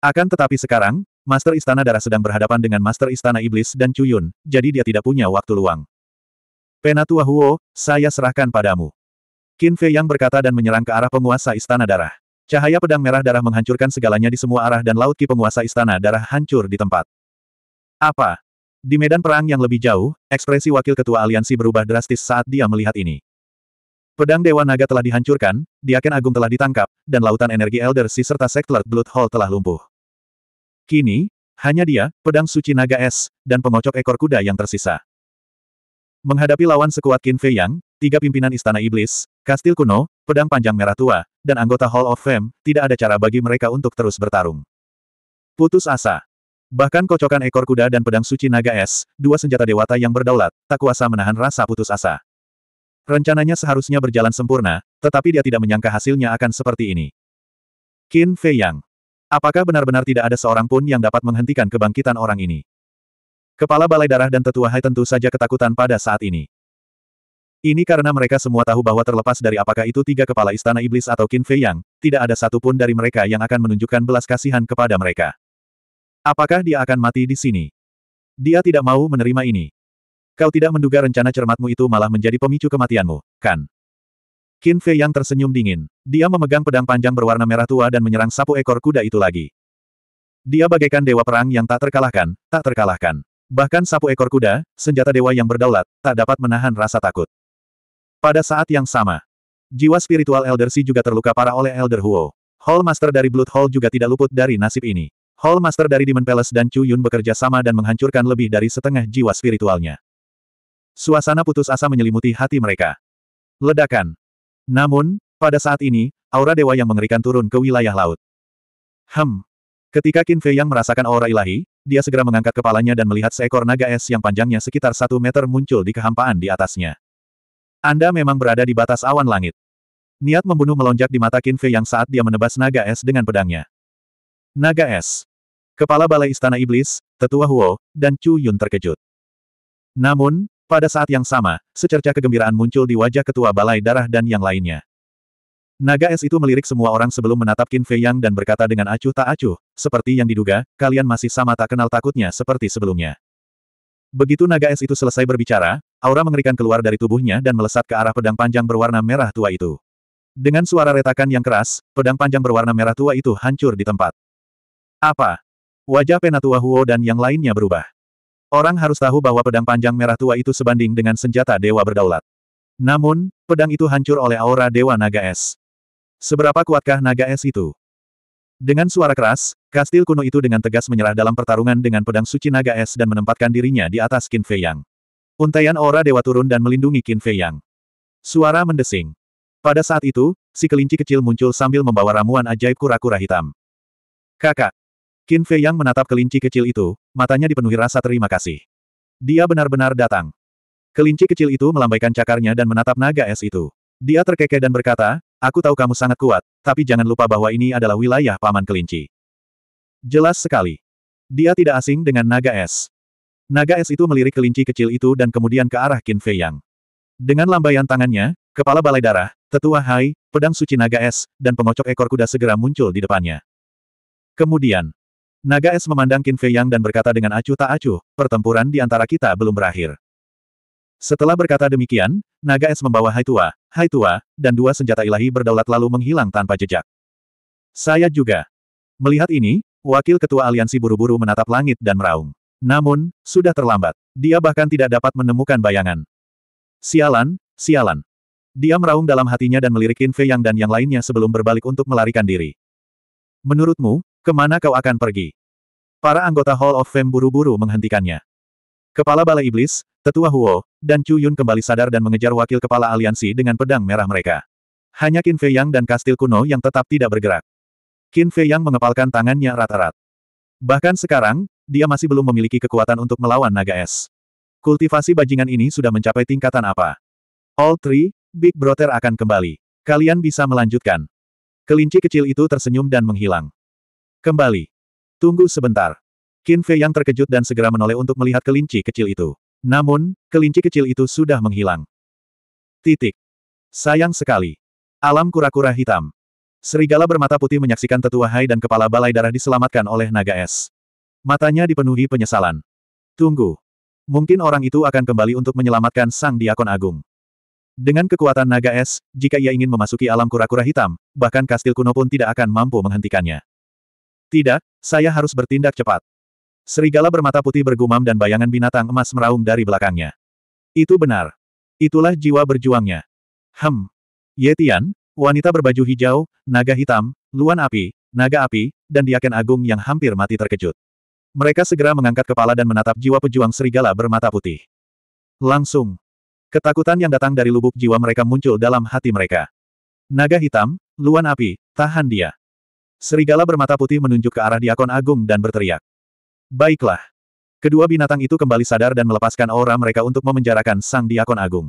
Akan tetapi sekarang, Master Istana Darah sedang berhadapan dengan Master Istana Iblis dan Cuyun, jadi dia tidak punya waktu luang. Penatua Huo, saya serahkan padamu. Qin Fei yang berkata dan menyerang ke arah penguasa Istana Darah. Cahaya pedang merah darah menghancurkan segalanya di semua arah dan laut ki penguasa istana darah hancur di tempat. Apa? Di medan perang yang lebih jauh, ekspresi wakil ketua aliansi berubah drastis saat dia melihat ini. Pedang Dewa Naga telah dihancurkan, Diaken Agung telah ditangkap, dan lautan energi Elder Sea serta Sektler Blood Hall telah lumpuh. Kini, hanya dia, pedang suci naga es, dan pengocok ekor kuda yang tersisa. Menghadapi lawan sekuat Qin Fei Yang, tiga pimpinan Istana Iblis, Kastil Kuno, Pedang Panjang Merah Tua, dan anggota Hall of Fame, tidak ada cara bagi mereka untuk terus bertarung. Putus asa. Bahkan kocokan ekor kuda dan pedang suci naga es, dua senjata dewata yang berdaulat, tak kuasa menahan rasa putus asa. Rencananya seharusnya berjalan sempurna, tetapi dia tidak menyangka hasilnya akan seperti ini. Qin Fei Yang. Apakah benar-benar tidak ada seorang pun yang dapat menghentikan kebangkitan orang ini? Kepala Balai Darah dan Tetua Hai tentu saja ketakutan pada saat ini. Ini karena mereka semua tahu bahwa terlepas dari apakah itu tiga kepala istana iblis atau Qin Fei Yang, tidak ada satu pun dari mereka yang akan menunjukkan belas kasihan kepada mereka. Apakah dia akan mati di sini? Dia tidak mau menerima ini. Kau tidak menduga rencana cermatmu itu malah menjadi pemicu kematianmu, kan? Qin Fei yang tersenyum dingin. Dia memegang pedang panjang berwarna merah tua dan menyerang sapu ekor kuda itu lagi. Dia bagaikan dewa perang yang tak terkalahkan, tak terkalahkan. Bahkan sapu ekor kuda, senjata dewa yang berdaulat, tak dapat menahan rasa takut. Pada saat yang sama, jiwa spiritual Elder Si juga terluka parah oleh Elder Huo. Hall Master dari Blood Hall juga tidak luput dari nasib ini. Hall Master dari Demon Palace dan Chu Yun bekerja sama dan menghancurkan lebih dari setengah jiwa spiritualnya. Suasana putus asa menyelimuti hati mereka. Ledakan. Namun, pada saat ini, aura dewa yang mengerikan turun ke wilayah laut. Hem. Ketika Qin Fei yang merasakan aura ilahi, dia segera mengangkat kepalanya dan melihat seekor naga es yang panjangnya sekitar satu meter muncul di kehampaan di atasnya. Anda memang berada di batas awan langit. Niat membunuh melonjak di mata Qin Fei yang saat dia menebas naga es dengan pedangnya. Naga es. Kepala Balai Istana Iblis, Tetua Huo, dan Chu Yun terkejut. Namun, pada saat yang sama, secerca kegembiraan muncul di wajah ketua balai darah dan yang lainnya. Naga es itu melirik semua orang sebelum menatap Qin Fei Yang dan berkata dengan acuh tak acuh, seperti yang diduga, kalian masih sama tak kenal takutnya seperti sebelumnya. Begitu naga es itu selesai berbicara, aura mengerikan keluar dari tubuhnya dan melesat ke arah pedang panjang berwarna merah tua itu. Dengan suara retakan yang keras, pedang panjang berwarna merah tua itu hancur di tempat. Apa? Wajah Penatua Huo dan yang lainnya berubah. Orang harus tahu bahwa pedang panjang merah tua itu sebanding dengan senjata dewa berdaulat. Namun, pedang itu hancur oleh aura dewa naga es. Seberapa kuatkah naga es itu? Dengan suara keras, kastil kuno itu dengan tegas menyerah dalam pertarungan dengan pedang suci naga es dan menempatkan dirinya di atas Qin Fei Yang. Untaian aura dewa turun dan melindungi Qin Fei Yang. Suara mendesing. Pada saat itu, si kelinci kecil muncul sambil membawa ramuan ajaib kura-kura hitam. Kakak, Qin Fei Yang menatap kelinci kecil itu, matanya dipenuhi rasa terima kasih. Dia benar-benar datang. Kelinci kecil itu melambaikan cakarnya dan menatap naga es itu. Dia terkekeh dan berkata, aku tahu kamu sangat kuat, tapi jangan lupa bahwa ini adalah wilayah paman kelinci. Jelas sekali. Dia tidak asing dengan naga es. Naga es itu melirik kelinci kecil itu dan kemudian ke arah Qin Fei Yang. Dengan lambaian tangannya, kepala balai darah, tetua Hai, pedang suci naga es, dan pengocok ekor kuda segera muncul di depannya. Kemudian, Naga es memandang Qin Fei Yang dan berkata dengan acuh tak acuh, pertempuran di antara kita belum berakhir. Setelah berkata demikian, naga es membawa Hai Tua, Hai Tua, dan dua senjata ilahi berdaulat lalu menghilang tanpa jejak. Saya juga. Melihat ini, wakil ketua aliansi buru-buru menatap langit dan meraung. Namun, sudah terlambat. Dia bahkan tidak dapat menemukan bayangan. Sialan, sialan. Dia meraung dalam hatinya dan melirik Qin Fei Yang dan yang lainnya sebelum berbalik untuk melarikan diri. Menurutmu, Kemana kau akan pergi? Para anggota Hall of Fame buru-buru menghentikannya. Kepala Balai Iblis, Tetua Huo, dan Chu Yun kembali sadar dan mengejar wakil kepala aliansi dengan pedang merah mereka. Hanya Qin Fei Yang dan kastil kuno yang tetap tidak bergerak. Qin Fei Yang mengepalkan tangannya rata rat Bahkan sekarang, dia masih belum memiliki kekuatan untuk melawan naga es. Kultivasi bajingan ini sudah mencapai tingkatan apa? All three, Big Brother akan kembali. Kalian bisa melanjutkan. Kelinci kecil itu tersenyum dan menghilang. Kembali. Tunggu sebentar. Qin Fei yang terkejut dan segera menoleh untuk melihat kelinci kecil itu. Namun, kelinci kecil itu sudah menghilang. Titik. Sayang sekali. Alam kura-kura hitam. Serigala bermata putih menyaksikan tetua Hai dan kepala balai darah diselamatkan oleh naga es. Matanya dipenuhi penyesalan. Tunggu. Mungkin orang itu akan kembali untuk menyelamatkan sang diakon agung. Dengan kekuatan naga es, jika ia ingin memasuki alam kura-kura hitam, bahkan kastil kuno pun tidak akan mampu menghentikannya. Tidak, saya harus bertindak cepat. Serigala bermata putih bergumam dan bayangan binatang emas meraung dari belakangnya. Itu benar. Itulah jiwa berjuangnya. Hem. Yetian, wanita berbaju hijau, naga hitam, luan api, naga api, dan diaken agung yang hampir mati terkejut. Mereka segera mengangkat kepala dan menatap jiwa pejuang serigala bermata putih. Langsung. Ketakutan yang datang dari lubuk jiwa mereka muncul dalam hati mereka. Naga hitam, luan api, tahan dia. Serigala bermata putih menunjuk ke arah Diakon Agung dan berteriak. Baiklah. Kedua binatang itu kembali sadar dan melepaskan aura mereka untuk memenjarakan sang Diakon Agung.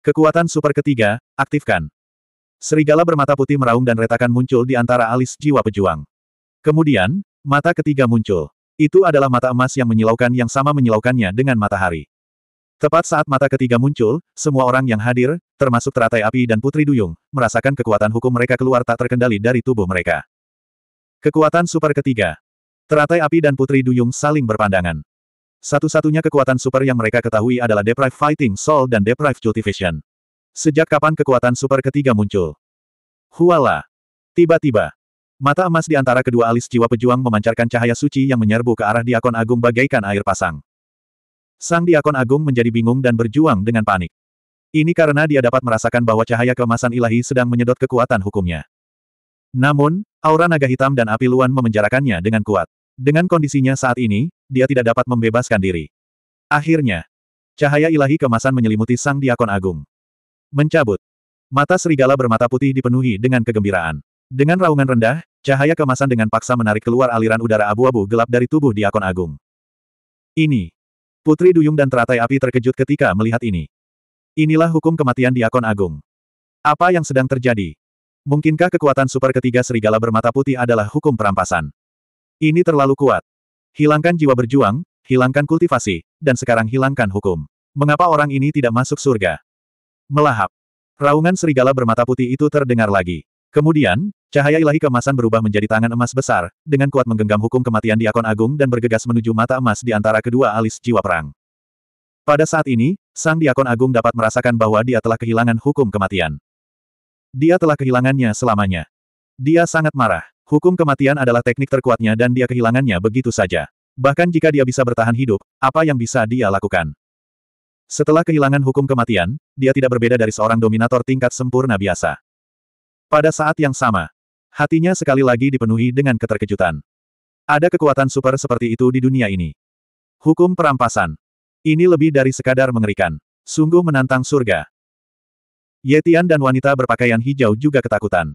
Kekuatan super ketiga, aktifkan. Serigala bermata putih meraung dan retakan muncul di antara alis jiwa pejuang. Kemudian, mata ketiga muncul. Itu adalah mata emas yang menyilaukan yang sama menyilaukannya dengan matahari. Tepat saat mata ketiga muncul, semua orang yang hadir, termasuk teratai api dan putri duyung, merasakan kekuatan hukum mereka keluar tak terkendali dari tubuh mereka. Kekuatan super ketiga. Teratai api dan putri duyung saling berpandangan. Satu-satunya kekuatan super yang mereka ketahui adalah Deprive Fighting Soul dan Deprive Cultivation. Sejak kapan kekuatan super ketiga muncul? Huala. Tiba-tiba. Mata emas di antara kedua alis jiwa pejuang memancarkan cahaya suci yang menyerbu ke arah Diakon Agung bagaikan air pasang. Sang Diakon Agung menjadi bingung dan berjuang dengan panik. Ini karena dia dapat merasakan bahwa cahaya kemasan ilahi sedang menyedot kekuatan hukumnya. Namun, aura naga hitam dan api luan memenjarakannya dengan kuat. Dengan kondisinya saat ini, dia tidak dapat membebaskan diri. Akhirnya, cahaya ilahi kemasan menyelimuti sang diakon agung. Mencabut. Mata serigala bermata putih dipenuhi dengan kegembiraan. Dengan raungan rendah, cahaya kemasan dengan paksa menarik keluar aliran udara abu-abu gelap dari tubuh diakon agung. Ini. Putri Duyung dan teratai api terkejut ketika melihat ini. Inilah hukum kematian di Diakon Agung. Apa yang sedang terjadi? Mungkinkah kekuatan super ketiga serigala bermata putih adalah hukum perampasan? Ini terlalu kuat. Hilangkan jiwa berjuang, hilangkan kultivasi, dan sekarang hilangkan hukum. Mengapa orang ini tidak masuk surga? Melahap. Raungan serigala bermata putih itu terdengar lagi. Kemudian, cahaya ilahi kemasan berubah menjadi tangan emas besar, dengan kuat menggenggam hukum kematian di Diakon Agung dan bergegas menuju mata emas di antara kedua alis jiwa perang. Pada saat ini, Sang Diakon Agung dapat merasakan bahwa dia telah kehilangan hukum kematian. Dia telah kehilangannya selamanya. Dia sangat marah. Hukum kematian adalah teknik terkuatnya dan dia kehilangannya begitu saja. Bahkan jika dia bisa bertahan hidup, apa yang bisa dia lakukan? Setelah kehilangan hukum kematian, dia tidak berbeda dari seorang dominator tingkat sempurna biasa. Pada saat yang sama, hatinya sekali lagi dipenuhi dengan keterkejutan. Ada kekuatan super seperti itu di dunia ini. Hukum perampasan. Ini lebih dari sekadar mengerikan. Sungguh menantang surga. Yetian dan wanita berpakaian hijau juga ketakutan.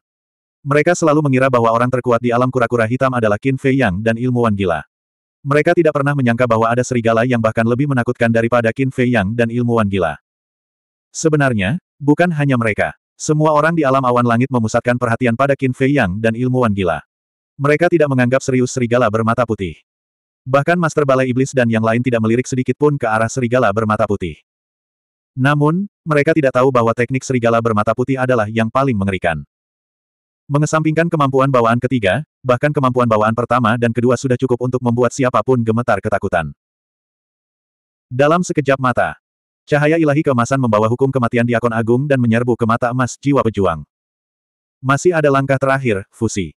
Mereka selalu mengira bahwa orang terkuat di alam kura-kura hitam adalah Qin Fei Yang dan ilmuwan gila. Mereka tidak pernah menyangka bahwa ada serigala yang bahkan lebih menakutkan daripada Qin Fei Yang dan ilmuwan gila. Sebenarnya, bukan hanya mereka. Semua orang di alam awan langit memusatkan perhatian pada Qin Fei Yang dan ilmuwan gila. Mereka tidak menganggap serius serigala bermata putih. Bahkan Master Balai Iblis dan yang lain tidak melirik sedikit pun ke arah serigala bermata putih. Namun, mereka tidak tahu bahwa teknik serigala bermata putih adalah yang paling mengerikan. Mengesampingkan kemampuan bawaan ketiga, bahkan kemampuan bawaan pertama dan kedua sudah cukup untuk membuat siapapun gemetar ketakutan. Dalam sekejap mata, cahaya ilahi keemasan membawa hukum kematian Diakon Agung dan menyerbu ke mata emas jiwa pejuang. Masih ada langkah terakhir, fusi.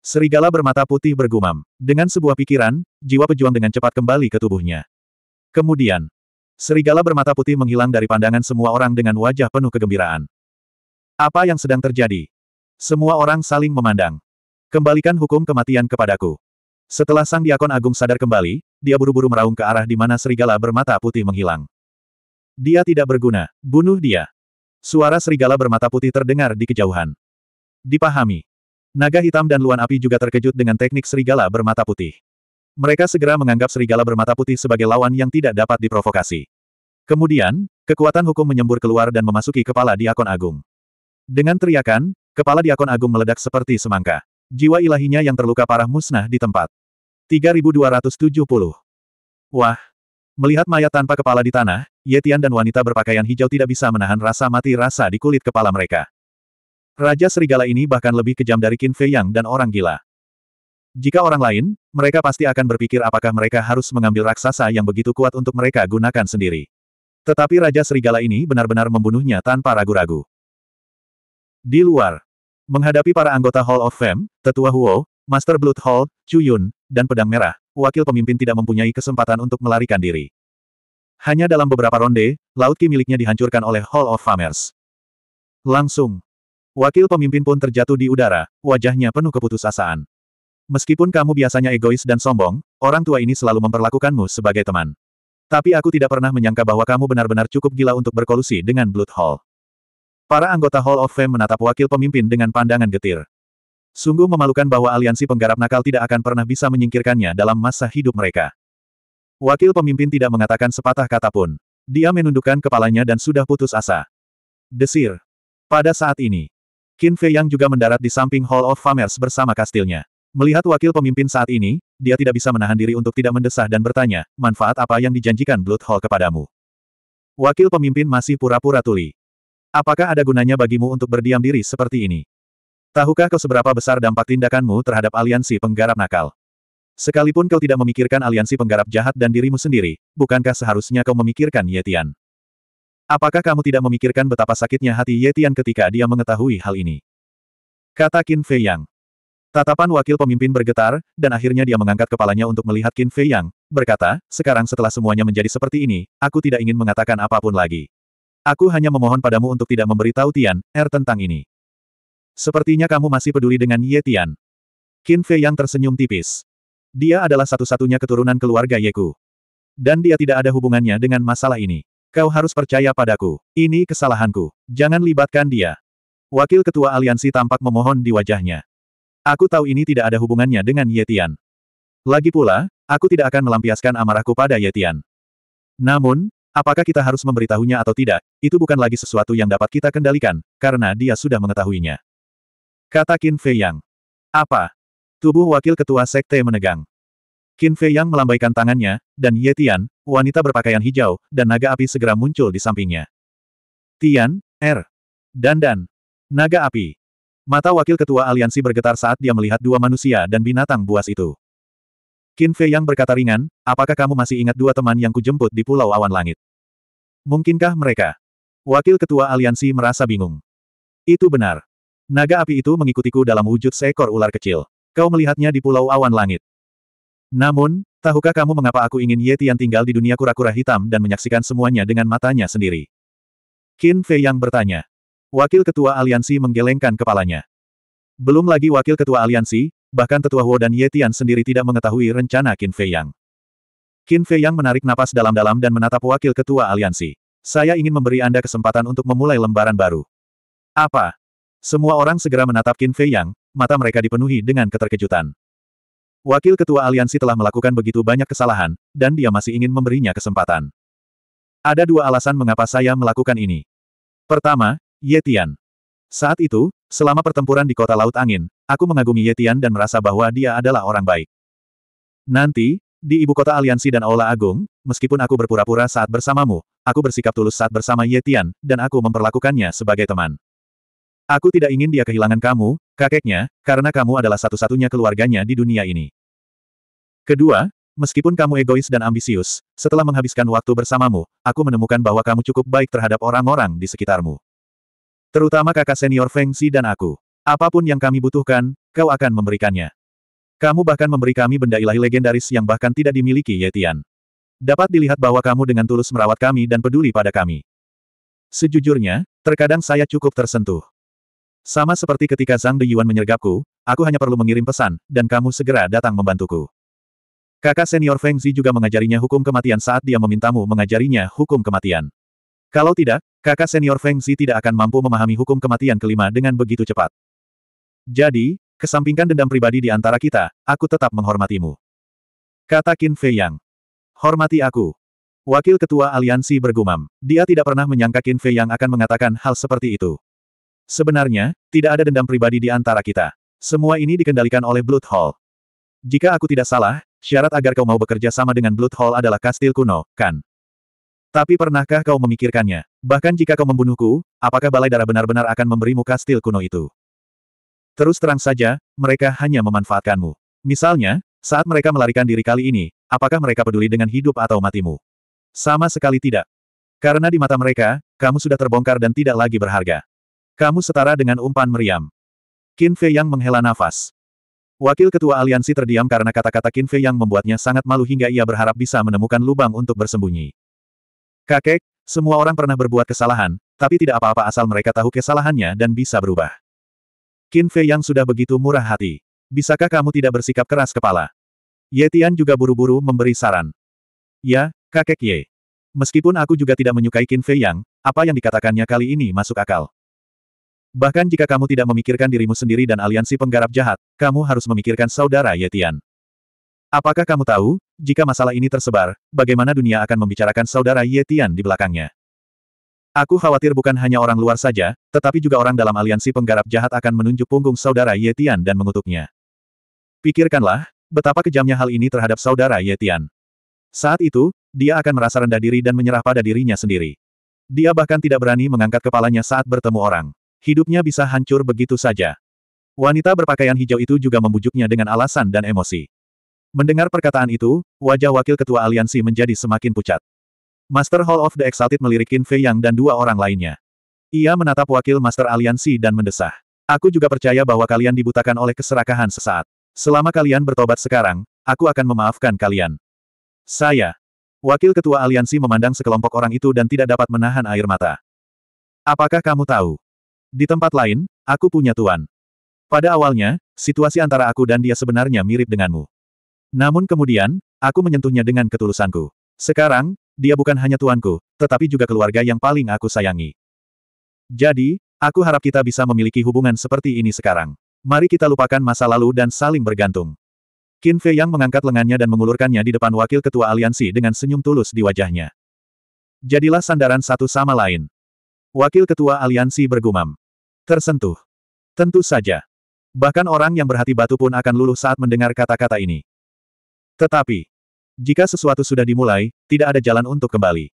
Serigala bermata putih bergumam. Dengan sebuah pikiran, jiwa pejuang dengan cepat kembali ke tubuhnya. Kemudian, serigala bermata putih menghilang dari pandangan semua orang dengan wajah penuh kegembiraan. Apa yang sedang terjadi? Semua orang saling memandang. Kembalikan hukum kematian kepadaku. Setelah sang diakon agung sadar kembali, dia buru-buru meraung ke arah di mana serigala bermata putih menghilang. Dia tidak berguna, bunuh dia. Suara serigala bermata putih terdengar di kejauhan. Dipahami. Naga hitam dan luan api juga terkejut dengan teknik serigala bermata putih. Mereka segera menganggap serigala bermata putih sebagai lawan yang tidak dapat diprovokasi. Kemudian, kekuatan hukum menyembur keluar dan memasuki kepala diakon agung. Dengan teriakan, kepala diakon agung meledak seperti semangka. Jiwa ilahinya yang terluka parah musnah di tempat. 3270. Wah! Melihat mayat tanpa kepala di tanah, Yetian dan wanita berpakaian hijau tidak bisa menahan rasa mati rasa di kulit kepala mereka. Raja Serigala ini bahkan lebih kejam dari Qin Fei Yang dan orang gila. Jika orang lain, mereka pasti akan berpikir apakah mereka harus mengambil raksasa yang begitu kuat untuk mereka gunakan sendiri. Tetapi Raja Serigala ini benar-benar membunuhnya tanpa ragu-ragu. Di luar, menghadapi para anggota Hall of Fame, Tetua Huo, Master Blood Hall, Chu Yun, dan Pedang Merah, wakil pemimpin tidak mempunyai kesempatan untuk melarikan diri. Hanya dalam beberapa ronde, Laut Ki miliknya dihancurkan oleh Hall of Famers. Langsung, Wakil pemimpin pun terjatuh di udara, wajahnya penuh keputusasaan. Meskipun kamu biasanya egois dan sombong, orang tua ini selalu memperlakukanmu sebagai teman. Tapi aku tidak pernah menyangka bahwa kamu benar-benar cukup gila untuk berkolusi dengan Blood Hall. Para anggota Hall of Fame menatap wakil pemimpin dengan pandangan getir. Sungguh memalukan bahwa aliansi penggarap nakal tidak akan pernah bisa menyingkirkannya dalam masa hidup mereka. Wakil pemimpin tidak mengatakan sepatah kata pun. Dia menundukkan kepalanya dan sudah putus asa. Desir. Pada saat ini, Qin Fei Yang juga mendarat di samping Hall of Famers bersama kastilnya. Melihat wakil pemimpin saat ini, dia tidak bisa menahan diri untuk tidak mendesah dan bertanya, manfaat apa yang dijanjikan Blood Hall kepadamu? Wakil pemimpin masih pura-pura tuli. Apakah ada gunanya bagimu untuk berdiam diri seperti ini? Tahukah kau seberapa besar dampak tindakanmu terhadap aliansi penggarap nakal? Sekalipun kau tidak memikirkan aliansi penggarap jahat dan dirimu sendiri, bukankah seharusnya kau memikirkan Yetian? Apakah kamu tidak memikirkan betapa sakitnya hati Yetian ketika dia mengetahui hal ini? Kata Qin Fei Yang. Tatapan wakil pemimpin bergetar, dan akhirnya dia mengangkat kepalanya untuk melihat Qin Fei Yang, berkata, sekarang setelah semuanya menjadi seperti ini, aku tidak ingin mengatakan apapun lagi. Aku hanya memohon padamu untuk tidak memberitahu Tian, Er tentang ini. Sepertinya kamu masih peduli dengan Ye Tian. Qin Fei Yang tersenyum tipis. Dia adalah satu-satunya keturunan keluarga Yeku. Dan dia tidak ada hubungannya dengan masalah ini. Kau harus percaya padaku. Ini kesalahanku. Jangan libatkan dia. Wakil Ketua Aliansi tampak memohon di wajahnya. Aku tahu ini tidak ada hubungannya dengan Yetian. Lagi pula, aku tidak akan melampiaskan amarahku pada Yetian. Namun, apakah kita harus memberitahunya atau tidak, itu bukan lagi sesuatu yang dapat kita kendalikan, karena dia sudah mengetahuinya. Kata Qin Fei Yang. Apa? Tubuh Wakil Ketua Sekte menegang. Qin Fei Yang melambaikan tangannya, dan Ye Tian, wanita berpakaian hijau, dan naga api segera muncul di sampingnya. Tian, Er, Dan Dan, Naga api. Mata wakil ketua aliansi bergetar saat dia melihat dua manusia dan binatang buas itu. Qin Fei Yang berkata ringan, apakah kamu masih ingat dua teman yang kujemput di Pulau Awan Langit? Mungkinkah mereka? Wakil ketua aliansi merasa bingung. Itu benar. Naga api itu mengikutiku dalam wujud seekor ular kecil. Kau melihatnya di Pulau Awan Langit. Namun, tahukah kamu mengapa aku ingin Ye Tian tinggal di dunia kura-kura hitam dan menyaksikan semuanya dengan matanya sendiri? Qin Fei yang bertanya. Wakil Ketua Aliansi menggelengkan kepalanya. Belum lagi Wakil Ketua Aliansi, bahkan Tetua Huo dan Ye Tian sendiri tidak mengetahui rencana Qin Fei Yang. Qin Fei Yang menarik napas dalam-dalam dan menatap Wakil Ketua Aliansi. Saya ingin memberi Anda kesempatan untuk memulai lembaran baru. Apa? Semua orang segera menatap Qin Fei Yang, mata mereka dipenuhi dengan keterkejutan. Wakil Ketua Aliansi telah melakukan begitu banyak kesalahan, dan dia masih ingin memberinya kesempatan. Ada dua alasan mengapa saya melakukan ini. Pertama, Yetian. Saat itu, selama pertempuran di kota Laut Angin, aku mengagumi Yetian dan merasa bahwa dia adalah orang baik. Nanti, di ibu kota aliansi dan Aula Agung, meskipun aku berpura-pura saat bersamamu, aku bersikap tulus saat bersama Yetian, dan aku memperlakukannya sebagai teman. Aku tidak ingin dia kehilangan kamu, kakeknya, karena kamu adalah satu-satunya keluarganya di dunia ini. Kedua, meskipun kamu egois dan ambisius, setelah menghabiskan waktu bersamamu, aku menemukan bahwa kamu cukup baik terhadap orang-orang di sekitarmu. Terutama kakak senior Feng Xi dan aku. Apapun yang kami butuhkan, kau akan memberikannya. Kamu bahkan memberi kami benda ilahi legendaris yang bahkan tidak dimiliki Yetian. Dapat dilihat bahwa kamu dengan tulus merawat kami dan peduli pada kami. Sejujurnya, terkadang saya cukup tersentuh. Sama seperti ketika Zhang Deyuan menyergapku, aku hanya perlu mengirim pesan, dan kamu segera datang membantuku. Kakak senior Feng Zi juga mengajarinya hukum kematian saat dia memintamu mengajarinya hukum kematian. Kalau tidak, kakak senior Feng Zi tidak akan mampu memahami hukum kematian kelima dengan begitu cepat. Jadi, kesampingkan dendam pribadi di antara kita, aku tetap menghormatimu. Kata Qin Fei Yang. Hormati aku. Wakil Ketua Aliansi bergumam. Dia tidak pernah menyangka Qin Fei Yang akan mengatakan hal seperti itu. Sebenarnya, tidak ada dendam pribadi di antara kita. Semua ini dikendalikan oleh Blood Hall. Jika aku tidak salah, syarat agar kau mau bekerja sama dengan Blood Hall adalah kastil kuno, kan? Tapi pernahkah kau memikirkannya? Bahkan jika kau membunuhku, apakah balai darah benar-benar akan memberimu kastil kuno itu? Terus terang saja, mereka hanya memanfaatkanmu. Misalnya, saat mereka melarikan diri kali ini, apakah mereka peduli dengan hidup atau matimu? Sama sekali tidak. Karena di mata mereka, kamu sudah terbongkar dan tidak lagi berharga. Kamu setara dengan umpan meriam. Qin Fei Yang menghela nafas. Wakil Ketua Aliansi terdiam karena kata-kata Qin Fei Yang membuatnya sangat malu hingga ia berharap bisa menemukan lubang untuk bersembunyi. Kakek, semua orang pernah berbuat kesalahan, tapi tidak apa-apa asal mereka tahu kesalahannya dan bisa berubah. Qin Fei Yang sudah begitu murah hati. Bisakah kamu tidak bersikap keras kepala? Ye Tian juga buru-buru memberi saran. Ya, kakek Ye. Meskipun aku juga tidak menyukai Qin Fei Yang, apa yang dikatakannya kali ini masuk akal. Bahkan jika kamu tidak memikirkan dirimu sendiri dan aliansi penggarap jahat, kamu harus memikirkan saudara Yetian. Apakah kamu tahu, jika masalah ini tersebar, bagaimana dunia akan membicarakan saudara Yetian di belakangnya? Aku khawatir bukan hanya orang luar saja, tetapi juga orang dalam aliansi penggarap jahat akan menunjuk punggung saudara Yetian dan mengutuknya. Pikirkanlah, betapa kejamnya hal ini terhadap saudara Yetian. Saat itu, dia akan merasa rendah diri dan menyerah pada dirinya sendiri. Dia bahkan tidak berani mengangkat kepalanya saat bertemu orang. Hidupnya bisa hancur begitu saja. Wanita berpakaian hijau itu juga membujuknya dengan alasan dan emosi. Mendengar perkataan itu, wajah wakil ketua aliansi menjadi semakin pucat. Master Hall of the Exalted melirikin Fei Yang dan dua orang lainnya. Ia menatap wakil Master Aliansi dan mendesah. Aku juga percaya bahwa kalian dibutakan oleh keserakahan sesaat. Selama kalian bertobat sekarang, aku akan memaafkan kalian. Saya. Wakil Ketua Aliansi memandang sekelompok orang itu dan tidak dapat menahan air mata. Apakah kamu tahu? Di tempat lain, aku punya tuan. Pada awalnya, situasi antara aku dan dia sebenarnya mirip denganmu. Namun kemudian, aku menyentuhnya dengan ketulusanku. Sekarang, dia bukan hanya tuanku, tetapi juga keluarga yang paling aku sayangi. Jadi, aku harap kita bisa memiliki hubungan seperti ini sekarang. Mari kita lupakan masa lalu dan saling bergantung. Qin Fei yang mengangkat lengannya dan mengulurkannya di depan wakil ketua aliansi dengan senyum tulus di wajahnya. Jadilah sandaran satu sama lain. Wakil ketua aliansi bergumam. Tersentuh. Tentu saja. Bahkan orang yang berhati batu pun akan luluh saat mendengar kata-kata ini. Tetapi, jika sesuatu sudah dimulai, tidak ada jalan untuk kembali.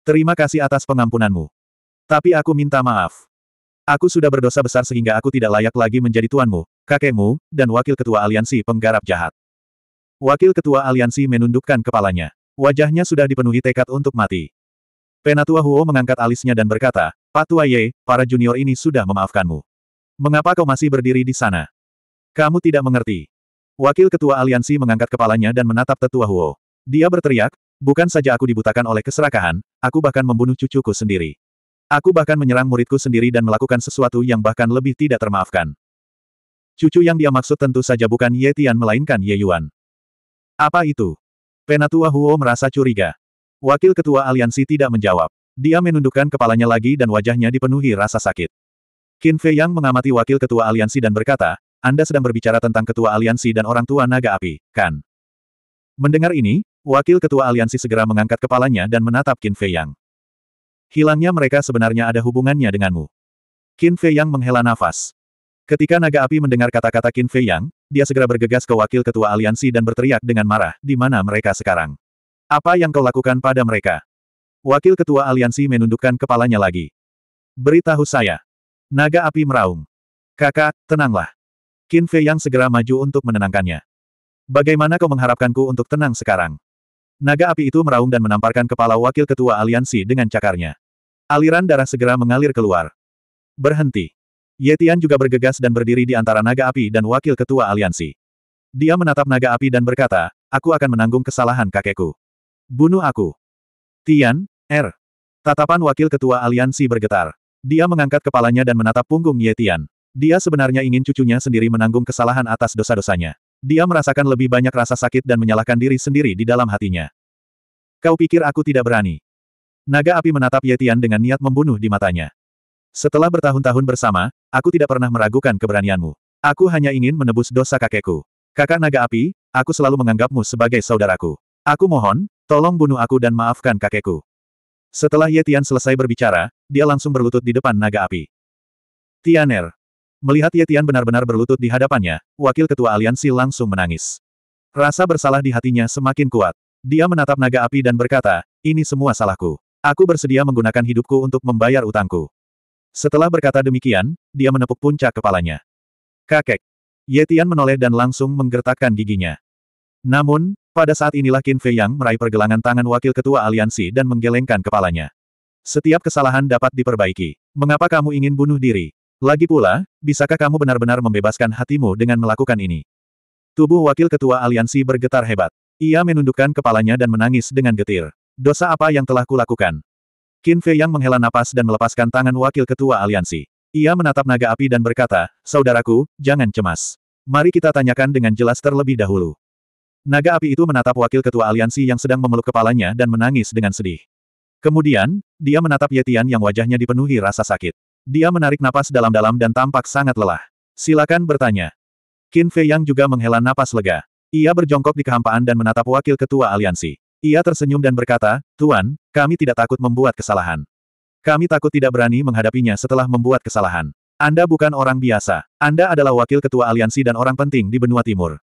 Terima kasih atas pengampunanmu. Tapi aku minta maaf. Aku sudah berdosa besar sehingga aku tidak layak lagi menjadi tuanmu, kakekmu, dan wakil ketua aliansi penggarap jahat. Wakil ketua aliansi menundukkan kepalanya. Wajahnya sudah dipenuhi tekad untuk mati. Penatua Huo mengangkat alisnya dan berkata, Patua Ye, para junior ini sudah memaafkanmu. Mengapa kau masih berdiri di sana? Kamu tidak mengerti. Wakil Ketua Aliansi mengangkat kepalanya dan menatap tetua Huo. Dia berteriak, bukan saja aku dibutakan oleh keserakahan, aku bahkan membunuh cucuku sendiri. Aku bahkan menyerang muridku sendiri dan melakukan sesuatu yang bahkan lebih tidak termaafkan. Cucu yang dia maksud tentu saja bukan Ye Tian melainkan Ye Yuan. Apa itu? Penatua Huo merasa curiga. Wakil Ketua Aliansi tidak menjawab. Dia menundukkan kepalanya lagi dan wajahnya dipenuhi rasa sakit. Qin Fei Yang mengamati wakil ketua aliansi dan berkata, Anda sedang berbicara tentang ketua aliansi dan orang tua naga api, kan? Mendengar ini, wakil ketua aliansi segera mengangkat kepalanya dan menatap Qin Fei Yang. Hilangnya mereka sebenarnya ada hubungannya denganmu. Qin Fei Yang menghela nafas. Ketika naga api mendengar kata-kata Qin Fei Yang, dia segera bergegas ke wakil ketua aliansi dan berteriak dengan marah, di mana mereka sekarang? Apa yang kau lakukan pada mereka? Wakil Ketua Aliansi menundukkan kepalanya lagi. Beritahu saya. Naga api meraung. Kakak, tenanglah. Qin Fei yang segera maju untuk menenangkannya. Bagaimana kau mengharapkanku untuk tenang sekarang? Naga api itu meraung dan menamparkan kepala wakil ketua aliansi dengan cakarnya. Aliran darah segera mengalir keluar. Berhenti. Yetian juga bergegas dan berdiri di antara naga api dan wakil ketua aliansi. Dia menatap naga api dan berkata, aku akan menanggung kesalahan kakekku. Bunuh aku. Tian, R. Tatapan wakil ketua aliansi bergetar. Dia mengangkat kepalanya dan menatap punggung Yetian. Dia sebenarnya ingin cucunya sendiri menanggung kesalahan atas dosa-dosanya. Dia merasakan lebih banyak rasa sakit dan menyalahkan diri sendiri di dalam hatinya. Kau pikir aku tidak berani? Naga api menatap Yetian dengan niat membunuh di matanya. Setelah bertahun-tahun bersama, aku tidak pernah meragukan keberanianmu. Aku hanya ingin menebus dosa kakekku. Kakak naga api, aku selalu menganggapmu sebagai saudaraku. Aku mohon, tolong bunuh aku dan maafkan kakekku. Setelah Ye Tian selesai berbicara, dia langsung berlutut di depan naga api. Tianer. Melihat Ye Tian benar-benar berlutut di hadapannya, wakil ketua aliansi langsung menangis. Rasa bersalah di hatinya semakin kuat. Dia menatap naga api dan berkata, ini semua salahku. Aku bersedia menggunakan hidupku untuk membayar utangku. Setelah berkata demikian, dia menepuk puncak kepalanya. Kakek. Ye Tian menoleh dan langsung menggertakkan giginya. Namun, pada saat inilah Qin Fei Yang meraih pergelangan tangan wakil ketua aliansi dan menggelengkan kepalanya. Setiap kesalahan dapat diperbaiki. Mengapa kamu ingin bunuh diri? Lagi pula, bisakah kamu benar-benar membebaskan hatimu dengan melakukan ini? Tubuh wakil ketua aliansi bergetar hebat. Ia menundukkan kepalanya dan menangis dengan getir. Dosa apa yang telah kulakukan? Qin Fei Yang menghela napas dan melepaskan tangan wakil ketua aliansi. Ia menatap naga api dan berkata, Saudaraku, jangan cemas. Mari kita tanyakan dengan jelas terlebih dahulu. Naga api itu menatap wakil ketua aliansi yang sedang memeluk kepalanya dan menangis dengan sedih. Kemudian, dia menatap Yetian yang wajahnya dipenuhi rasa sakit. Dia menarik napas dalam-dalam dan tampak sangat lelah. Silakan bertanya. Qin Fei Yang juga menghela napas lega. Ia berjongkok di kehampaan dan menatap wakil ketua aliansi. Ia tersenyum dan berkata, Tuan, kami tidak takut membuat kesalahan. Kami takut tidak berani menghadapinya setelah membuat kesalahan. Anda bukan orang biasa. Anda adalah wakil ketua aliansi dan orang penting di benua timur.